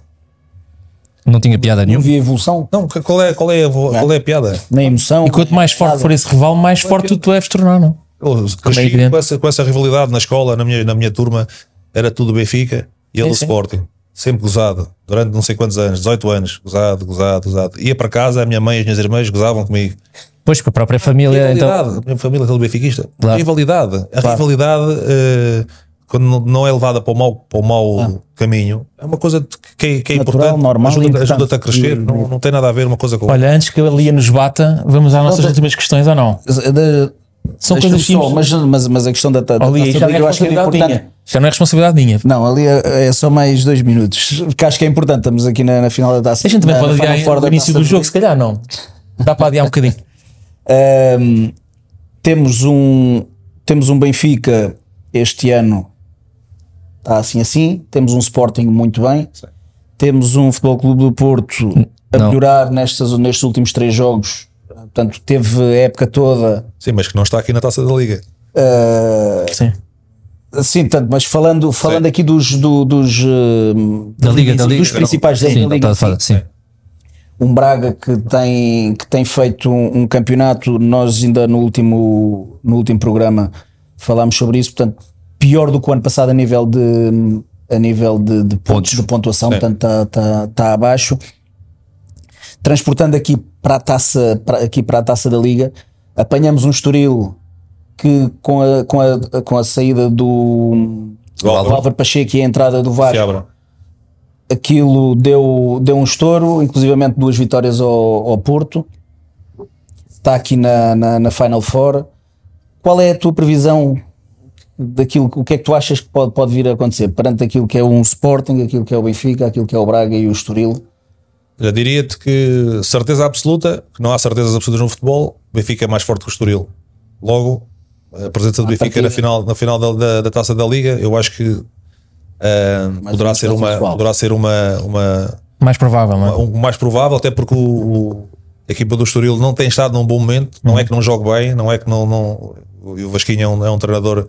Não tinha piada nenhuma. Não havia evolução. Não, qual é, qual é, a, é? qual é a piada? Nem emoção. E quanto mais forte for esse rival, mais forte tu deves tornar, não? É? É cresci é com, essa, com essa rivalidade na escola, na minha, na minha turma, era tudo Benfica e ele é, Sporting. Sempre gozado, durante não sei quantos anos, 18 anos, gozado, gozado, gozado. Ia para casa, a minha mãe e as minhas irmãs gozavam comigo. Pois, com a própria família. A então- rivalidade, então... A minha família é todo benfiquista. Claro. A rivalidade. A claro. rivalidade. Uh, quando não é levada para o mau, para o mau ah. caminho, é uma coisa que, é que é Natural, importante, normal, ajuda, ajuda-te a crescer, e, não, não tem nada a ver uma coisa com Olha, antes que a Lia nos bata, vamos às nossas últimas questões ou não? De, São coisas só, mas, mas, mas a questão da, da, ali da é eu acho que é importante. Já não é responsabilidade minha. Não, ali é, é, só mais dois minutos, porque acho que é importante, estamos aqui na, na final da taça. A gente também na, pode adiar fora no início do jogo, se calhar não. Dá para adiar um bocadinho. Um, *laughs* temos um temos um Benfica este ano está assim assim, temos um Sporting muito bem, Sim. temos um Futebol Clube do Porto a não. melhorar nestas, nestes últimos três jogos, portanto teve a época toda. Sim, mas que não está aqui na Taça da Liga. Uh, Sim. Sim, portanto, mas falando, falando aqui dos, do, dos, ah, da Liga, dos, da Liga, dos principais da, sim, da Liga. Tá, tá, sim. sim. Um Braga que tem, que tem feito um, um, campeonato, nós ainda no último, no último programa falámos sobre isso, portanto, pior do que o ano passado a nível de, a nível de, de pontos, de pontuação, Sim. portanto está tá, tá abaixo. Transportando aqui para a taça, para, aqui para a taça da Liga, apanhamos um Estoril que com a, com a, com a saída do, Álvaro Pacheco e a entrada do Vasco aquilo deu, deu um estouro, inclusivamente duas vitórias ao, ao Porto. Está aqui na, na, na, Final Four. Qual é a tua previsão daquilo, o que é que tu achas que pode, pode vir a acontecer perante aquilo que é um Sporting, aquilo que é o Benfica, aquilo que é o Braga e o Estoril? Eu diria-te que certeza absoluta, que não há certezas absolutas no futebol, o Benfica é mais forte que o Estoril. Logo, a presença do Benfica na final, na final da, da, da, Taça da Liga, eu acho que uh, poderá, ser uma, poderá ser uma, uma mais provável, é? uma, um, mais provável, até porque o, o, a equipa do Estoril não tem estado num bom momento, não uhum. é que não jogue bem, não é que não, não o Vasquinho é um, é um treinador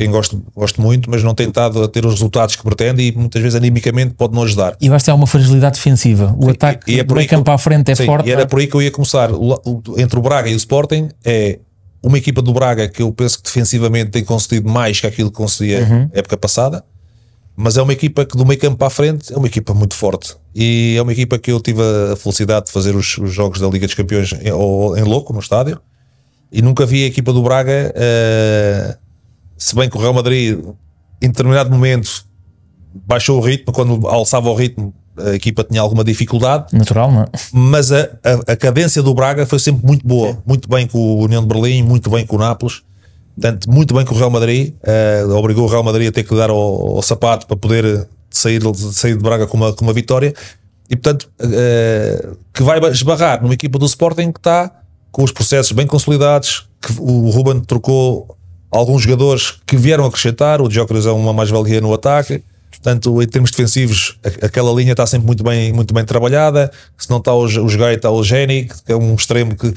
quem gosto, gosto muito, mas não tem estado a ter os resultados que pretende e muitas vezes animicamente pode não ajudar. E basta ter uma fragilidade defensiva. O sim, ataque e, e é do meio campo eu, à frente é sim, forte. E era é? por aí que eu ia começar. O, o, entre o Braga e o Sporting é uma equipa do Braga que eu penso que defensivamente tem concedido mais que aquilo que concedia uhum. época passada, mas é uma equipa que do meio campo à frente é uma equipa muito forte e é uma equipa que eu tive a felicidade de fazer os, os jogos da Liga dos Campeões em, em Louco, no estádio, e nunca vi a equipa do Braga uh, se bem que o Real Madrid, em determinado momento, baixou o ritmo, quando alçava o ritmo, a equipa tinha alguma dificuldade. Natural, não é? Mas a, a, a cadência do Braga foi sempre muito boa, muito bem com o União de Berlim, muito bem com o Nápoles. Portanto, muito bem com o Real Madrid, uh, obrigou o Real Madrid a ter que dar ao, sapato para poder sair, sair de Braga com uma, com uma vitória e portanto uh, que vai esbarrar numa equipa do Sporting que está com os processos bem consolidados, que o Ruben trocou alguns jogadores que vieram acrescentar. O Diócoras é uma mais-valia no ataque. Portanto, em termos defensivos, aquela linha está sempre muito bem, muito bem trabalhada. Se não está o, o está o Geni, que é um extremo que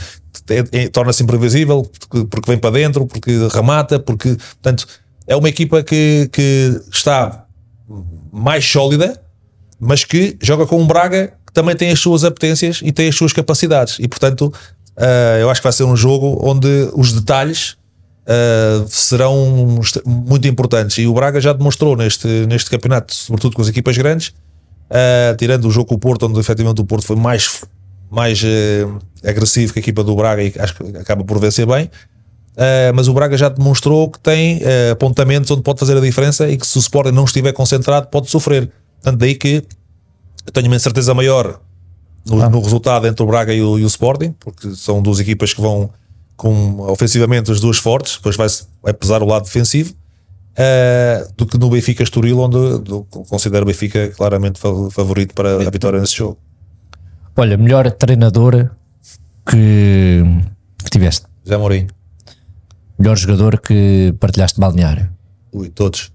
é, é, torna-se imprevisível, porque, porque, vem para dentro, porque remata, porque. Portanto, é uma equipa que, que está mais sólida, mas que joga com um Braga que também tem as suas apetências e tem as suas capacidades. E, portanto, uh, eu acho que vai ser um jogo onde os detalhes uh, serão muito importantes. E o Braga já demonstrou neste, neste campeonato, sobretudo com as equipas grandes, uh, tirando o jogo com o Porto, onde efetivamente o Porto foi mais, mais uh, agressivo que a equipa do Braga e acho que acaba por vencer bem. mas o Braga já demonstrou que tem apontamentos onde pode fazer a diferença e que se o Sporting não estiver concentrado pode sofrer. Portanto, daí que tenho uma incerteza maior no, ah. no, resultado entre o Braga e o, e o Sporting, porque são duas equipas que vão com ofensivamente as duas fortes, depois vai, vai pesar o lado defensivo, uh, do que no Benfica Estoril, onde do, considero o Benfica claramente favorito para a vitória nesse jogo. Olha, melhor treinador que, tiveste? Zé Mourinho. Melhor jogador que partilhaste balneário? Ui, todos.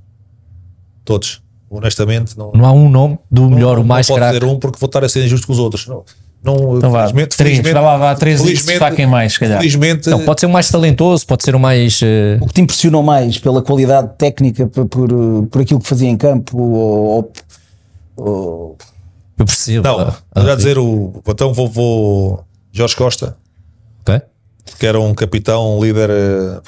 Todos. Honestamente, não, não há um nome do não, melhor, não, o mais craque. Não posso dizer um porque vou estar a ser injusto com os outros. Não. Não, então felizmente, três, felizmente, vai lá, vá, três felizmente, destaquem mais, se calhar. Felizmente, não, pode ser o mais talentoso, pode ser o mais. Uh... O que te impressionou mais pela qualidade técnica, por, por, por aquilo que fazia em campo? Ou, ou... Eu percebo. Não, ah, ah, dizer o. Então vou, vou. Jorge Costa. Ok. Que era um capitão, um líder. Uh,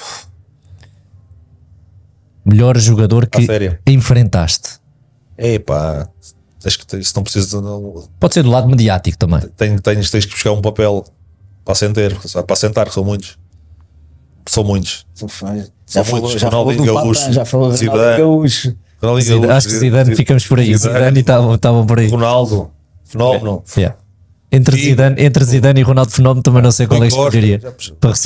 Melhor jogador que enfrentaste. Epá, Tens que, ter, se não precisas. Não, Pode ser do lado mediático também. Tens, tens, tens que buscar um papel para sentar, para sentar, são muitos. São muitos. Já falou, já falou do Gaúcho, já falou do Gaúcho. Acho que Zidane, ficamos por aí. Zidane, Zidane e estavam por aí. Ronaldo, fenómeno. Yeah. Entre, e, Zidane, entre Zidane e Ronaldo Fenómeno também não sei qual é que escolheria.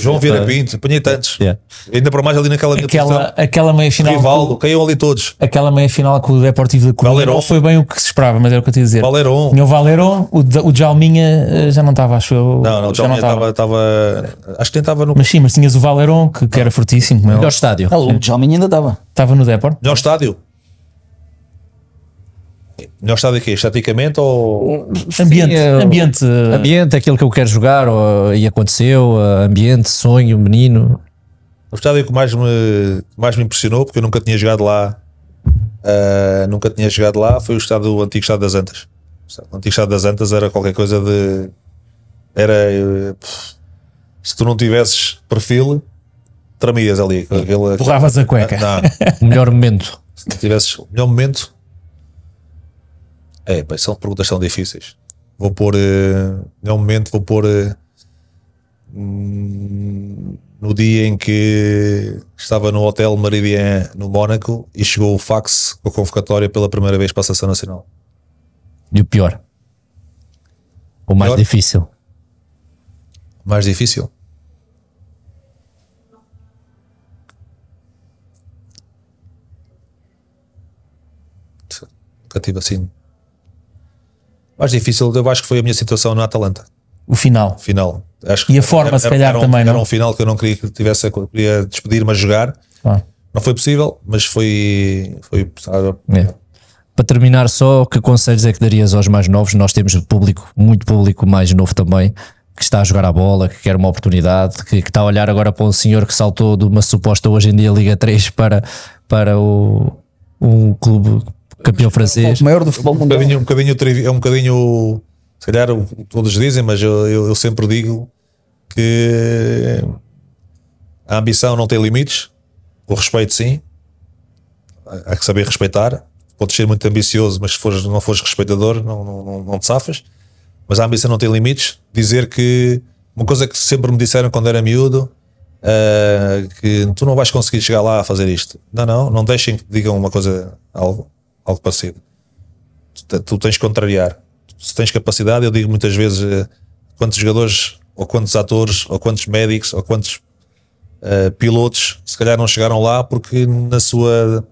João Vieira Pinto, apanhei tantos. Yeah. Ainda para mais ali naquela aquela, aquela meia final. Rivaldo, caiu ali todos. Aquela meia final com o Deportivo da Coruña não foi bem o que se esperava, mas era o que eu tinha a dizer. Valeron. Tinha o Valeron, o, o Djalminha eh, já não estava, acho eu. Não, não, o Djalminha estava, estava. Acho que nem estava no. Mas sim, mas tinhas o Valeron, que, que era fortíssimo. É Melhor estádio. Ah, o Djalminha ainda estava. Estava no Deport. Melhor estádio. Melhor estado aqui, é é, estaticamente ou Sim, ambiente? É ambiente, ambiente, aquilo que eu quero jogar ou, e aconteceu, ah, ambiente, sonho, menino. O estádio que mais me, mais me impressionou, porque eu nunca tinha jogado lá, uh, nunca tinha jogado lá, foi o estado do antigo estado das Antas. O antigo estado das Antas era qualquer coisa de. Era. Eh, se tu não tivesses perfil, tramias ali. Aquela, Borravas a cueca. Não. o melhor momento. Se tivesses o melhor momento, é, pá, são perguntas são difíceis. Vou pôr. Uh, é um momento, vou pôr. Uh, no dia em que estava no Hotel Meridian no Mónaco e chegou o fax com a convocatória pela primeira vez para a Seleção Nacional. E o pior? O mais pior? difícil? Mais difícil? Nunca tive assim mais difícil, eu acho que foi a minha situação na Atalanta. O final. Final. Acho e a forma, era, se calhar, era um, também, não? Era um final que eu não queria que tivesse, queria despedir-me a jogar. Ah. Não foi possível, mas foi. foi É. Para terminar, só que conselhos é que darias aos mais novos? Nós temos público, muito público mais novo também, que está a jogar a bola, que quer uma oportunidade, que, que está a olhar agora para um senhor que saltou de uma suposta hoje em dia Liga 3 para, para o, um clube campeão francês. O maior do futebol mundial. Um bocadinho, um bocadinho, é um bocadinho, se calhar todos dizem, mas eu, eu, eu sempre digo que a ambição não tem limites, o respeito sim, há que saber respeitar. Podes ser muito ambicioso, mas se fores, não fores respeitador, não, não, não te safas. Mas a ambição não tem limites. Dizer que uma coisa que sempre me disseram quando era miúdo uh, que tu não vais conseguir chegar lá a fazer isto. Não, não, não deixem que digam uma coisa, algo algo parecido. Tu, tu tens que contrariar. Se tens capacidade, eu digo muitas vezes eh, quantos jogadores, ou quantos atores, ou quantos médicos, ou quantos uh, pilotos, se calhar não chegaram lá porque na sua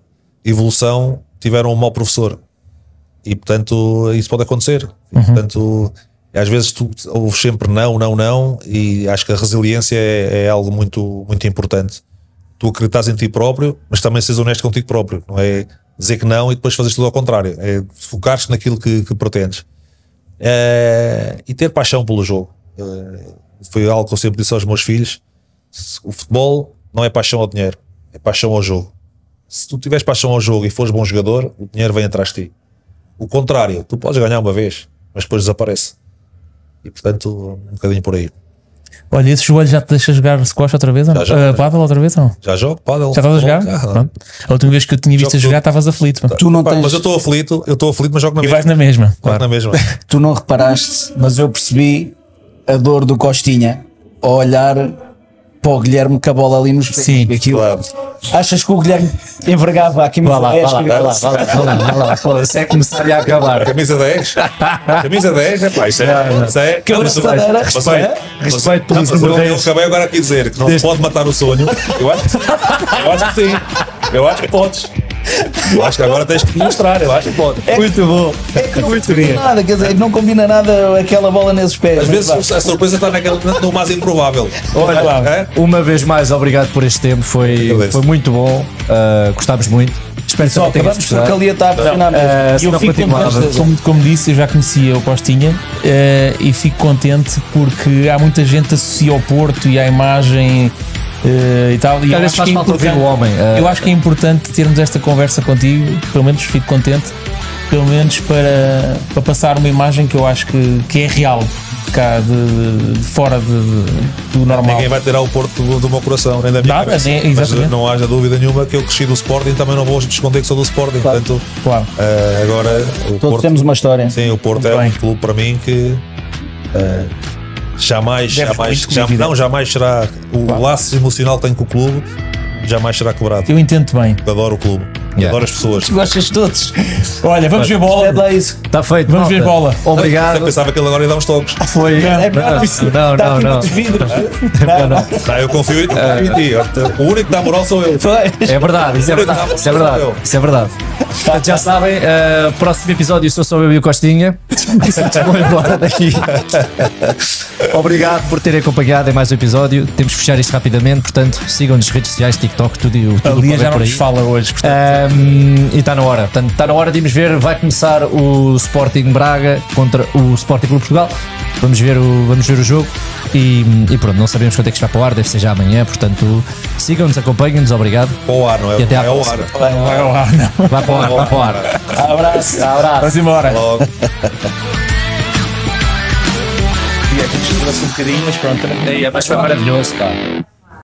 evolução tiveram um mau professor. E portanto, isso pode acontecer. E, uhum. portanto, às vezes tu ouves sempre não, não, não, e acho que a resiliência é, é algo muito, muito importante. Tu acreditas em ti próprio, mas também seres honesto contigo próprio, não é? dizer que não e depois fazer tudo ao contrário. É focar-se naquilo que, que pretendes. É, e ter paixão pelo jogo. É, foi algo que eu sempre disse aos meus filhos: o futebol não é paixão ao dinheiro, é paixão ao jogo. Se tu tiveres paixão ao jogo e fores bom jogador, o dinheiro vem atrás de ti. O contrário, tu podes ganhar uma vez, mas depois desaparece. E portanto, um bocadinho por aí. Olha, esse joelho já te deixa jogar squash outra vez? não? Já jogo, uh, ah, paddle outra vez? não? Já jogo paddle. Já estás a jogar? Já, é? a última vez que eu tinha visto a jogar, estavas aflito. Pá. Tu não tens... Mas eu estou aflito, eu estou aflito, mas jogo na e mesma. E vais na mesma. Claro. Na mesma. tu não reparaste, mas eu percebi a dor do Costinha ao olhar para o Guilherme com a bola ali nos pés. Sim, aquilo. Claro. Achas que o Guilherme envergava aqui vá lá, vá lá, vá lá, vai lá, vai lá, vá lá, vá lá, se é começar a acabar. Camisa 10? Camisa 10, rapaz, isso é. Isso é. é? respeito. pelo número 10. Eu acabei agora aqui dizer que não se pode matar o sonho. Eu acho que sim. Eu acho que podes. Eu acho que agora tá escrito mostrar, eu acho que pode. É, muito bom. É que não muito combina bem. nada, quer dizer, não combina nada aquela bola nesses pés. Às vezes vai. a surpresa está naquela, no mais improvável. Olha lá, é? uma vez mais, obrigado por este tempo, foi, muito foi muito bom, uh, gostámos muito. Espero que Só acabamos porque ali está a funcionar eu contente, como, como disse, eu já conhecia o Costinha uh, e fico contente porque há muita gente que associa ao Porto e à imagem eh, e tal. E eu, acho que é importante, homem, eh, eu acho que é importante termos esta conversa contigo, pelo menos fico contente, pelo menos para, para passar uma imagem que eu acho que, que é real. Cá de, de fora de, de, do normal. Ninguém vai ter ao Porto do, do meu coração, nem da minha Nada, cabeça. mas é, não haja dúvida nenhuma que eu cresci do Sporting, também não vou esconder que sou do Sporting. Claro. Portanto, claro. Uh, agora, o Todos Porto, temos uma história. Sim, o Porto Muito é bem. um clube para mim que. Uh, Jamais, jamais, jamais não, jamais será. O, laço emocional que tem com o clube jamais será cobrado Eu entendo bem. Adoro o clube. Yeah. Adoro as pessoas. Gostas de todos. Olha, vamos ver bola. É isso. Está feito. Vamos ver bola. Obrigado. Eu pensava que ele agora ia dar uns toques. Foi. É, é não, é não, não, não, não, tá, Eu confio, em ti. O único que dá moral sou eu. É verdade, isso é verdade. Isso é verdade. Isso é verdade. Portanto, já sabem, eh, próximo episódio sou só eu e o Costinha. *laughs* Vou embora daqui. Obrigado por terem acompanhado em mais um episódio. Temos que fechar isto rapidamente, portanto, sigam-nos redes sociais, TikTok, tudo e o tudo. A Lia já não nos fala hoje, portanto. Eh, um, e está na hora. Portanto, está na hora de irmos ver. Vai começar o Sporting Braga contra o Sporting Clube Portugal. Vamos ver o, vamos ver o jogo. E, e pronto, não sabemos quando é que está para o ar, deve ser já amanhã. Portanto, sigam-nos, acompanhem-nos. Obrigado. Para o ar, não é? E até é vai ao ar. Vai ao ar, não. Vai para o ar, vai para o ar. Abraço, abraço. Vamos embora. Logo. E é que um bocadinho, mas pronto. É, é mas foi maravilhoso, cara.